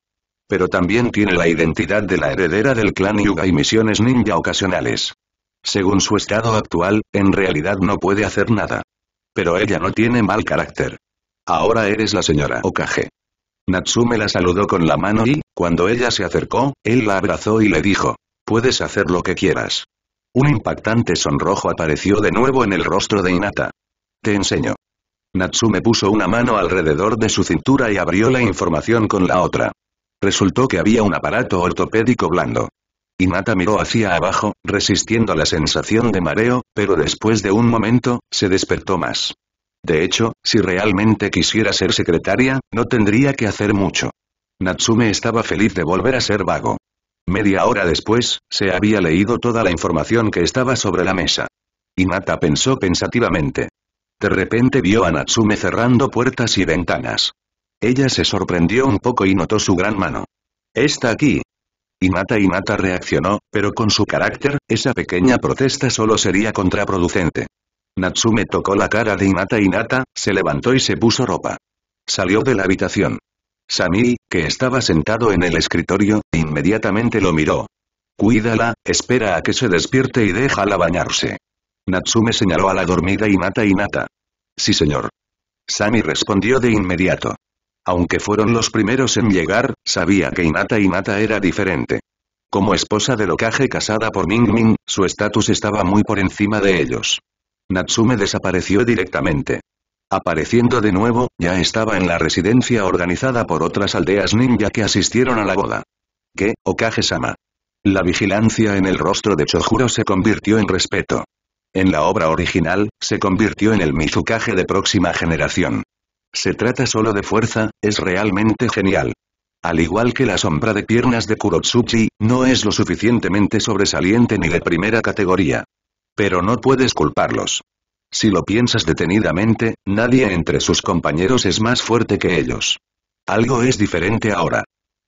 Pero también tiene la identidad de la heredera del clan Yuga y misiones ninja ocasionales. Según su estado actual, en realidad no puede hacer nada. Pero ella no tiene mal carácter. Ahora eres la señora Okage. Natsume la saludó con la mano y, cuando ella se acercó, él la abrazó y le dijo, Puedes hacer lo que quieras. Un impactante sonrojo apareció de nuevo en el rostro de Inata. Te enseño. Natsume puso una mano alrededor de su cintura y abrió la información con la otra. Resultó que había un aparato ortopédico blando. Inata miró hacia abajo, resistiendo la sensación de mareo, pero después de un momento, se despertó más. De hecho, si realmente quisiera ser secretaria, no tendría que hacer mucho. Natsume estaba feliz de volver a ser vago. Media hora después, se había leído toda la información que estaba sobre la mesa. Hinata pensó pensativamente. De repente vio a Natsume cerrando puertas y ventanas. Ella se sorprendió un poco y notó su gran mano. «Está aquí». Hinata mata reaccionó, pero con su carácter, esa pequeña protesta solo sería contraproducente. Natsume tocó la cara de Hinata Nata, se levantó y se puso ropa. Salió de la habitación. Sami, que estaba sentado en el escritorio, inmediatamente lo miró. Cuídala, espera a que se despierte y déjala bañarse. Natsume señaló a la dormida y Inata. Sí señor. Sami respondió de inmediato. Aunque fueron los primeros en llegar, sabía que Inata Inata era diferente. Como esposa de locaje casada por Ming Ming, su estatus estaba muy por encima de ellos. Natsume desapareció directamente. Apareciendo de nuevo, ya estaba en la residencia organizada por otras aldeas ninja que asistieron a la boda. ¿Qué, Okage-sama? La vigilancia en el rostro de Chojuro se convirtió en respeto. En la obra original, se convirtió en el Mizukage de próxima generación. Se trata solo de fuerza, es realmente genial. Al igual que la sombra de piernas de Kurotsuchi, no es lo suficientemente sobresaliente ni de primera categoría. Pero no puedes culparlos. Si lo piensas detenidamente, nadie entre sus compañeros es más fuerte que ellos. Algo es diferente ahora.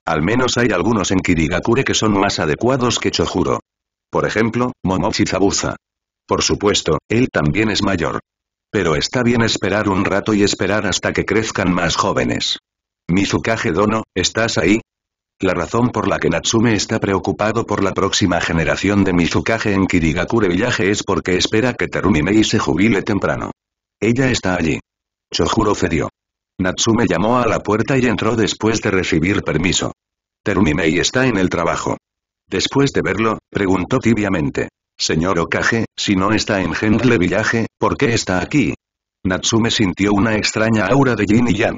Al menos hay algunos en Kirigakure que son más adecuados que Chojuro. Por ejemplo, Momochi Zabuza. Por supuesto, él también es mayor. Pero está bien esperar un rato y esperar hasta que crezcan más jóvenes. Mizukage Dono, ¿estás ahí? La razón por la que Natsume está preocupado por la próxima generación de Mizukage en Kirigakure Village es porque espera que Terumi se jubile temprano. Ella está allí. chojuro cedió. Natsume llamó a la puerta y entró después de recibir permiso. Terumimei está en el trabajo. Después de verlo, preguntó tibiamente. Señor Okage, si no está en Gentle Village, ¿por qué está aquí? Natsume sintió una extraña aura de yin y yang.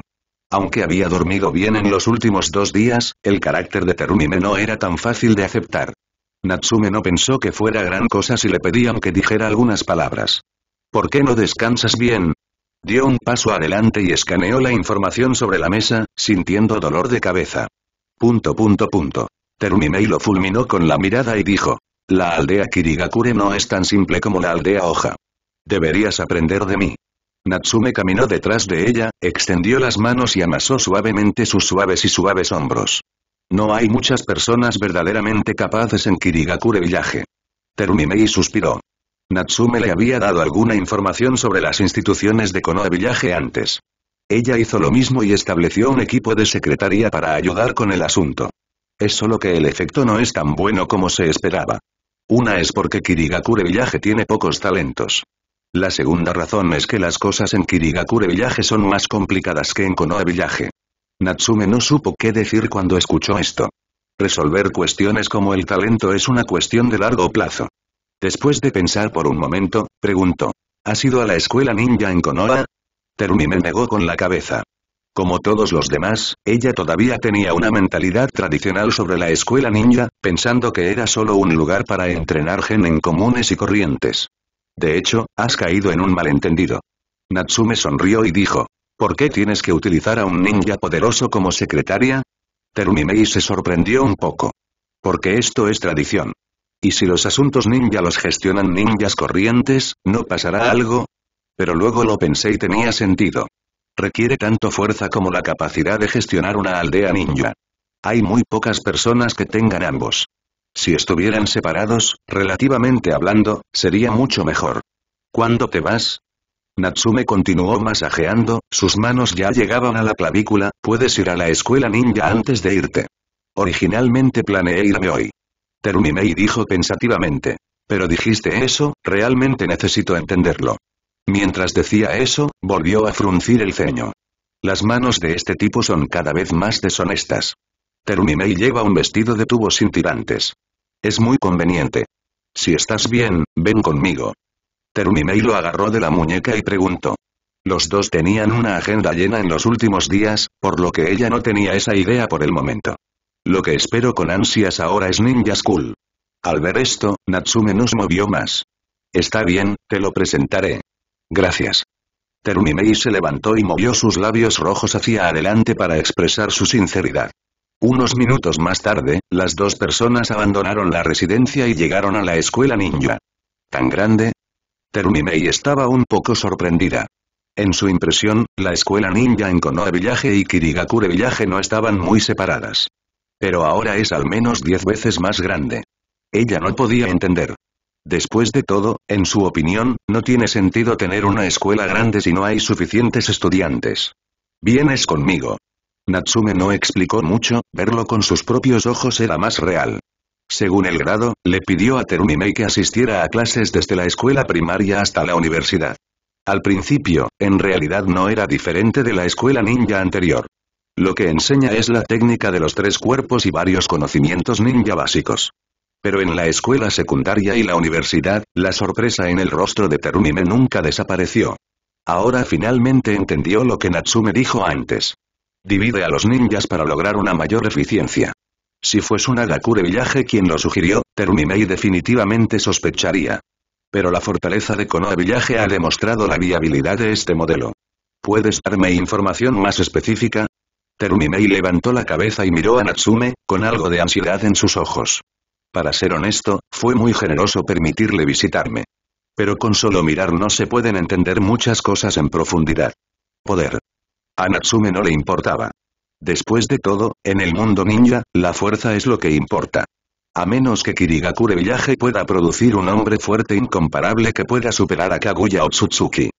Aunque había dormido bien en los últimos dos días, el carácter de Terumime no era tan fácil de aceptar. Natsume no pensó que fuera gran cosa si le pedían que dijera algunas palabras. ¿Por qué no descansas bien? Dio un paso adelante y escaneó la información sobre la mesa, sintiendo dolor de cabeza. Punto punto punto. y lo fulminó con la mirada y dijo. La aldea Kirigakure no es tan simple como la aldea Hoja. Deberías aprender de mí. Natsume caminó detrás de ella, extendió las manos y amasó suavemente sus suaves y suaves hombros. No hay muchas personas verdaderamente capaces en Kirigakure Village. Terumimei suspiró. Natsume le había dado alguna información sobre las instituciones de Konoha Village antes. Ella hizo lo mismo y estableció un equipo de secretaría para ayudar con el asunto. Es solo que el efecto no es tan bueno como se esperaba. Una es porque Kirigakure Village tiene pocos talentos. La segunda razón es que las cosas en Kirigakure Villaje son más complicadas que en Konoha Villaje. Natsume no supo qué decir cuando escuchó esto. Resolver cuestiones como el talento es una cuestión de largo plazo. Después de pensar por un momento, preguntó. ¿Has ido a la escuela ninja en Konoha? me negó con la cabeza. Como todos los demás, ella todavía tenía una mentalidad tradicional sobre la escuela ninja, pensando que era solo un lugar para entrenar gen en comunes y corrientes. De hecho, has caído en un malentendido. Natsume sonrió y dijo. ¿Por qué tienes que utilizar a un ninja poderoso como secretaria? Terumimei se sorprendió un poco. Porque esto es tradición. ¿Y si los asuntos ninja los gestionan ninjas corrientes, no pasará algo? Pero luego lo pensé y tenía sentido. Requiere tanto fuerza como la capacidad de gestionar una aldea ninja. Hay muy pocas personas que tengan ambos. Si estuvieran separados, relativamente hablando, sería mucho mejor. ¿Cuándo te vas? Natsume continuó masajeando, sus manos ya llegaban a la clavícula, puedes ir a la escuela ninja antes de irte. Originalmente planeé irme hoy. Terumimei dijo pensativamente. Pero dijiste eso, realmente necesito entenderlo. Mientras decía eso, volvió a fruncir el ceño. Las manos de este tipo son cada vez más deshonestas. Terumimei lleva un vestido de tubos sin tirantes. Es muy conveniente. Si estás bien, ven conmigo. Terumimei lo agarró de la muñeca y preguntó. Los dos tenían una agenda llena en los últimos días, por lo que ella no tenía esa idea por el momento. Lo que espero con ansias ahora es Ninja School. Al ver esto, Natsume nos movió más. Está bien, te lo presentaré. Gracias. Terumimei se levantó y movió sus labios rojos hacia adelante para expresar su sinceridad. Unos minutos más tarde, las dos personas abandonaron la residencia y llegaron a la escuela ninja. ¿Tan grande? y estaba un poco sorprendida. En su impresión, la escuela ninja en Konoha Village y Kirigakure Village no estaban muy separadas. Pero ahora es al menos diez veces más grande. Ella no podía entender. Después de todo, en su opinión, no tiene sentido tener una escuela grande si no hay suficientes estudiantes. Vienes conmigo. Natsume no explicó mucho, verlo con sus propios ojos era más real. Según el grado, le pidió a Terumime que asistiera a clases desde la escuela primaria hasta la universidad. Al principio, en realidad no era diferente de la escuela ninja anterior. Lo que enseña es la técnica de los tres cuerpos y varios conocimientos ninja básicos. Pero en la escuela secundaria y la universidad, la sorpresa en el rostro de Terumime nunca desapareció. Ahora finalmente entendió lo que Natsume dijo antes. Divide a los ninjas para lograr una mayor eficiencia. Si fuese un Agakure Villaje quien lo sugirió, Terumimei definitivamente sospecharía. Pero la fortaleza de Konoha Villaje ha demostrado la viabilidad de este modelo. ¿Puedes darme información más específica? Terumimei levantó la cabeza y miró a Natsume, con algo de ansiedad en sus ojos. Para ser honesto, fue muy generoso permitirle visitarme. Pero con solo mirar no se pueden entender muchas cosas en profundidad. Poder. A Natsume no le importaba. Después de todo, en el mundo ninja, la fuerza es lo que importa. A menos que Kirigakure Village pueda producir un hombre fuerte incomparable que pueda superar a Kaguya Otsutsuki.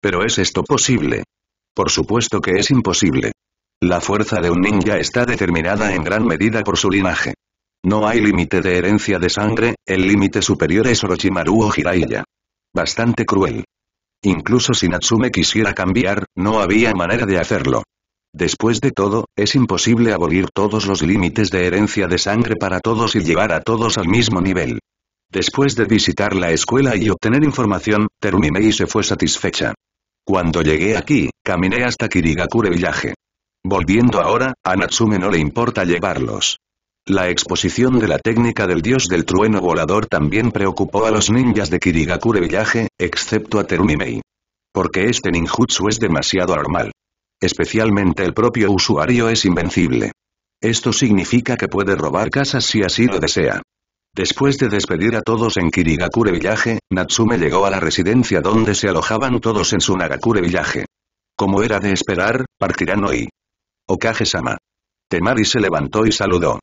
¿Pero es esto posible? Por supuesto que es imposible. La fuerza de un ninja está determinada en gran medida por su linaje. No hay límite de herencia de sangre, el límite superior es Orochimaru o Jiraiya. Bastante cruel. Incluso si Natsume quisiera cambiar, no había manera de hacerlo. Después de todo, es imposible abolir todos los límites de herencia de sangre para todos y llevar a todos al mismo nivel. Después de visitar la escuela y obtener información, Terumimei se fue satisfecha. Cuando llegué aquí, caminé hasta Kirigakure Village. Volviendo ahora, a Natsume no le importa llevarlos. La exposición de la técnica del dios del trueno volador también preocupó a los ninjas de Kirigakure Villaje, excepto a Terumimei, Porque este ninjutsu es demasiado normal. Especialmente el propio usuario es invencible. Esto significa que puede robar casas si así lo desea. Después de despedir a todos en Kirigakure Villaje, Natsume llegó a la residencia donde se alojaban todos en su Nagakure Villaje. Como era de esperar, partirán hoy. Okage-sama. Temari se levantó y saludó.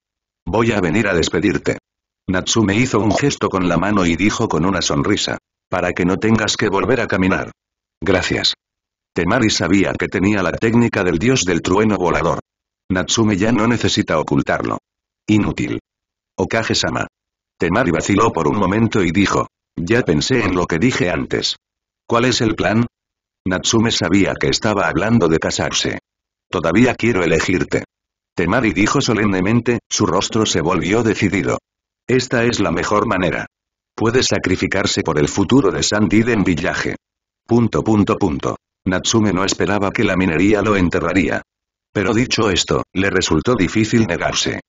Voy a venir a despedirte. Natsume hizo un gesto con la mano y dijo con una sonrisa. Para que no tengas que volver a caminar. Gracias. Temari sabía que tenía la técnica del dios del trueno volador. Natsume ya no necesita ocultarlo. Inútil. Okage-sama. Temari vaciló por un momento y dijo. Ya pensé en lo que dije antes. ¿Cuál es el plan? Natsume sabía que estaba hablando de casarse. Todavía quiero elegirte. Temari dijo solemnemente, su rostro se volvió decidido. Esta es la mejor manera. Puede sacrificarse por el futuro de Sandiden Villaje. Punto punto punto. Natsume no esperaba que la minería lo enterraría. Pero dicho esto, le resultó difícil negarse.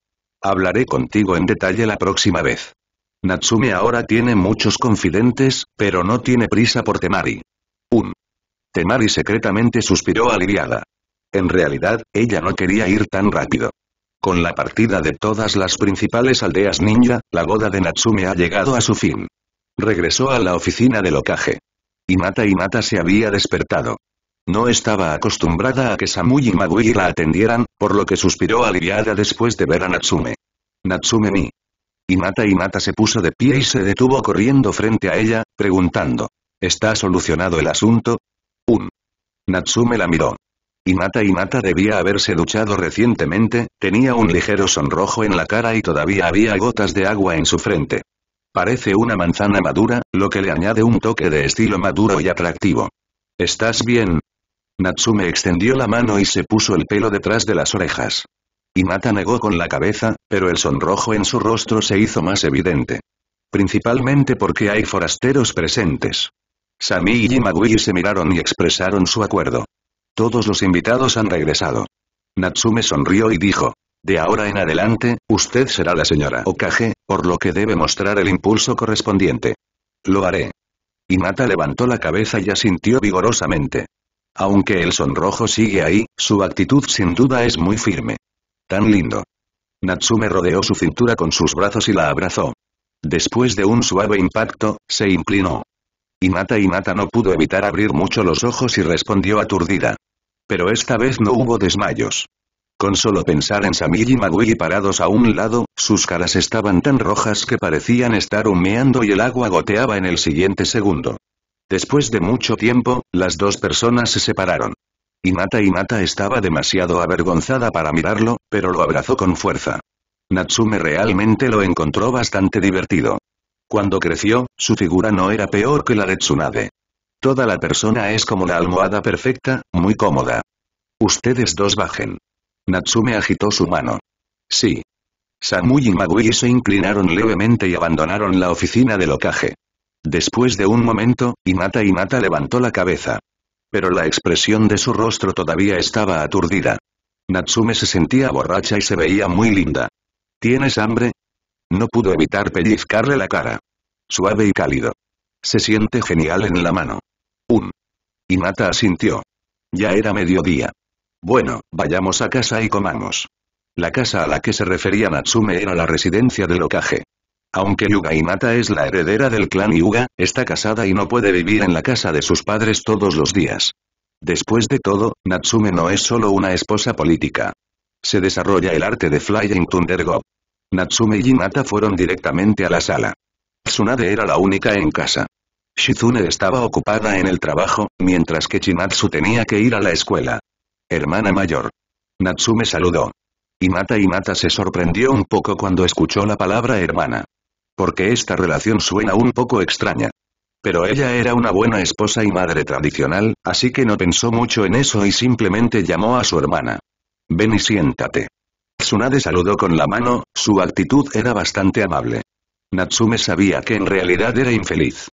Hablaré contigo en detalle la próxima vez. Natsume ahora tiene muchos confidentes, pero no tiene prisa por Temari. Un. Temari secretamente suspiró aliviada. En realidad, ella no quería ir tan rápido. Con la partida de todas las principales aldeas ninja, la boda de Natsume ha llegado a su fin. Regresó a la oficina del Mata y Mata se había despertado. No estaba acostumbrada a que Samui y Magui la atendieran, por lo que suspiró aliviada después de ver a Natsume. Natsume mi. y Mata se puso de pie y se detuvo corriendo frente a ella, preguntando. ¿Está solucionado el asunto? Un. Natsume la miró y Mata y Mata debía haberse duchado recientemente, tenía un ligero sonrojo en la cara y todavía había gotas de agua en su frente. Parece una manzana madura, lo que le añade un toque de estilo maduro y atractivo. ¿Estás bien? Natsume extendió la mano y se puso el pelo detrás de las orejas. Mata negó con la cabeza, pero el sonrojo en su rostro se hizo más evidente. Principalmente porque hay forasteros presentes. Sami y Yimagui se miraron y expresaron su acuerdo. Todos los invitados han regresado. Natsume sonrió y dijo. De ahora en adelante, usted será la señora Okage, por lo que debe mostrar el impulso correspondiente. Lo haré. Imata levantó la cabeza y asintió vigorosamente. Aunque el sonrojo sigue ahí, su actitud sin duda es muy firme. Tan lindo. Natsume rodeó su cintura con sus brazos y la abrazó. Después de un suave impacto, se inclinó. y Mata no pudo evitar abrir mucho los ojos y respondió aturdida. Pero esta vez no hubo desmayos. Con solo pensar en Samir y Magui parados a un lado, sus caras estaban tan rojas que parecían estar humeando y el agua goteaba en el siguiente segundo. Después de mucho tiempo, las dos personas se separaron. y Inata estaba demasiado avergonzada para mirarlo, pero lo abrazó con fuerza. Natsume realmente lo encontró bastante divertido. Cuando creció, su figura no era peor que la de Tsunade. Toda la persona es como la almohada perfecta, muy cómoda. Ustedes dos bajen. Natsume agitó su mano. Sí. Samui y Magui se inclinaron levemente y abandonaron la oficina del ocaje. Después de un momento, Inata Inata levantó la cabeza. Pero la expresión de su rostro todavía estaba aturdida. Natsume se sentía borracha y se veía muy linda. ¿Tienes hambre? No pudo evitar pellizcarle la cara. Suave y cálido. Se siente genial en la mano. Un. Inata asintió. Ya era mediodía. Bueno, vayamos a casa y comamos. La casa a la que se refería Natsume era la residencia de Lokage. Aunque Yuga Inata es la heredera del clan Yuga, está casada y no puede vivir en la casa de sus padres todos los días. Después de todo, Natsume no es solo una esposa política. Se desarrolla el arte de Flying Thunder Go. Natsume y Inata fueron directamente a la sala. Tsunade era la única en casa. Shizune estaba ocupada en el trabajo, mientras que Chinatsu tenía que ir a la escuela. Hermana mayor. Natsume saludó. y Mata se sorprendió un poco cuando escuchó la palabra hermana. Porque esta relación suena un poco extraña. Pero ella era una buena esposa y madre tradicional, así que no pensó mucho en eso y simplemente llamó a su hermana. Ven y siéntate. Tsunade saludó con la mano, su actitud era bastante amable. Natsume sabía que en realidad era infeliz.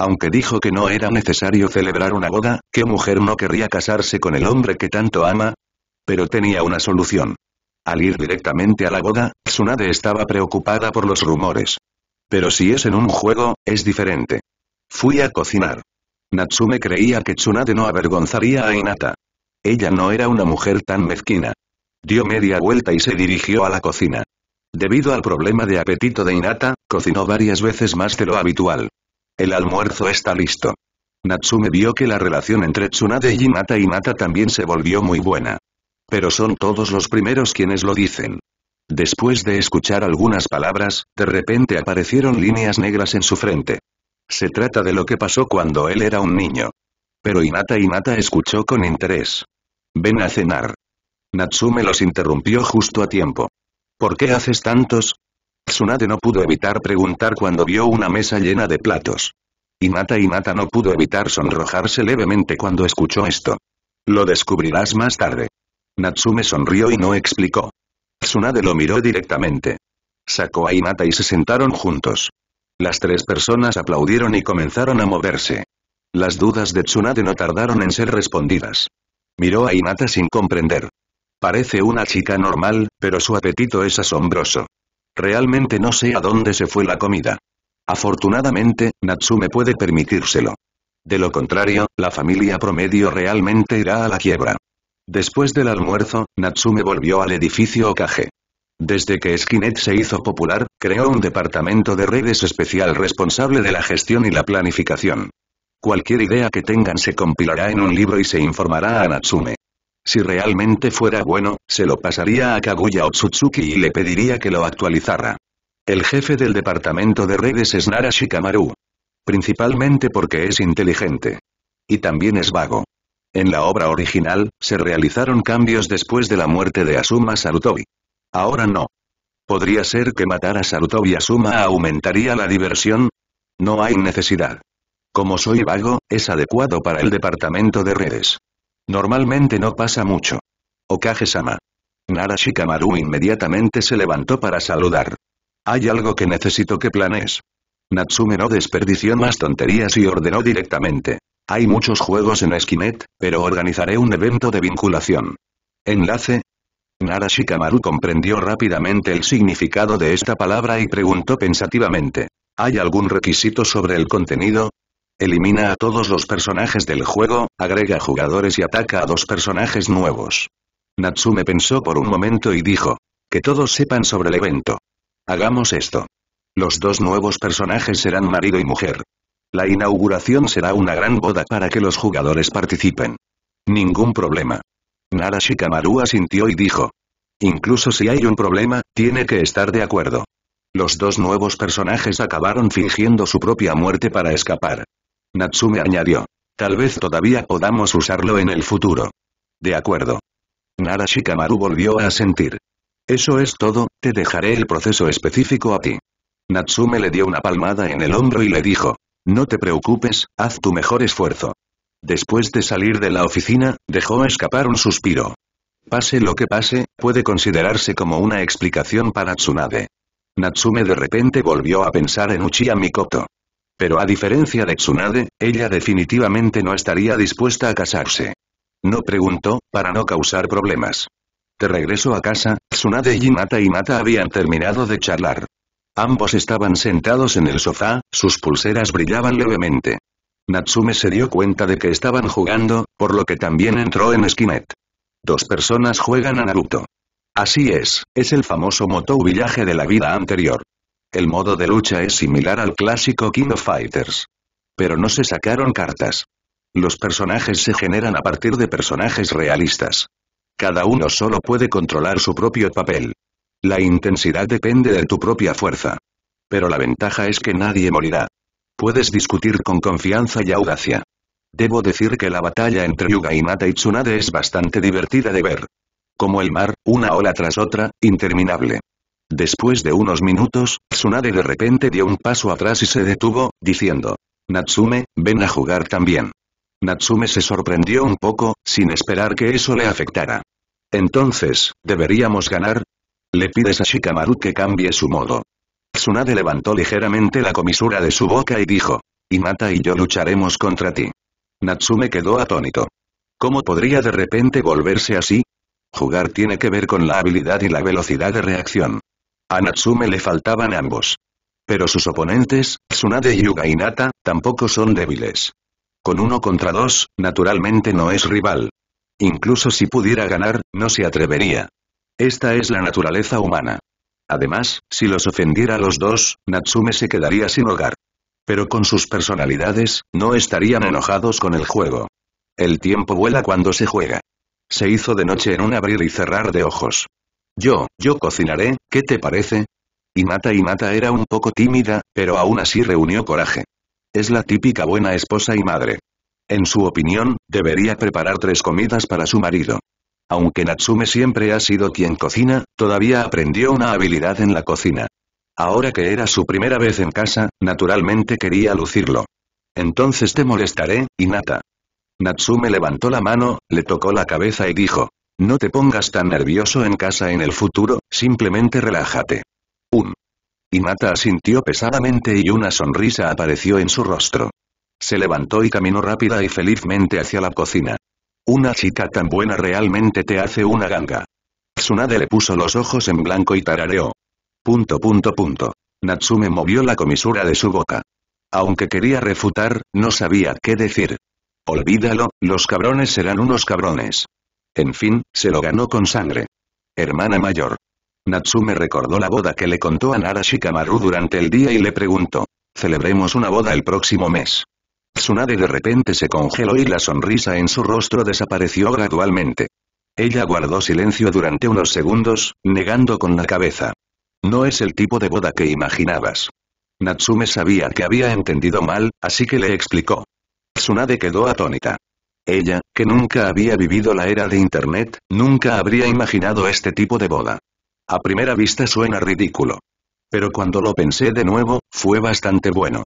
Aunque dijo que no era necesario celebrar una boda, ¿qué mujer no querría casarse con el hombre que tanto ama? Pero tenía una solución. Al ir directamente a la boda, Tsunade estaba preocupada por los rumores. Pero si es en un juego, es diferente. Fui a cocinar. Natsume creía que Tsunade no avergonzaría a Inata. Ella no era una mujer tan mezquina. Dio media vuelta y se dirigió a la cocina. Debido al problema de apetito de Inata, cocinó varias veces más de lo habitual. El almuerzo está listo. Natsume vio que la relación entre Tsunade y Inata y también se volvió muy buena. Pero son todos los primeros quienes lo dicen. Después de escuchar algunas palabras, de repente aparecieron líneas negras en su frente. Se trata de lo que pasó cuando él era un niño. Pero Hinata Inata escuchó con interés. Ven a cenar. Natsume los interrumpió justo a tiempo. ¿Por qué haces tantos? Tsunade no pudo evitar preguntar cuando vio una mesa llena de platos. y Inata no pudo evitar sonrojarse levemente cuando escuchó esto. Lo descubrirás más tarde. Natsume sonrió y no explicó. Tsunade lo miró directamente. Sacó a Inata y se sentaron juntos. Las tres personas aplaudieron y comenzaron a moverse. Las dudas de Tsunade no tardaron en ser respondidas. Miró a Inata sin comprender. Parece una chica normal, pero su apetito es asombroso. Realmente no sé a dónde se fue la comida. Afortunadamente, Natsume puede permitírselo. De lo contrario, la familia promedio realmente irá a la quiebra. Después del almuerzo, Natsume volvió al edificio Okage. Desde que Skynet se hizo popular, creó un departamento de redes especial responsable de la gestión y la planificación. Cualquier idea que tengan se compilará en un libro y se informará a Natsume. Si realmente fuera bueno, se lo pasaría a Kaguya Otsutsuki y le pediría que lo actualizara. El jefe del departamento de redes es Nara Shikamaru. Principalmente porque es inteligente. Y también es vago. En la obra original, se realizaron cambios después de la muerte de Asuma Sarutobi. Ahora no. ¿Podría ser que matar a Sarutobi Asuma aumentaría la diversión? No hay necesidad. Como soy vago, es adecuado para el departamento de redes. Normalmente no pasa mucho. Okage-sama. inmediatamente se levantó para saludar. Hay algo que necesito que planes.» Natsume no desperdició más tonterías y ordenó directamente. Hay muchos juegos en Esquinet, pero organizaré un evento de vinculación. Enlace. Narashikamaru comprendió rápidamente el significado de esta palabra y preguntó pensativamente. ¿Hay algún requisito sobre el contenido? Elimina a todos los personajes del juego, agrega jugadores y ataca a dos personajes nuevos. Natsume pensó por un momento y dijo. Que todos sepan sobre el evento. Hagamos esto. Los dos nuevos personajes serán marido y mujer. La inauguración será una gran boda para que los jugadores participen. Ningún problema. Nara Shikamaru asintió y dijo. Incluso si hay un problema, tiene que estar de acuerdo. Los dos nuevos personajes acabaron fingiendo su propia muerte para escapar. Natsume añadió. Tal vez todavía podamos usarlo en el futuro. De acuerdo. Narashikamaru volvió a sentir. Eso es todo, te dejaré el proceso específico a ti. Natsume le dio una palmada en el hombro y le dijo. No te preocupes, haz tu mejor esfuerzo. Después de salir de la oficina, dejó escapar un suspiro. Pase lo que pase, puede considerarse como una explicación para Tsunade. Natsume de repente volvió a pensar en Uchiha Mikoto. Pero a diferencia de Tsunade, ella definitivamente no estaría dispuesta a casarse. No preguntó, para no causar problemas. De regreso a casa, Tsunade y Mata y Mata habían terminado de charlar. Ambos estaban sentados en el sofá, sus pulseras brillaban levemente. Natsume se dio cuenta de que estaban jugando, por lo que también entró en skinet. Dos personas juegan a Naruto. Así es, es el famoso Motou Villaje de la vida anterior. El modo de lucha es similar al clásico King of Fighters. Pero no se sacaron cartas. Los personajes se generan a partir de personajes realistas. Cada uno solo puede controlar su propio papel. La intensidad depende de tu propia fuerza. Pero la ventaja es que nadie morirá. Puedes discutir con confianza y audacia. Debo decir que la batalla entre Yuga y mata y Tsunade es bastante divertida de ver. Como el mar, una ola tras otra, interminable. Después de unos minutos, Tsunade de repente dio un paso atrás y se detuvo, diciendo, Natsume, ven a jugar también. Natsume se sorprendió un poco, sin esperar que eso le afectara. Entonces, ¿deberíamos ganar? Le pides a Shikamaru que cambie su modo. Tsunade levantó ligeramente la comisura de su boca y dijo, Mata y yo lucharemos contra ti. Natsume quedó atónito. ¿Cómo podría de repente volverse así? Jugar tiene que ver con la habilidad y la velocidad de reacción. A Natsume le faltaban ambos. Pero sus oponentes, Tsunade y Nata, tampoco son débiles. Con uno contra dos, naturalmente no es rival. Incluso si pudiera ganar, no se atrevería. Esta es la naturaleza humana. Además, si los ofendiera a los dos, Natsume se quedaría sin hogar. Pero con sus personalidades, no estarían enojados con el juego. El tiempo vuela cuando se juega. Se hizo de noche en un abrir y cerrar de ojos. Yo, yo cocinaré, ¿qué te parece? Inata Inata y era un poco tímida, pero aún así reunió coraje. Es la típica buena esposa y madre. En su opinión, debería preparar tres comidas para su marido. Aunque Natsume siempre ha sido quien cocina, todavía aprendió una habilidad en la cocina. Ahora que era su primera vez en casa, naturalmente quería lucirlo. Entonces te molestaré, Inata. Natsume levantó la mano, le tocó la cabeza y dijo, no te pongas tan nervioso en casa en el futuro, simplemente relájate. Un. Mata asintió pesadamente y una sonrisa apareció en su rostro. Se levantó y caminó rápida y felizmente hacia la cocina. Una chica tan buena realmente te hace una ganga. Tsunade le puso los ojos en blanco y tarareó. Punto punto punto. Natsume movió la comisura de su boca. Aunque quería refutar, no sabía qué decir. Olvídalo, los cabrones serán unos cabrones. En fin, se lo ganó con sangre. Hermana mayor. Natsume recordó la boda que le contó a Nara durante el día y le preguntó. Celebremos una boda el próximo mes. Tsunade de repente se congeló y la sonrisa en su rostro desapareció gradualmente. Ella guardó silencio durante unos segundos, negando con la cabeza. No es el tipo de boda que imaginabas. Natsume sabía que había entendido mal, así que le explicó. Tsunade quedó atónita. Ella, que nunca había vivido la era de Internet, nunca habría imaginado este tipo de boda. A primera vista suena ridículo. Pero cuando lo pensé de nuevo, fue bastante bueno.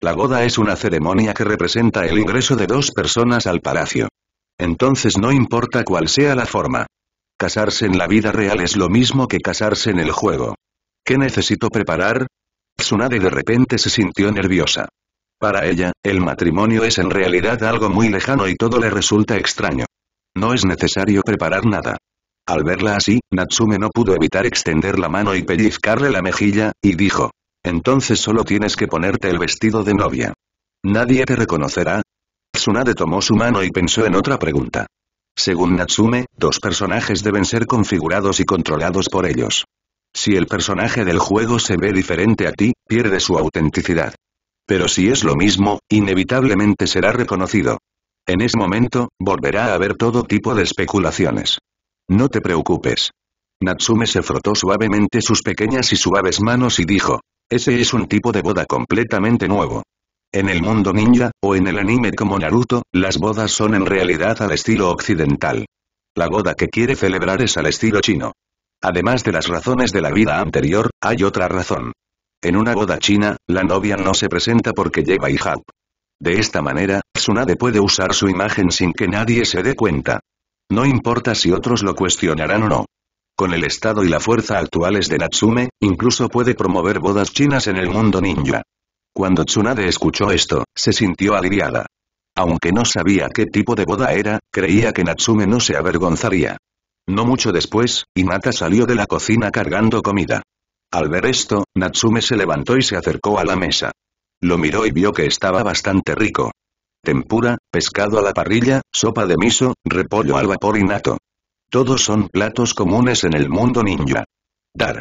La boda es una ceremonia que representa el ingreso de dos personas al palacio. Entonces no importa cuál sea la forma. Casarse en la vida real es lo mismo que casarse en el juego. ¿Qué necesito preparar? Tsunade de repente se sintió nerviosa. Para ella, el matrimonio es en realidad algo muy lejano y todo le resulta extraño. No es necesario preparar nada. Al verla así, Natsume no pudo evitar extender la mano y pellizcarle la mejilla, y dijo. Entonces solo tienes que ponerte el vestido de novia. ¿Nadie te reconocerá? Tsunade tomó su mano y pensó en otra pregunta. Según Natsume, dos personajes deben ser configurados y controlados por ellos. Si el personaje del juego se ve diferente a ti, pierde su autenticidad. Pero si es lo mismo, inevitablemente será reconocido. En ese momento, volverá a haber todo tipo de especulaciones. No te preocupes. Natsume se frotó suavemente sus pequeñas y suaves manos y dijo, ese es un tipo de boda completamente nuevo. En el mundo ninja, o en el anime como Naruto, las bodas son en realidad al estilo occidental. La boda que quiere celebrar es al estilo chino. Además de las razones de la vida anterior, hay otra razón. En una boda china, la novia no se presenta porque lleva hijab. De esta manera, Tsunade puede usar su imagen sin que nadie se dé cuenta. No importa si otros lo cuestionarán o no. Con el estado y la fuerza actuales de Natsume, incluso puede promover bodas chinas en el mundo ninja. Cuando Tsunade escuchó esto, se sintió aliviada. Aunque no sabía qué tipo de boda era, creía que Natsume no se avergonzaría. No mucho después, Inata salió de la cocina cargando comida. Al ver esto, Natsume se levantó y se acercó a la mesa. Lo miró y vio que estaba bastante rico. Tempura, pescado a la parrilla, sopa de miso, repollo al vapor y nato. Todos son platos comunes en el mundo ninja. Dar.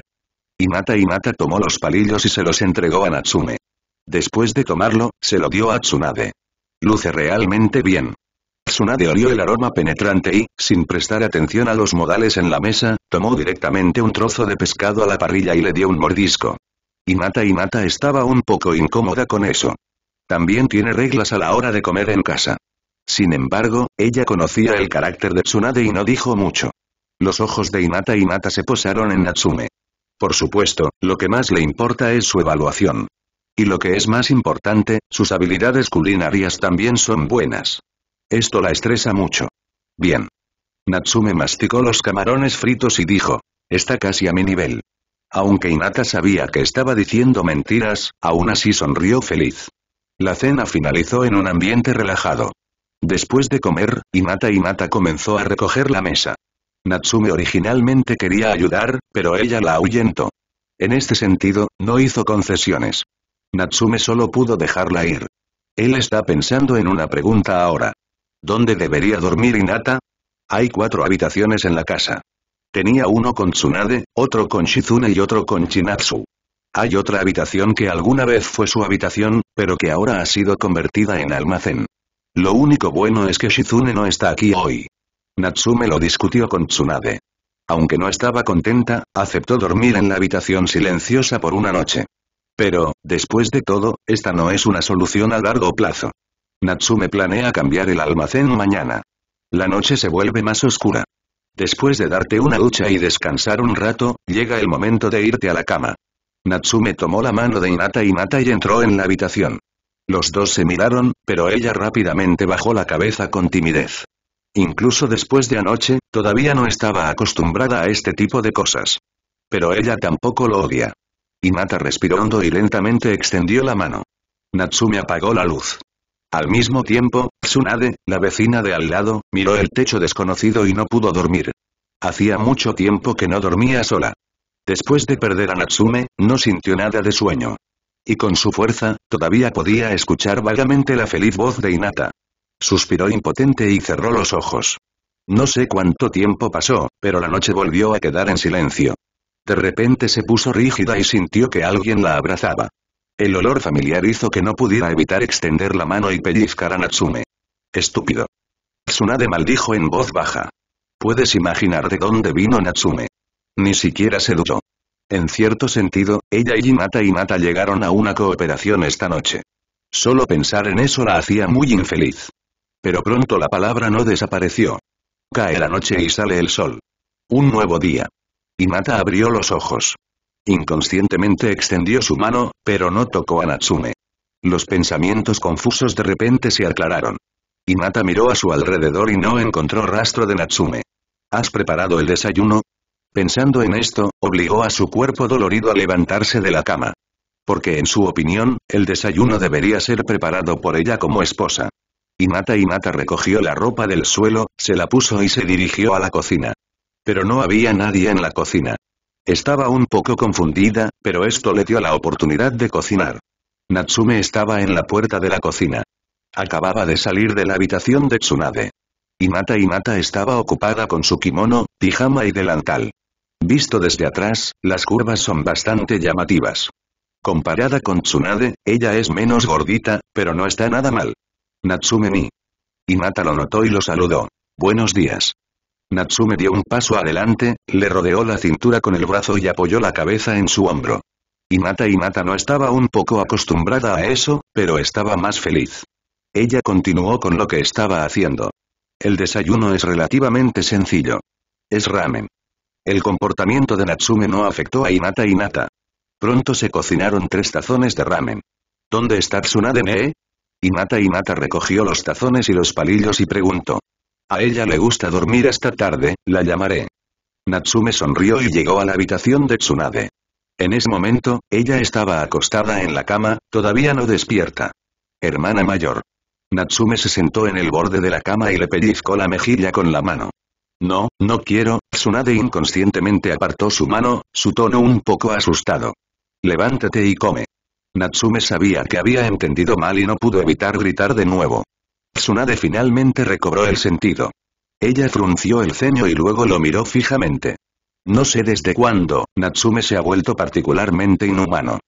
y Mata tomó los palillos y se los entregó a Natsume. Después de tomarlo, se lo dio a Tsunade. Luce realmente bien. Tsunade olió el aroma penetrante y, sin prestar atención a los modales en la mesa, tomó directamente un trozo de pescado a la parrilla y le dio un mordisco. Inata Inata estaba un poco incómoda con eso. También tiene reglas a la hora de comer en casa. Sin embargo, ella conocía el carácter de Tsunade y no dijo mucho. Los ojos de Inata Inata se posaron en Natsume. Por supuesto, lo que más le importa es su evaluación. Y lo que es más importante, sus habilidades culinarias también son buenas. Esto la estresa mucho. Bien. Natsume masticó los camarones fritos y dijo. Está casi a mi nivel. Aunque Inata sabía que estaba diciendo mentiras, aún así sonrió feliz. La cena finalizó en un ambiente relajado. Después de comer, y Inata comenzó a recoger la mesa. Natsume originalmente quería ayudar, pero ella la ahuyentó. En este sentido, no hizo concesiones. Natsume solo pudo dejarla ir. Él está pensando en una pregunta ahora. ¿Dónde debería dormir Inata? Hay cuatro habitaciones en la casa. Tenía uno con Tsunade, otro con Shizune y otro con Chinatsu. Hay otra habitación que alguna vez fue su habitación, pero que ahora ha sido convertida en almacén. Lo único bueno es que Shizune no está aquí hoy. Natsume lo discutió con Tsunade. Aunque no estaba contenta, aceptó dormir en la habitación silenciosa por una noche. Pero, después de todo, esta no es una solución a largo plazo. Natsume planea cambiar el almacén mañana. La noche se vuelve más oscura. Después de darte una ducha y descansar un rato, llega el momento de irte a la cama. Natsume tomó la mano de Inata y mata y entró en la habitación. Los dos se miraron, pero ella rápidamente bajó la cabeza con timidez. Incluso después de anoche, todavía no estaba acostumbrada a este tipo de cosas. Pero ella tampoco lo odia. Inata respiró hondo y lentamente extendió la mano. Natsume apagó la luz. Al mismo tiempo, Tsunade, la vecina de al lado, miró el techo desconocido y no pudo dormir. Hacía mucho tiempo que no dormía sola. Después de perder a Natsume, no sintió nada de sueño. Y con su fuerza, todavía podía escuchar vagamente la feliz voz de Inata. Suspiró impotente y cerró los ojos. No sé cuánto tiempo pasó, pero la noche volvió a quedar en silencio. De repente se puso rígida y sintió que alguien la abrazaba. El olor familiar hizo que no pudiera evitar extender la mano y pellizcar a Natsume. Estúpido. Tsunade maldijo en voz baja. Puedes imaginar de dónde vino Natsume. Ni siquiera se dudó. En cierto sentido, ella y Hinata y Mata llegaron a una cooperación esta noche. Solo pensar en eso la hacía muy infeliz. Pero pronto la palabra no desapareció. Cae la noche y sale el sol. Un nuevo día. mata abrió los ojos. Inconscientemente extendió su mano, pero no tocó a Natsume. Los pensamientos confusos de repente se aclararon. mata miró a su alrededor y no encontró rastro de Natsume. ¿Has preparado el desayuno? Pensando en esto, obligó a su cuerpo dolorido a levantarse de la cama. Porque en su opinión, el desayuno debería ser preparado por ella como esposa. y mata recogió la ropa del suelo, se la puso y se dirigió a la cocina. Pero no había nadie en la cocina. Estaba un poco confundida, pero esto le dio la oportunidad de cocinar. Natsume estaba en la puerta de la cocina. Acababa de salir de la habitación de Tsunade. y Mata estaba ocupada con su kimono, pijama y delantal. Visto desde atrás, las curvas son bastante llamativas. Comparada con Tsunade, ella es menos gordita, pero no está nada mal. Natsume ni. Imata lo notó y lo saludó. Buenos días. Natsume dio un paso adelante, le rodeó la cintura con el brazo y apoyó la cabeza en su hombro. y Inata no estaba un poco acostumbrada a eso, pero estaba más feliz. Ella continuó con lo que estaba haciendo. El desayuno es relativamente sencillo. Es ramen. El comportamiento de Natsume no afectó a Inata Inata. Pronto se cocinaron tres tazones de ramen. ¿Dónde está Tsunade-nee? Inata Inata recogió los tazones y los palillos y preguntó. A ella le gusta dormir hasta tarde, la llamaré. Natsume sonrió y llegó a la habitación de Tsunade. En ese momento, ella estaba acostada en la cama, todavía no despierta. Hermana mayor. Natsume se sentó en el borde de la cama y le pellizcó la mejilla con la mano. No, no quiero, Tsunade inconscientemente apartó su mano, su tono un poco asustado. Levántate y come. Natsume sabía que había entendido mal y no pudo evitar gritar de nuevo. Tsunade finalmente recobró el sentido. Ella frunció el ceño y luego lo miró fijamente. No sé desde cuándo, Natsume se ha vuelto particularmente inhumano.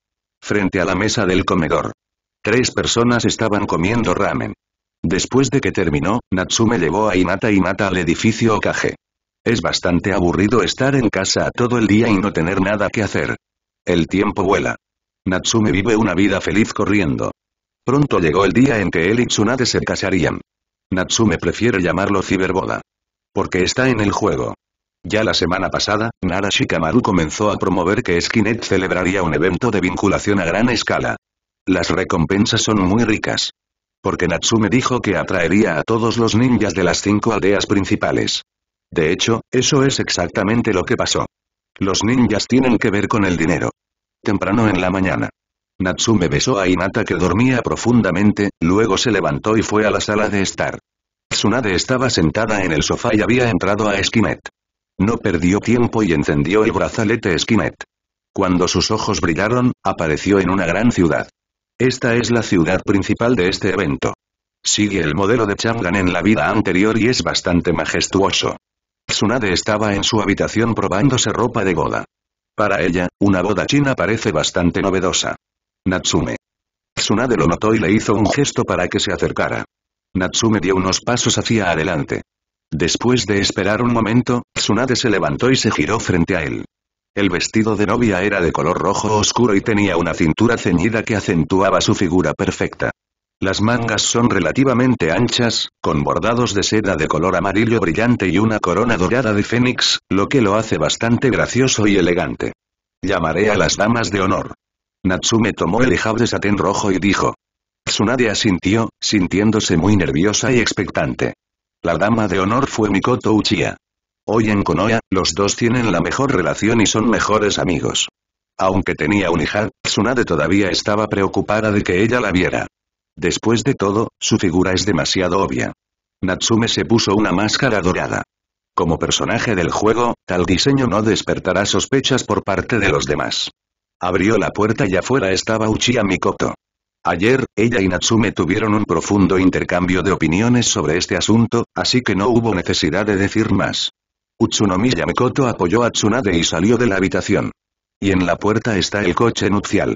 Frente a la mesa del comedor. Tres personas estaban comiendo ramen. Después de que terminó, Natsume llevó a Inata y Mata al edificio Okage. Es bastante aburrido estar en casa todo el día y no tener nada que hacer. El tiempo vuela. Natsume vive una vida feliz corriendo. Pronto llegó el día en que él y Tsunade se casarían. Natsume prefiere llamarlo ciberboda. Porque está en el juego. Ya la semana pasada, Narashikamaru comenzó a promover que Skynet celebraría un evento de vinculación a gran escala. Las recompensas son muy ricas. Porque Natsume dijo que atraería a todos los ninjas de las cinco aldeas principales. De hecho, eso es exactamente lo que pasó. Los ninjas tienen que ver con el dinero. Temprano en la mañana, Natsume besó a Hinata que dormía profundamente, luego se levantó y fue a la sala de estar. Tsunade estaba sentada en el sofá y había entrado a Esquimet. No perdió tiempo y encendió el brazalete Esquimet. Cuando sus ojos brillaron, apareció en una gran ciudad. Esta es la ciudad principal de este evento. Sigue el modelo de Changan en la vida anterior y es bastante majestuoso. Tsunade estaba en su habitación probándose ropa de boda. Para ella, una boda china parece bastante novedosa. Natsume. Tsunade lo notó y le hizo un gesto para que se acercara. Natsume dio unos pasos hacia adelante. Después de esperar un momento, Tsunade se levantó y se giró frente a él. El vestido de novia era de color rojo oscuro y tenía una cintura ceñida que acentuaba su figura perfecta. Las mangas son relativamente anchas, con bordados de seda de color amarillo brillante y una corona dorada de fénix, lo que lo hace bastante gracioso y elegante. Llamaré a las damas de honor. Natsume tomó el hijab de satén rojo y dijo. Tsunade asintió, sintiéndose muy nerviosa y expectante. La dama de honor fue Mikoto Uchiha. Hoy en Konoha, los dos tienen la mejor relación y son mejores amigos. Aunque tenía un hijab, Tsunade todavía estaba preocupada de que ella la viera. Después de todo, su figura es demasiado obvia. Natsume se puso una máscara dorada. Como personaje del juego, tal diseño no despertará sospechas por parte de los demás. Abrió la puerta y afuera estaba Uchiha Mikoto. Ayer, ella y Natsume tuvieron un profundo intercambio de opiniones sobre este asunto, así que no hubo necesidad de decir más. Utsunomiya Mikoto apoyó a Tsunade y salió de la habitación. Y en la puerta está el coche nupcial.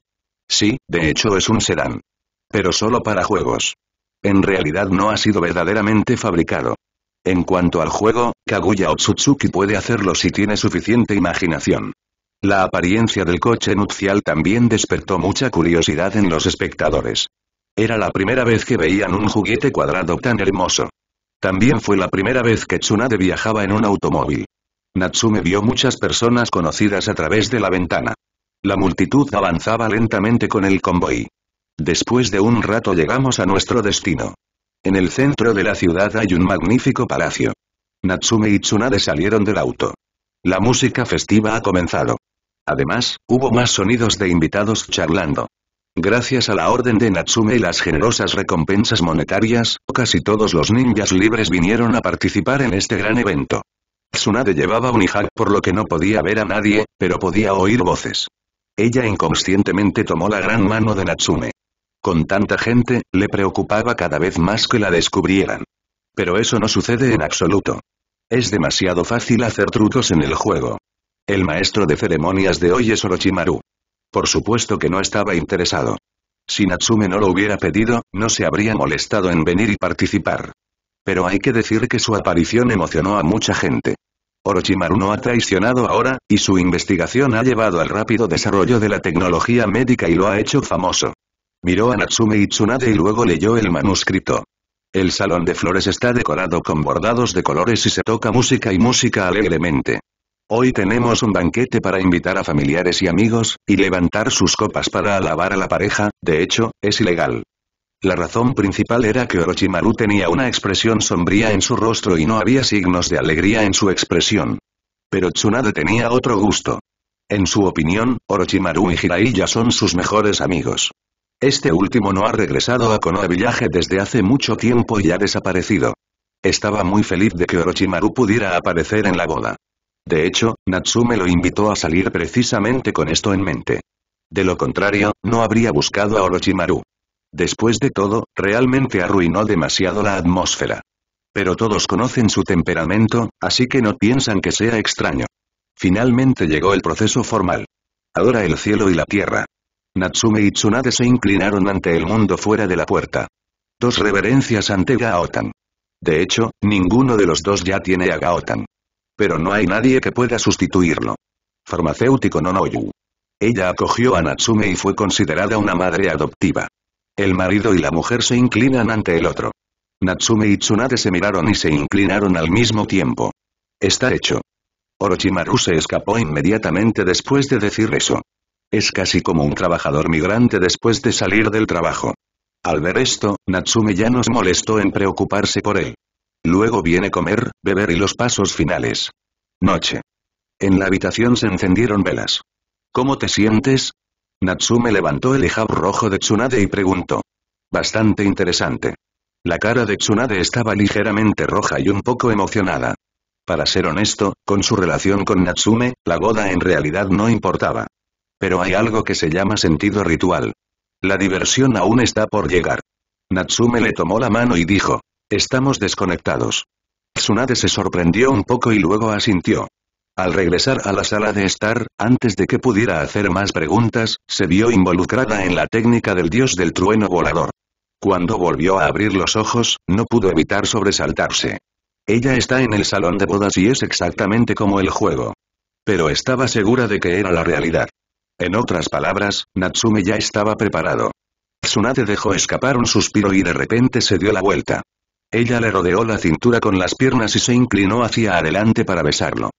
Sí, de hecho es un sedán. Pero solo para juegos. En realidad no ha sido verdaderamente fabricado. En cuanto al juego, Kaguya Otsutsuki puede hacerlo si tiene suficiente imaginación. La apariencia del coche nupcial también despertó mucha curiosidad en los espectadores. Era la primera vez que veían un juguete cuadrado tan hermoso. También fue la primera vez que Tsunade viajaba en un automóvil. Natsume vio muchas personas conocidas a través de la ventana. La multitud avanzaba lentamente con el convoy. Después de un rato llegamos a nuestro destino. En el centro de la ciudad hay un magnífico palacio. Natsume y Tsunade salieron del auto. La música festiva ha comenzado. Además, hubo más sonidos de invitados charlando. Gracias a la orden de Natsume y las generosas recompensas monetarias, casi todos los ninjas libres vinieron a participar en este gran evento. Tsunade llevaba un hijack por lo que no podía ver a nadie, pero podía oír voces. Ella inconscientemente tomó la gran mano de Natsume. Con tanta gente, le preocupaba cada vez más que la descubrieran. Pero eso no sucede en absoluto. Es demasiado fácil hacer trucos en el juego. El maestro de ceremonias de hoy es Orochimaru. Por supuesto que no estaba interesado. Si Natsume no lo hubiera pedido, no se habría molestado en venir y participar. Pero hay que decir que su aparición emocionó a mucha gente. Orochimaru no ha traicionado ahora, y su investigación ha llevado al rápido desarrollo de la tecnología médica y lo ha hecho famoso. Miró a Natsume y y luego leyó el manuscrito. El salón de flores está decorado con bordados de colores y se toca música y música alegremente. Hoy tenemos un banquete para invitar a familiares y amigos, y levantar sus copas para alabar a la pareja, de hecho, es ilegal. La razón principal era que Orochimaru tenía una expresión sombría en su rostro y no había signos de alegría en su expresión. Pero Tsunade tenía otro gusto. En su opinión, Orochimaru y Jiraiya son sus mejores amigos. Este último no ha regresado a Konoha Village desde hace mucho tiempo y ha desaparecido. Estaba muy feliz de que Orochimaru pudiera aparecer en la boda. De hecho, Natsume lo invitó a salir precisamente con esto en mente. De lo contrario, no habría buscado a Orochimaru. Después de todo, realmente arruinó demasiado la atmósfera. Pero todos conocen su temperamento, así que no piensan que sea extraño. Finalmente llegó el proceso formal. Ahora el cielo y la tierra. Natsume y Tsunade se inclinaron ante el mundo fuera de la puerta. Dos reverencias ante Gaotan. De hecho, ninguno de los dos ya tiene a Gaotan pero no hay nadie que pueda sustituirlo. Farmacéutico Nonoyu. Ella acogió a Natsume y fue considerada una madre adoptiva. El marido y la mujer se inclinan ante el otro. Natsume y Tsunade se miraron y se inclinaron al mismo tiempo. Está hecho. Orochimaru se escapó inmediatamente después de decir eso. Es casi como un trabajador migrante después de salir del trabajo. Al ver esto, Natsume ya nos molestó en preocuparse por él. Luego viene comer, beber y los pasos finales. Noche. En la habitación se encendieron velas. ¿Cómo te sientes? Natsume levantó el hijab rojo de Tsunade y preguntó. Bastante interesante. La cara de Tsunade estaba ligeramente roja y un poco emocionada. Para ser honesto, con su relación con Natsume, la boda en realidad no importaba. Pero hay algo que se llama sentido ritual. La diversión aún está por llegar. Natsume le tomó la mano y dijo, Estamos desconectados. Tsunade se sorprendió un poco y luego asintió. Al regresar a la sala de estar, antes de que pudiera hacer más preguntas, se vio involucrada en la técnica del dios del trueno volador. Cuando volvió a abrir los ojos, no pudo evitar sobresaltarse. Ella está en el salón de bodas y es exactamente como el juego. Pero estaba segura de que era la realidad. En otras palabras, Natsume ya estaba preparado. Tsunade dejó escapar un suspiro y de repente se dio la vuelta. Ella le rodeó la cintura con las piernas y se inclinó hacia adelante para besarlo.